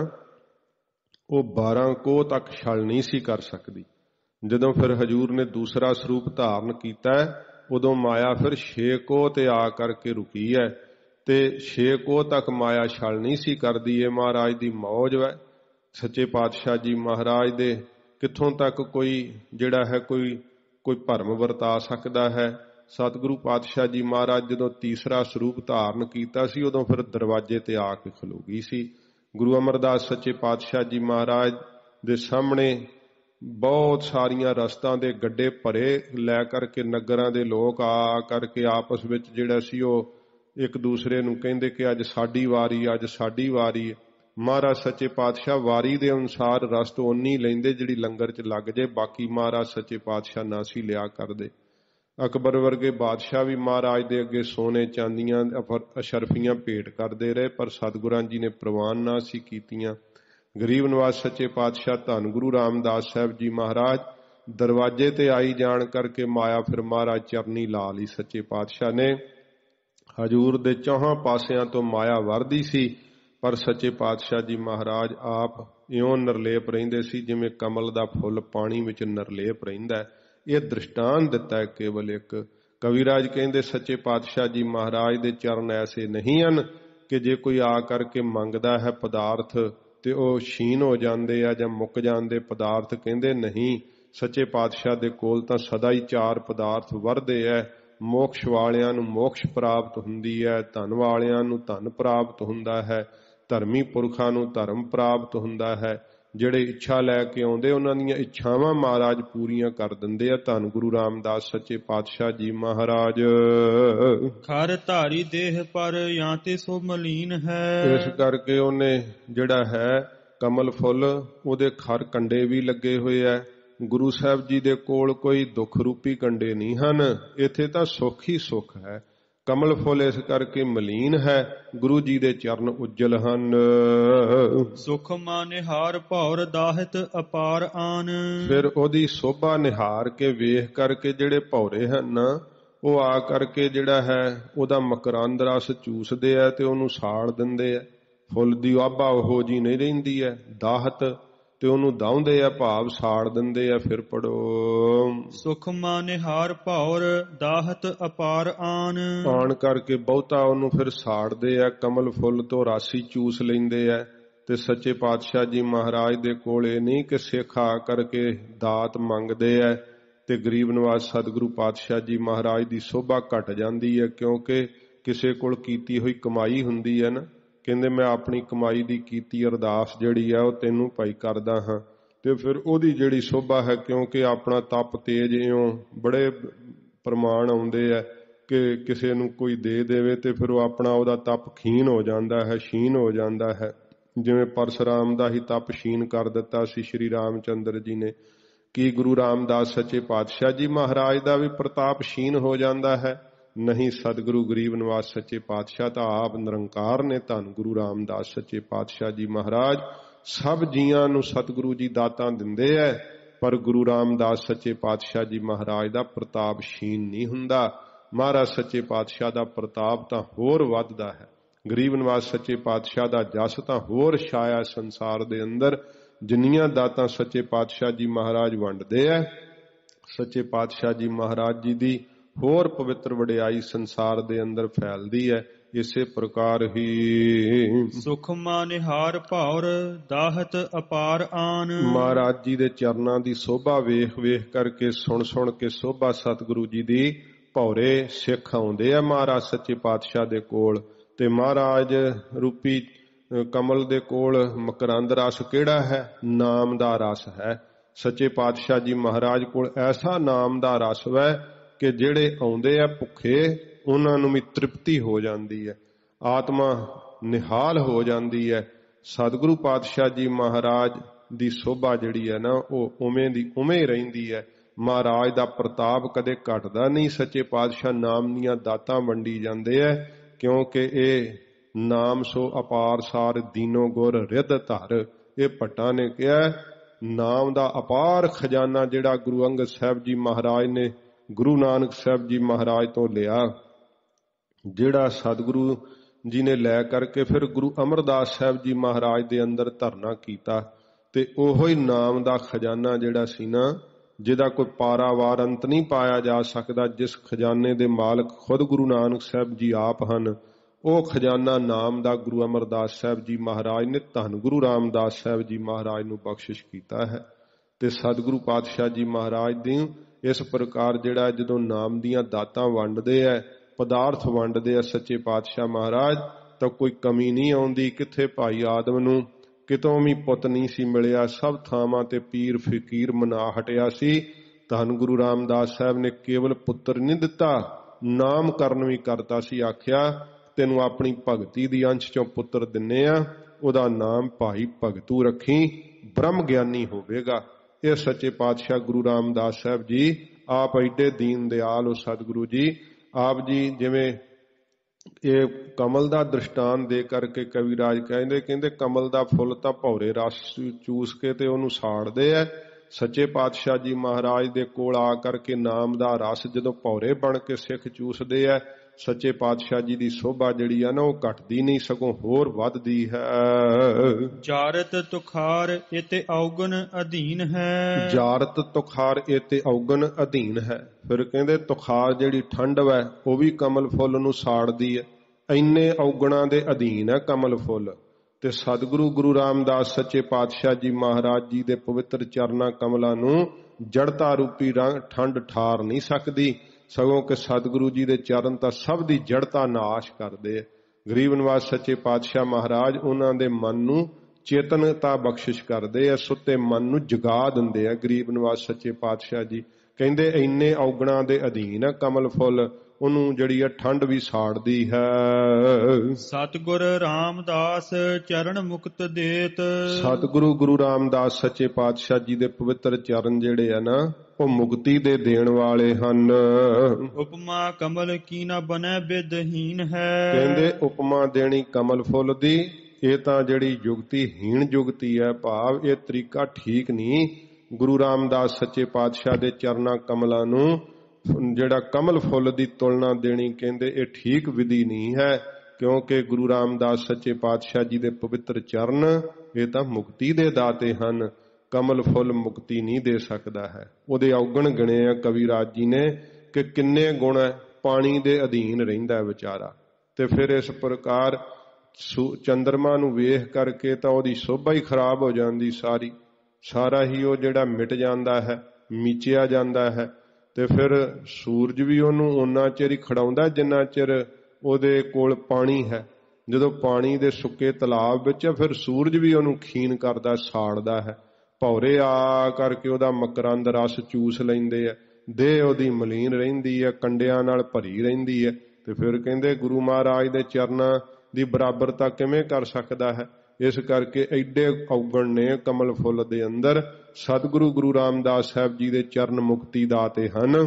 S1: ਉਹ 12 ਕੋਹ ਤੱਕ ਛਲ ਨਹੀਂ ਸੀ ਕਰ ਸਕਦੀ ਜਦੋਂ ਫਿਰ ਹਜੂਰ ਨੇ ਦੂਸਰਾ ਸਰੂਪ ਧਾਰਨ ਕੀਤਾ ਉਦੋਂ ਮਾਇਆ ਫਿਰ 6 ਕੋਹ ਤੇ ਆ ਕਰਕੇ ਰੁਕੀ ਹੈ ਤੇ ਛੇ ਕੋ ਤੱਕ ਮਾਇਆ ਛਲ ਨਹੀਂ ਸੀ ਕਰਦੀ ਇਹ ਮਹਾਰਾਜ ਦੀ ਮੌਜ ਵੈ ਸੱਚੇ ਪਾਤਸ਼ਾਹ ਜੀ ਮਹਾਰਾਜ ਦੇ ਕਿੱਥੋਂ ਤੱਕ ਕੋਈ ਜਿਹੜਾ ਹੈ ਕੋਈ ਕੋਈ ਭਰਮ ਵਰਤਾ ਸਕਦਾ ਹੈ ਸਤਿਗੁਰੂ ਪਾਤਸ਼ਾਹ ਜੀ ਮਹਾਰਾਜ ਜਦੋਂ ਤੀਸਰਾ ਸਰੂਪ ਧਾਰਨ ਕੀਤਾ ਸੀ ਉਦੋਂ ਫਿਰ ਦਰਵਾਜ਼ੇ ਤੇ ਆ ਕੇ ਖਲੋ ਗਈ ਸੀ ਗੁਰੂ ਅਮਰਦਾਸ ਸੱਚੇ ਪਾਤਸ਼ਾਹ ਜੀ ਮਹਾਰਾਜ ਦੇ ਸਾਹਮਣੇ ਬਹੁਤ ਸਾਰੀਆਂ ਰਸਤਾਂ ਦੇ ਗੱਡੇ ਭਰੇ ਲੈ ਕਰਕੇ ਨਗਰਾਂ ਦੇ ਲੋਕ ਆ ਕਰਕੇ ਆਪਸ ਵਿੱਚ ਜਿਹੜਾ ਸੀ ਉਹ ਇੱਕ ਦੂਸਰੇ ਨੂੰ ਕਹਿੰਦੇ ਕਿ ਅੱਜ ਸਾਡੀ ਵਾਰੀ ਅੱਜ ਸਾਡੀ ਵਾਰੀ ਮਹਾਰਾਜ ਸੱਚੇ ਪਾਤਸ਼ਾਹ ਵਾਰੀ ਦੇ ਅਨੁਸਾਰ ਤੋਂ ਉਨੀ ਲੈਂਦੇ ਜਿਹੜੀ ਲੰਗਰ 'ਚ ਲੱਗ ਜੇ ਬਾਕੀ ਮਹਾਰਾਜ ਸੱਚੇ ਪਾਤਸ਼ਾਹ ਨਾਸੀ ਲਿਆ ਕਰਦੇ ਅਕਬਰ ਵਰਗੇ ਬਾਦਸ਼ਾਹ ਵੀ ਮਹਾਰਾਜ ਦੇ ਅੱਗੇ ਸੋਨੇ ਚਾਂਦੀਆਂ ਅਸ਼ਰਫੀਆਂ ਭੇਟ ਕਰਦੇ ਰਹੇ ਪਰ ਸਤਿਗੁਰਾਂ ਜੀ ਨੇ ਪ੍ਰਵਾਨ ਨਾ ਸੀ ਕੀਤੀਆਂ ਗਰੀਬ ਨਿਵਾਸ ਸੱਚੇ ਪਾਤਸ਼ਾਹ ਧੰਨ ਗੁਰੂ ਰਾਮਦਾਸ ਸਾਹਿਬ ਜੀ ਮਹਾਰਾਜ ਦਰਵਾਜ਼ੇ ਤੇ ਆਈ ਜਾਣ ਕਰਕੇ ਮਾਇਆ ਫਿਰ ਮਹਾਰਾਜ ਚਰਨੀ ਲਾ ਲਈ ਸੱਚੇ ਪਾਤਸ਼ਾਹ ਨੇ ਹਜੂਰ ਦੇ ਚੌਹਾਂ ਪਾਸਿਆਂ ਤੋਂ ਮਾਇਆ ਵਰਦੀ ਸੀ ਪਰ ਸੱਚੇ ਪਾਤਸ਼ਾਹ ਜੀ ਮਹਾਰਾਜ ਆਪ ਇਉਂ ਨਰਲੇਪ ਰਹਿੰਦੇ ਸੀ ਜਿਵੇਂ ਕਮਲ ਦਾ ਫੁੱਲ ਪਾਣੀ ਵਿੱਚ ਨਰਲੇਪ ਰਹਿੰਦਾ ਹੈ ਇਹ ਦ੍ਰਿਸ਼ਟਾਂਤ ਦਿੱਤਾ ਹੈ ਕੇਵਲ ਇੱਕ ਕਵੀਰਾਜ ਕਹਿੰਦੇ ਸੱਚੇ ਪਾਤਸ਼ਾਹ ਜੀ ਮਹਾਰਾਜ ਦੇ ਚਰਨ ਐਸੇ ਨਹੀਂ ਹਨ ਕਿ ਜੇ ਕੋਈ ਆ ਕਰਕੇ ਮੰਗਦਾ ਹੈ ਪਦਾਰਥ ਤੇ ਉਹ ਛੀਨ ਹੋ ਜਾਂਦੇ ਆ ਜਾਂ ਮੁੱਕ ਜਾਂਦੇ ਪਦਾਰਥ ਕਹਿੰਦੇ ਨਹੀਂ ਸੱਚੇ ਪਾਤਸ਼ਾਹ ਦੇ ਕੋਲ ਤਾਂ ਸਦਾ ਹੀ ਚਾਰ ਪਦਾਰਥ ਵਰਦੇ ਐ ਮੋਕਸ਼ ਵਾਲਿਆਂ ਨੂੰ ਮੋਕਸ਼ ਪ੍ਰਾਪਤ ਹੁੰਦੀ ਹੈ ਧਨ ਵਾਲਿਆਂ ਨੂੰ ਧਨ ਪ੍ਰਾਪਤ ਹੁੰਦਾ ਹੈ ਧਰਮੀ ਪੁਰਖਾਂ ਨੂੰ ਧਰਮ ਪ੍ਰਾਪਤ ਹੁੰਦਾ ਹੈ ਜਿਹੜੇ ਇੱਛਾ ਲੈ ਕੇ ਆਉਂਦੇ ਉਹਨਾਂ ਦੀਆਂ ਇੱਛਾਵਾਂ ਮਹਾਰਾਜ ਪੂਰੀਆਂ ਕਰ ਦਿੰਦੇ ਆ ਧੰਨ ਗੁਰੂ ਰਾਮਦਾਸ ਸੱਚੇ ਪਾਤਸ਼ਾਹ ਜੀ ਮਹਾਰਾਜ
S2: ਖਰ ਧਾਰੀ ਦੇਹ ਪਰ ਜਾਂ ਤੇ ਸੋ ਮਲੀਨ ਹੈ ਇਸ
S1: ਕਰਕੇ ਉਹਨੇ ਜਿਹੜਾ ਹੈ ਕਮਲ ਫੁੱਲ ਉਹਦੇ ਖਰ ਕੰਡੇ ਵੀ ਲੱਗੇ ਹੋਏ ਆ ਗੁਰੂ ਸਾਹਿਬ ਜੀ ਦੇ ਕੋਲ ਕੋਈ ਦੁੱਖ ਰੂਪੀ ਕੰਡੇ ਨਹੀਂ ਹਨ ਇੱਥੇ ਤਾਂ ਸੁੱਖ ਹੀ ਸੁੱਖ ਹੈ ਕਮਲ ਫੁੱਲ ਇਸ ਕਰਕੇ ਮਲੀਨ ਹੈ ਗੁਰੂ ਜੀ ਦੇ ਚਰਨ ਉਜਲ ਹਨ ਸੁਖ ਮਾ ਨਿਹਾਰ ਭੌਰ ਦਾਹਿਤ
S2: ਅਪਾਰ ਆਨ ਫਿਰ
S1: ਉਹਦੀ ਸੋਭਾ ਨਿਹਾਰ ਕੇ ਵੇਖ ਕਰਕੇ ਜਿਹੜੇ ਭੌਰੇ ਹਨ ਉਹ ਆ ਕਰਕੇ ਜਿਹੜਾ ਹੈ ਉਹਦਾ ਮਕਰੰਦ ਰਸ ਚੂਸਦੇ ਆ ਤੇ ਉਹਨੂੰ ਸਾੜ ਦਿੰਦੇ ਆ ਫੁੱਲ ਦੀ ਆਭਾ ਉਹੋ ਜੀ ਨਹੀਂ ਰਹਿੰਦੀ ਹੈ ਦਾਹਤ ਤੇ ਉਹਨੂੰ ਦਾਉਂਦੇ ਆ ਭਾਵ ਸਾੜ ਦਿੰਦੇ ਆ ਫਿਰ ਪੜੋ ਸੁਖਮਾ ਨਿਹਾਰ ਭੌਰ
S2: ਦਾਹਤ ਅਪਾਰ ਆਨ ਆਣ
S1: ਕਰਕੇ ਬਹੁਤਾ ਉਹਨੂੰ ਫਿਰ ਸਾੜਦੇ ਆ ਕਮਲ ਫੁੱਲ ਤੋਂ ਰਾਸੀ ਚੂਸ ਲੈਂਦੇ ਆ ਤੇ ਸੱਚੇ ਪਾਤਸ਼ਾਹ ਜੀ ਮਹਾਰਾਜ ਦੇ ਕੋਲੇ ਨਹੀਂ ਕਿ ਸਿੱਖਾ ਕਰਕੇ ਦਾਤ ਮੰਗਦੇ ਆ ਤੇ ਗਰੀਬ ਨਿਵਾਸ ਸਤਿਗੁਰੂ ਪਾਤਸ਼ਾਹ ਜੀ ਮਹਾਰਾਜ ਦੀ ਸੋਭਾ ਘਟ ਜਾਂਦੀ ਹੈ ਕਿਉਂਕਿ ਕਿਸੇ ਕੋਲ ਕੀਤੀ ਹੋਈ ਕਮਾਈ ਹੁੰਦੀ ਹੈ ਨਾ ਕਹਿੰਦੇ ਮੈਂ ਆਪਣੀ ਕਮਾਈ ਦੀ ਕੀਤੀ ਅਰਦਾਸ ਜਿਹੜੀ ਆ ਉਹ ਤੈਨੂੰ ਭਾਈ ਕਰਦਾ ਹਾਂ ਤੇ ਫਿਰ ਉਹਦੀ ਜਿਹੜੀ ਸ਼ੋਭਾ ਹੈ ਕਿਉਂਕਿ ਆਪਣਾ ਤਪ ਤੇਜ ਇਉਂ ਬੜੇ ਪ੍ਰਮਾਣ ਆਉਂਦੇ ਆ ਕਿ ਕਿਸੇ ਨੂੰ ਕੋਈ ਦੇ ਦੇਵੇ ਤੇ ਫਿਰ ਉਹ ਆਪਣਾ ਉਹਦਾ ਤਪ ਖੀਨ ਹੋ ਜਾਂਦਾ ਹੈ ਸ਼ੀਨ ਹੋ ਜਾਂਦਾ ਹੈ ਜਿਵੇਂ ਪਰਸ਼ਰਾਮ ਦਾ ਹੀ ਤਪ ਸ਼ੀਨ ਕਰ ਦਿੱਤਾ ਸੀ ਸ਼੍ਰੀ ਰਾਮਚੰਦਰ ਜੀ ਨੇ ਕੀ ਗੁਰੂ ਰਾਮਦਾਸ ਸੱਚੇ ਪਾਤਸ਼ਾਹ ਜੀ ਮਹਾਰਾਜ ਦਾ ਵੀ ਪ੍ਰਤਾਪ ਸ਼ੀਨ ਹੋ ਜਾਂਦਾ ਹੈ ਨਹੀਂ ਸਤਿਗੁਰੂ ਗਰੀਬ ਨਿਵਾਸ ਸੱਚੇ ਪਾਤਸ਼ਾਹ ਤਾਂ ਆਪ ਨਿਰੰਕਾਰ ਨੇ ਧੰਨ ਗੁਰੂ ਰਾਮਦਾਸ ਸੱਚੇ ਪਾਤਸ਼ਾਹ ਜੀ ਮਹਾਰਾਜ ਸਭ ਜੀਆਂ ਨੂੰ ਸਤਿਗੁਰੂ ਜੀ ਦਾਤਾਂ ਦਿੰਦੇ ਐ ਪਰ ਗੁਰੂ ਰਾਮਦਾਸ ਸੱਚੇ ਪਾਤਸ਼ਾਹ ਜੀ ਮਹਾਰਾਜ ਦਾ ਪ੍ਰਤਾਪ ਛੀਨ ਨਹੀਂ ਹੁੰਦਾ ਮਹਾਰਾਜ ਸੱਚੇ ਪਾਤਸ਼ਾਹ ਦਾ ਪ੍ਰਤਾਪ ਤਾਂ ਹੋਰ ਵੱਧਦਾ ਹੈ ਗਰੀਬ ਨਿਵਾਸ ਸੱਚੇ ਪਾਤਸ਼ਾਹ ਦਾ ਜਸ ਤਾਂ ਹੋਰ ਛਾਇਆ ਸੰਸਾਰ ਦੇ ਅੰਦਰ ਜਿੰਨੀਆਂ ਦਾਤਾਂ ਸੱਚੇ ਪਾਤਸ਼ਾਹ ਜੀ ਮਹਾਰਾਜ ਵੰਡਦੇ ਐ ਸੱਚੇ ਪਾਤਸ਼ਾਹ ਜੀ ਮਹਾਰਾਜ ਜੀ ਦੀ ਹੋਰ ਪਵਿੱਤਰ ਵਡਿਆਈ ਸੰਸਾਰ ਦੇ ਅੰਦਰ ਫੈਲਦੀ ਹੈ ਇਸੇ ਪ੍ਰਕਾਰ ਹੀ ਸੁਖਮਾ ਨਿਹਾਰ ਭੌਰ ਦਾਹਤ ਅਪਾਰ ਆਨ ਮਹਾਰਾਜ ਜੀ ਦੇ ਚਰਨਾਂ ਦੀ ਸੋਭਾ ਵੇਖ ਵੇਖ ਕਰਕੇ ਸੁਣ ਸੁਣ ਕੇ ਸੋਭਾ ਸਤਿਗੁਰੂ ਜੀ ਦੀ ਭੌਰੇ ਸਿੱਖ ਆਉਂਦੇ ਆ ਮਹਾਰਾਜ ਸੱਚੇ ਪਾਤਸ਼ਾਹ ਦੇ ਕੋਲ ਤੇ ਮਹਾਰਾਜ ਰੂਪੀ ਕਮਲ ਦੇ ਕੋਲ ਮਕਰੰਦ ਰਸ ਕਿਹੜਾ ਹੈ ਨਾਮ ਦਾ ਰਸ ਹੈ ਸੱਚੇ ਪਾਤਸ਼ਾਹ ਜੀ ਮਹਾਰਾਜ ਕੋਲ ਐਸਾ ਨਾਮ ਦਾ ਰਸ ਹੈ ਕਿ ਜਿਹੜੇ ਆਉਂਦੇ ਆ ਭੁੱਖੇ ਉਹਨਾਂ ਨੂੰ ਵੀ ਤ੍ਰਿਪਤੀ ਹੋ ਜਾਂਦੀ ਹੈ ਆਤਮਾ ਨਿਹਾਲ ਹੋ ਜਾਂਦੀ ਹੈ ਸਤਿਗੁਰੂ ਪਾਤਸ਼ਾਹ ਜੀ ਮਹਾਰਾਜ ਦੀ ਸੋਭਾ ਜਿਹੜੀ ਹੈ ਨਾ ਉਹ ਉਵੇਂ ਦੀ ਉਵੇਂ ਰਹਿੰਦੀ ਹੈ ਮਹਾਰਾਜ ਦਾ ਪ੍ਰਤਾਪ ਕਦੇ ਘਟਦਾ ਨਹੀਂ ਸੱਚੇ ਪਾਤਸ਼ਾਹ ਨਾਮ ਦੀਆਂ ਦਾਤਾਂ ਵੰਡੀ ਜਾਂਦੇ ਐ ਕਿਉਂਕਿ ਇਹ ਨਾਮ ਸੋ ਅਪਾਰ ਸਾਰ ਦੀਨੋ ਗੁਰ ਰਿੱਧ ਧਰ ਇਹ ਪਟਾ ਨੇ ਕਿਹਾ ਨਾਮ ਦਾ ਅਪਾਰ ਖਜ਼ਾਨਾ ਜਿਹੜਾ ਗੁਰੂ ਅੰਗਦ ਸਾਹਿਬ ਜੀ ਮਹਾਰਾਜ ਨੇ ਗੁਰੂ ਨਾਨਕ ਸਾਹਿਬ ਜੀ ਮਹਾਰਾਜ ਤੋਂ ਲਿਆ ਜਿਹੜਾ ਸਤਿਗੁਰੂ ਜੀ ਨੇ ਲੈ ਕਰਕੇ ਫਿਰ ਗੁਰੂ ਅਮਰਦਾਸ ਸਾਹਿਬ ਜੀ ਮਹਾਰਾਜ ਦੇ ਅੰਦਰ ਧਰਨਾ ਕੀਤਾ ਤੇ ਉਹੋ ਹੀ ਨਾਮ ਦਾ ਖਜ਼ਾਨਾ ਜਿਹੜਾ ਸੀ ਨਾ ਜਿਹਦਾ ਕੋਈ ਪਾਰਾਵਾਰ ਅੰਤ ਨਹੀਂ ਪਾਇਆ ਜਾ ਸਕਦਾ ਜਿਸ ਖਜ਼ਾਨੇ ਦੇ ਮਾਲਕ ਖੁਦ ਗੁਰੂ ਨਾਨਕ ਸਾਹਿਬ ਜੀ ਆਪ ਹਨ ਉਹ ਖਜ਼ਾਨਾ ਨਾਮ ਦਾ ਗੁਰੂ ਅਮਰਦਾਸ ਸਾਹਿਬ ਜੀ ਮਹਾਰਾਜ ਨੇ ਧੰਨ ਗੁਰੂ ਰਾਮਦਾਸ ਸਾਹਿਬ ਜੀ ਮਹਾਰਾਜ ਨੂੰ ਬਖਸ਼ਿਸ਼ ਕੀਤਾ ਹੈ ਤੇ ਸਤਿਗੁਰੂ ਪਾਤਸ਼ਾਹ ਜੀ ਮਹਾਰਾਜ ਦੀ ਇਸ ਪ੍ਰਕਾਰ ਜਿਹੜਾ ਜਦੋਂ ਨਾਮ ਦੀਆਂ ਦਾਤਾਂ ਵੰਡਦੇ ਐ ਪਦਾਰਥ ਵੰਡਦੇ ਐ ਸੱਚੇ ਪਾਤਸ਼ਾਹ ਮਹਾਰਾਜ ਤਾਂ ਕੋਈ ਕਮੀ ਨਹੀਂ ਆਉਂਦੀ ਕਿੱਥੇ ਭਾਈ ਆਦਮ ਨੂੰ ਕਿਤੋਂ ਵੀ ਪੁੱਤ ਨਹੀਂ ਸੀ ਮਿਲਿਆ ਸਭ ਥਾਵਾਂ ਤੇ ਪੀਰ ਫਕੀਰ ਮਨਾ ਹਟਿਆ ਸੀ ਤਾਂ ਗੁਰੂ ਰਾਮਦਾਸ ਸਾਹਿਬ ਨੇ ਕੇਵਲ ਪੁੱਤਰ ਨਹੀਂ ਦਿੱਤਾ ਨਾਮ ਕਰਨ ਵੀ ਕਰਤਾ ਸੀ ਆਖਿਆ ਤੈਨੂੰ ਆਪਣੀ ਭਗਤੀ ਦੀ ਅੰਸ਼ ਚੋਂ ਪੁੱਤਰ ਦਿੰਨੇ ਆ ਉਹਦਾ ਨਾਮ ਭਾਈ ਭਗਤੂ ਰੱਖੀ ਬ੍ਰਹਮ ਗਿਆਨੀ ਹੋਵੇਗਾ ਇਹ ਸੱਚੇ ਪਾਤਸ਼ਾਹ ਗੁਰੂ ਰਾਮਦਾਸ ਸਾਹਿਬ ਜੀ ਆਪ ਐਡੇ ਦੀਨ ਦਿਆਲ ਉਹ ਸਤਿਗੁਰੂ ਜੀ ਆਪ ਜੀ ਜਿਵੇਂ ਇਹ ਕਮਲ ਦਾ ਦ੍ਰਿਸ਼ਟਾਨ ਦੇ ਕਰਕੇ ਕਵੀ ਰਾਜ ਕਹਿੰਦੇ ਕਹਿੰਦੇ ਕਮਲ ਦਾ ਫੁੱਲ ਤਾਂ ਭੌਰੇ ਰਸ ਚੂਸ ਕੇ ਤੇ ਉਹਨੂੰ ਸਾੜਦੇ ਐ ਸੱਚੇ ਪਾਤਸ਼ਾਹ ਜੀ ਮਹਾਰਾਜ ਦੇ ਕੋਲ ਆ ਕਰਕੇ ਨਾਮ ਦਾ ਰਸ ਜਦੋਂ ਭੌਰੇ ਬਣ ਕੇ ਸਿੱਖ ਚੂਸਦੇ ਐ ਸੱਚੇ ਪਾਤਸ਼ਾਹ ਜੀ ਦੀ ਸੋਭਾ ਜਿਹੜੀ ਆ ਨਾ ਉਹ ਘਟਦੀ ਨਹੀਂ ਸਗੋਂ ਹੋਰ ਵੱਧਦੀ ਹੈ
S2: ਜਾਰਤ ਤੁਖਾਰ ਇਤੇ ਔਗਣ ਅਧੀਨ ਹੈ
S1: ਜਾਰਤ ਤੁਖਾਰ ਇਤੇ ਔਗਣ ਅਧੀਨ ਹੈ ਫਿਰ ਕਹਿੰਦੇ ਤੁਖਾਰ ਜਿਹੜੀ ਠੰਡ ਵੈ ਉਹ ਵੀ ਕਮਲ ਫੁੱਲ ਨੂੰ ਸਾੜਦੀ ਹੈ ਐਨੇ ਔਗਣਾਂ ਦੇ ਅਧੀਨ ਹੈ ਕਮਲ ਫੁੱਲ ਤੇ ਸਤਿਗੁਰੂ ਗੁਰੂ ਰਾਮਦਾਸ ਸੱਚੇ ਪਾਤਸ਼ਾਹ ਜੀ ਮਹਾਰਾਜ ਜੀ ਦੇ ਪਵਿੱਤਰ ਚਰਨਾਂ ਕਮਲਾਂ ਨੂੰ ਜੜਤਾ ਰੂਪੀ ਠੰਡ ਠਾਰ ਨਹੀਂ ਸਕਦੀ ਸਗੋਂ ਕਿ ਸਤਿਗੁਰੂ ਜੀ ਦੇ ਚਰਨ ਤਾਂ ਸਭ ਦੀ ਜੜਤਾ ਨਾਸ਼ ਕਰਦੇ ਆ ਗਰੀਬ ਨਿਵਾਸ ਸੱਚੇ ਪਾਤਸ਼ਾਹ ਮਹਾਰਾਜ ਉਹਨਾਂ ਦੇ ਮਨ ਨੂੰ ਚੇਤਨਤਾ ਬਖਸ਼ਿਸ਼ ਕਰਦੇ ਆ ਸੁੱਤੇ ਮਨ ਨੂੰ ਜਗਾ ਦਿੰਦੇ ਆ ਗਰੀਬ ਨਿਵਾਸ ਸੱਚੇ ਪਾਤਸ਼ਾਹ ਜੀ ਕਹਿੰਦੇ ਇੰਨੇ ਔਗਣਾ ਦੇ ਅਧੀਨ ਕਮਲ ਫੁੱਲ ਉਹਨੂੰ ਜਿਹੜੀ ਆ ਠੰਡ ਵੀ ਸਾੜਦੀ ਹੈ ਸਤਿਗੁਰ ਰਾਮਦਾਸ ਚਰਨ ਮੁਕਤ ਦੇਤ ਸਤਿਗੁਰੂ ਗੁਰੂ ਰਾਮਦਾਸ ਸੱਚੇ ਪਾਤਸ਼ਾਹ ਜੀ ਦੇ ਪਵਿੱਤਰ ਚਰਨ ਜਿਹੜੇ ਆ ਨਾ ਉਹ ਮੁਕਤੀ ਦੇ ਦੇਣ ਵਾਲੇ ਹਨ
S2: ਉਪਮਾ ਕਮਲ ਕੀ ਨਾ ਬਨੈ ਬਿਦਹੀਨ ਹੈ ਕਹਿੰਦੇ
S1: ਉਪਮਾ ਦੇਣੀ ਕਮਲ ਫੁੱਲ ਦੀ ਇਹ ਤਾਂ ਜਿਹੜੀ ਯੁਗਤੀ ਹੀਣ ਯੁਗਤੀ ਹੈ ਭਾਵ ਇਹ ਤਰੀਕਾ ਠੀਕ ਨਹੀਂ ਗੁਰੂ ਰਾਮਦਾਸ ਸੱਚੇ ਪਾਤਸ਼ਾਹ ਦੇ ਚਰਨਾਂ ਕਮਲਾਂ ਨੂੰ ਜਿਹੜਾ ਕਮਲ ਫੁੱਲ ਦੀ ਤੁਲਨਾ ਦੇਣੀ ਕਹਿੰਦੇ ਇਹ ਠੀਕ ਵਿਧੀ ਨਹੀਂ ਹੈ ਕਿਉਂਕਿ ਗੁਰੂ ਰਾਮਦਾਸ ਸੱਚੇ ਪਾਤਸ਼ਾਹ ਜੀ ਦੇ ਪਵਿੱਤਰ ਚਰਨ ਇਹ ਤਾਂ ਮੁਕਤੀ ਦੇ ਦਾਤੇ ਹਨ ਕਮਲ ਫੁੱਲ ਮੁਕਤੀ ਨਹੀਂ ਦੇ ਸਕਦਾ ਹੈ ਉਹਦੇ ਔਗਣ ਗਣੇ ਆ ਰਾਜ ਜੀ ਨੇ ਕਿ ਕਿੰਨੇ ਗੁਣ ਪਾਣੀ ਦੇ ਅਧੀਨ ਰਹਿੰਦਾ ਹੈ ਵਿਚਾਰਾ ਤੇ ਫਿਰ ਇਸ ਪ੍ਰਕਾਰ ਚੰਦਰਮਾ ਨੂੰ ਵੇਖ ਕਰਕੇ ਤਾਂ ਉਹਦੀ ਸ਼ੋਭਾ ਹੀ ਖਰਾਬ ਹੋ ਜਾਂਦੀ ਸਾਰੀ ਸਾਰਾ ਹੀ ਉਹ ਜਿਹੜਾ ਮਿਟ ਜਾਂਦਾ ਹੈ ਮੀਚਿਆ ਜਾਂਦਾ ਹੈ ਤੇ ਫਿਰ ਸੂਰਜ ਵੀ ਉਹਨੂੰ ਉਨਾ ਚਿਰ ਹੀ ਖੜਾਉਂਦਾ ਜਿੰਨਾ ਚਿਰ ਉਹਦੇ ਕੋਲ ਪਾਣੀ ਹੈ ਜਦੋਂ ਪਾਣੀ ਦੇ ਸੁੱਕੇ ਤਲਾਬ ਵਿੱਚ ਫਿਰ ਸੂਰਜ ਵੀ ਉਹਨੂੰ ਖੀਨ ਕਰਦਾ ਸਾੜਦਾ ਹੈ ਭੌਰੇ ਆ ਕਰਕੇ ਉਹਦਾ ਮਕਰੰਦ ਰਸ ਚੂਸ ਲੈਂਦੇ ਆ ਦੇਹ ਉਹਦੀ ਮਲੀਨ ਰਹਿੰਦੀ ਆ ਕੰਡਿਆਂ ਨਾਲ ਭਰੀ ਰਹਿੰਦੀ ਆ ਤੇ ਫਿਰ ਕਹਿੰਦੇ ਗੁਰੂ ਮਹਾਰਾਜ ਦੇ ਚਰਨਾਂ ਦੀ ਬਰਾਬਰਤਾ ਕਿਵੇਂ ਕਰ ਸਕਦਾ ਹੈ ਇਸ ਕਰਕੇ ਐਡੇ ਔਗਣ ਨੇ ਕਮਲ ਫੁੱਲ ਦੇ ਅੰਦਰ ਸਤਿਗੁਰੂ ਗੁਰੂ ਰਾਮਦਾਸ ਸਾਹਿਬ ਜੀ ਦੇ ਚਰਨ ਮੁਕਤੀ ਦਾਤੇ ਹਨ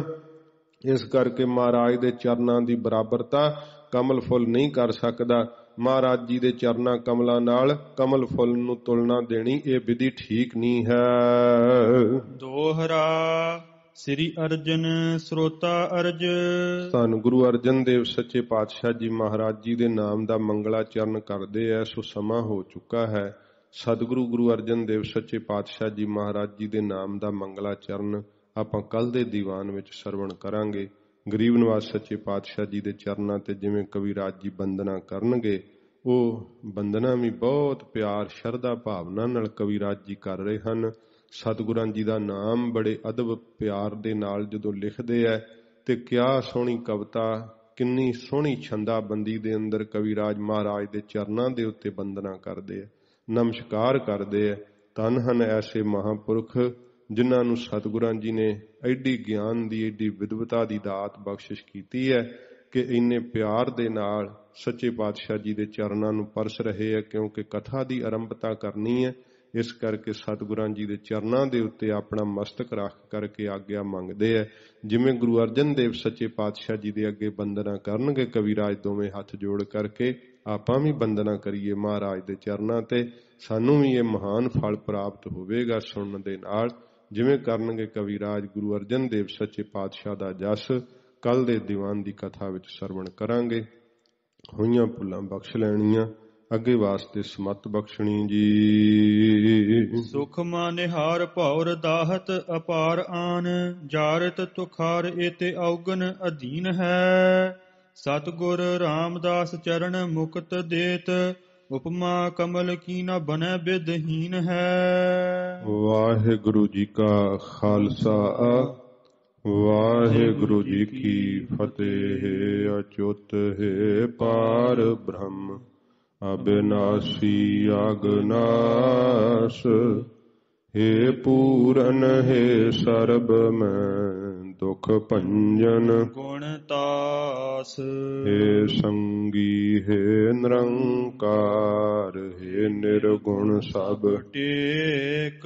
S1: ਇਸ ਕਰਕੇ ਮਹਾਰਾਜ ਦੇ ਚਰਨਾਂ ਦੀ ਬਰਾਬਰਤਾ ਕਮਲ ਫੁੱਲ ਨਹੀਂ ਕਰ ਸਕਦਾ ਮਹਾਰਾਜ ਜੀ ਦੇ ਚਰਨਾ ਕਮਲਾਂ ਨਾਲ ਕਮਲ ਫੁੱਲ ਨੂੰ ਤੁਲਨਾ ਦੇਣੀ ਇਹ ਵਿਧੀ ਠੀਕ ਨਹੀਂ ਹੈ ਦੋਹਰਾ ਸ੍ਰੀ ਅਰਜਨ ਸਰੋਤਾ ਅਰਜ ਸਨ ਗੁਰੂ ਅਰਜਨ ਦੇਵ ਸੱਚੇ ਪਾਤਸ਼ਾਹ ਜੀ ਮਹਾਰਾਜ ਜੀ ਦੇ ਨਾਮ ਦਾ ਮੰਗਲਾ ਚਰਨ ਕਰਦੇ ਐ ਸੋ ਸਮਾਂ ਹੋ ਚੁੱਕਾ ਹੈ ਸਤਿਗੁਰੂ ਗੁਰੂ ਅਰਜਨ ਦੇਵ ਸੱਚੇ ਪਾਤਸ਼ਾਹ ਜੀ ਮਹਾਰਾਜ ਜੀ ਦੇ ਨਾਮ ਦਾ ਮੰਗਲਾ ਚਰਨ ਆਪਾਂ ਕੱਲ ਦੇ ਦੀਵਾਨ ਵਿੱਚ ਸਰਵਣ ਕਰਾਂਗੇ ਗਰੀਬ ਨਿਵਾਸ ਸੱਚੇ ਪਾਤਸ਼ਾਹ ਜੀ ਦੇ ਚਰਨਾਂ ਤੇ ਜਿਵੇਂ ਰਾਜ ਜੀ ਬੰਦਨਾ ਕਰਨਗੇ ਉਹ ਬੰਦਨਾ ਵੀ ਬਹੁਤ ਪਿਆਰ ਸ਼ਰਧਾ ਭਾਵਨਾ ਨਾਲ ਰਾਜ ਜੀ ਕਰ ਰਹੇ ਹਨ ਸਤਿਗੁਰਾਂ ਜੀ ਦਾ ਨਾਮ ਬੜੇ ਅਦਬ ਪਿਆਰ ਦੇ ਨਾਲ ਜਦੋਂ ਲਿਖਦੇ ਐ ਤੇ ਕਿਆ ਸੋਹਣੀ ਕਵਿਤਾ ਕਿੰਨੀ ਸੋਹਣੀ ਛੰਦਾ ਬੰਦੀ ਦੇ ਅੰਦਰ ਰਾਜ ਮਹਾਰਾਜ ਦੇ ਚਰਨਾਂ ਦੇ ਉੱਤੇ ਬੰਦਨਾ ਕਰਦੇ ਐ ਨਮਸਕਾਰ ਕਰਦੇ ਐ ਤਨ ਹਨ ਐਸੇ ਮਹਾਪੁਰਖ ਜਿਨ੍ਹਾਂ ਨੂੰ ਸਤਿਗੁਰਾਂ ਜੀ ਨੇ ਐਡੀ ਗਿਆਨ ਦੀ ਐਡੀ ਵਿਦਵਤਾ ਦੀ ਦਾਤ ਬਖਸ਼ਿਸ਼ ਕੀਤੀ ਹੈ ਕਿ ਇੰਨੇ ਪਿਆਰ ਦੇ ਨਾਲ ਸੱਚੇ ਪਾਤਸ਼ਾਹ ਜੀ ਦੇ ਚਰਨਾਂ ਨੂੰ ਪਰਸ ਰਹੇ ਹੈ ਕਿਉਂਕਿ ਕਥਾ ਦੀ ਆਰੰਭਤਾ ਕਰਨੀ ਹੈ ਇਸ ਕਰਕੇ ਸਤਿਗੁਰਾਂ ਜੀ ਦੇ ਚਰਨਾਂ ਦੇ ਉੱਤੇ ਆਪਣਾ ਮਸਤਕ ਰੱਖ ਕਰਕੇ ਆਗਿਆ ਮੰਗਦੇ ਆ ਜਿਵੇਂ ਗੁਰੂ ਅਰਜਨ ਦੇਵ ਸੱਚੇ ਪਾਤਸ਼ਾਹ ਜੀ ਦੇ ਅੱਗੇ ਬੰਦਨਾ ਕਰਨਗੇ ਰਾਜ ਦੋਵੇਂ ਹੱਥ ਜੋੜ ਕਰਕੇ ਆਪਾਂ ਵੀ ਬੰਦਨਾ ਕਰੀਏ ਮਹਾਰਾਜ ਦੇ ਚਰਨਾਂ ਤੇ ਸਾਨੂੰ ਵੀ ਇਹ ਮਹਾਨ ਫਲ ਪ੍ਰਾਪਤ ਹੋਵੇਗਾ ਸੁਣਨ ਦੇ ਨਾਲ ਜਿਵੇਂ ਕਰਨਗੇ ਰਾਜ ਗੁਰੂ ਅਰਜਨ ਦੇਵ ਸੱਚੇ ਪਾਤਸ਼ਾਹ ਦਾ ਜਸ ਕੱਲ ਦੇ ਦੀਵਾਨ ਦੀ ਕਥਾ ਵਿੱਚ ਸਰਵਣ ਕਰਾਂਗੇ ਹੋਈਆਂ ਭੁੱਲਾਂ ਬਖਸ਼ ਲੈਣੀਆਂ ਅੱਗੇ ਵਾਸਤੇ ਸਮਤ ਬਖਸ਼ਣੀ ਜੀ
S2: ਸੁਖ ਮਾਨਿਹਾਰ ਭੌਰ ਦਾਹਤ ਅਪਾਰ ਆਨ ਜਾਰਤ ਤੁਖਾਰ ਏਤੇ ਔਗਨ ਅਧੀਨ ਹੈ ਸਤਗੁਰ ਰਾਮਦਾਸ ਚਰਨ ਮੁਕਤ ਦੇਤ ਉਪਮਾ ਕਮਲ ਕੀ ਨਾ ਬਨੈ ਬਿਦਹੀਨ ਹੈ
S1: ਵਾਹਿਗੁਰੂ ਜੀ ਕਾ ਖਾਲਸਾ ਵਾਹਿਗੁਰੂ ਜੀ ਕੀ ਫਤਿਹ ਅਚੁੱਤ ਹੈ ਪਾਰ ਬ੍ਰਹਮ ਅਬਿਨਾਸੀ ਅਗਨਾਸ਼ ਹੈ ਪੂਰਨ ਹੈ ਸਰਬ ਮੈਂ ਦੁਖ ਭੰਜਨ ਗੁਣ ਤਾਸ ਏ ਸੰਗੀ ਹੈ ਨਿਰੰਕਾਰ ਹੈ ਨਿਰਗੁਣ ਸਭ
S2: ਟੇਕ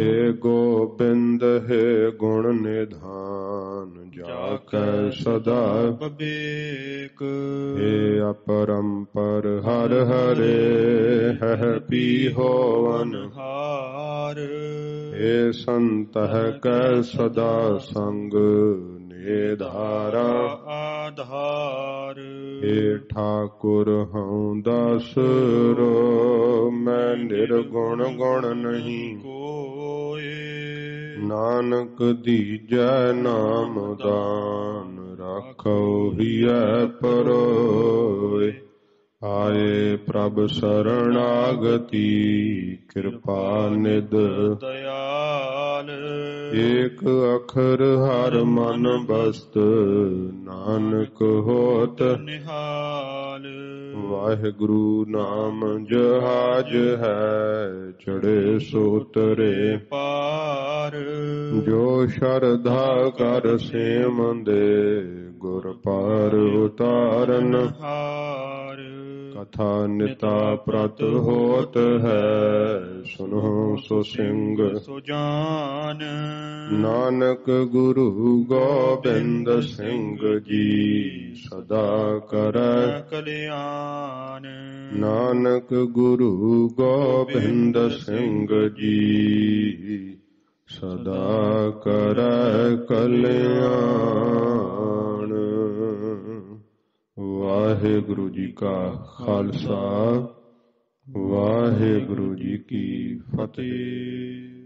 S1: ਏ ਗੋਬਿੰਦ ਹੈ ਗੁਣ ਨਿਧਾਨ ਜਾ ਕੈ ਸਦਾ
S2: ਬਬੇਕ
S1: ਏ ਅਪਰੰਪਰ ਹਰ ਹਰੇ ਹੈ ਪੀ ਹੋਵਨ ਹਾਰ ਹੇ ਸੰਤਹ ਕੈ ਸਦਾ ਸੰਗ ਅੰਗ ਨੇਧਾਰਾ ਆਧਾਰ ਏ ਠਾਕੁਰ ਹਉ ਦਸਰ ਮੈਂ ਨਿਰਗੁਣ ਗੁਣ ਨਹੀਂ ਕੋਏ ਨਾਨਕ ਦੀਜੈ ਨਾਮ ਦਾਨ ਰੱਖੋ ਹਿਐ ਪਰੋਏ ਆਏ ਪ੍ਰਭ ਸਰਣਾਗਤੀ ਕਿਰਪਾ ਨਿਦ ਦਇਆ ਕਾਲ ਏਕ ਅਖਰ ਹਰ ਮਨ ਬਸਤ ਨਾਨਕ ਹੋਤ ਨਿਹਾਲ ਵਾਹਿਗੁਰੂ ਨਾਮ ਜਹਾਜ ਹੈ ਚੜੇ ਸੋ ਪਾਰ ਜੋ ਸ਼ਰਧਾ ਕਰ ਸੇਮੰਦੇ ਗੁਰ ਪਾਰ ਉਤਾਰਨ ਹਾਰ ਕਥਾ ਨਿਤਾ ਪ੍ਰਤ ਹੋਤ ਹੈ ਸੁਨੋ ਸੋ ਸਿੰਘ ਸੁਜਾਨ ਜਾਨ ਨਾਨਕ ਗੁਰੂ ਗੋਬਿੰਦ ਸਿੰਘ ਜੀ ਸਦਾ ਕਰ
S2: ਕਲਿਆਣ
S1: ਨਾਨਕ ਗੁਰੂ ਗੋਬਿੰਦ ਸਿੰਘ ਜੀ ਸਦਾ ਕਰ ਕਲਿਆਣ ਵਾਹਿਗੁਰੂ ਜੀ ਕਾ ਖਾਲਸਾ ਵਾਹਿਗੁਰੂ ਜੀ ਕੀ ਫਤਿਹ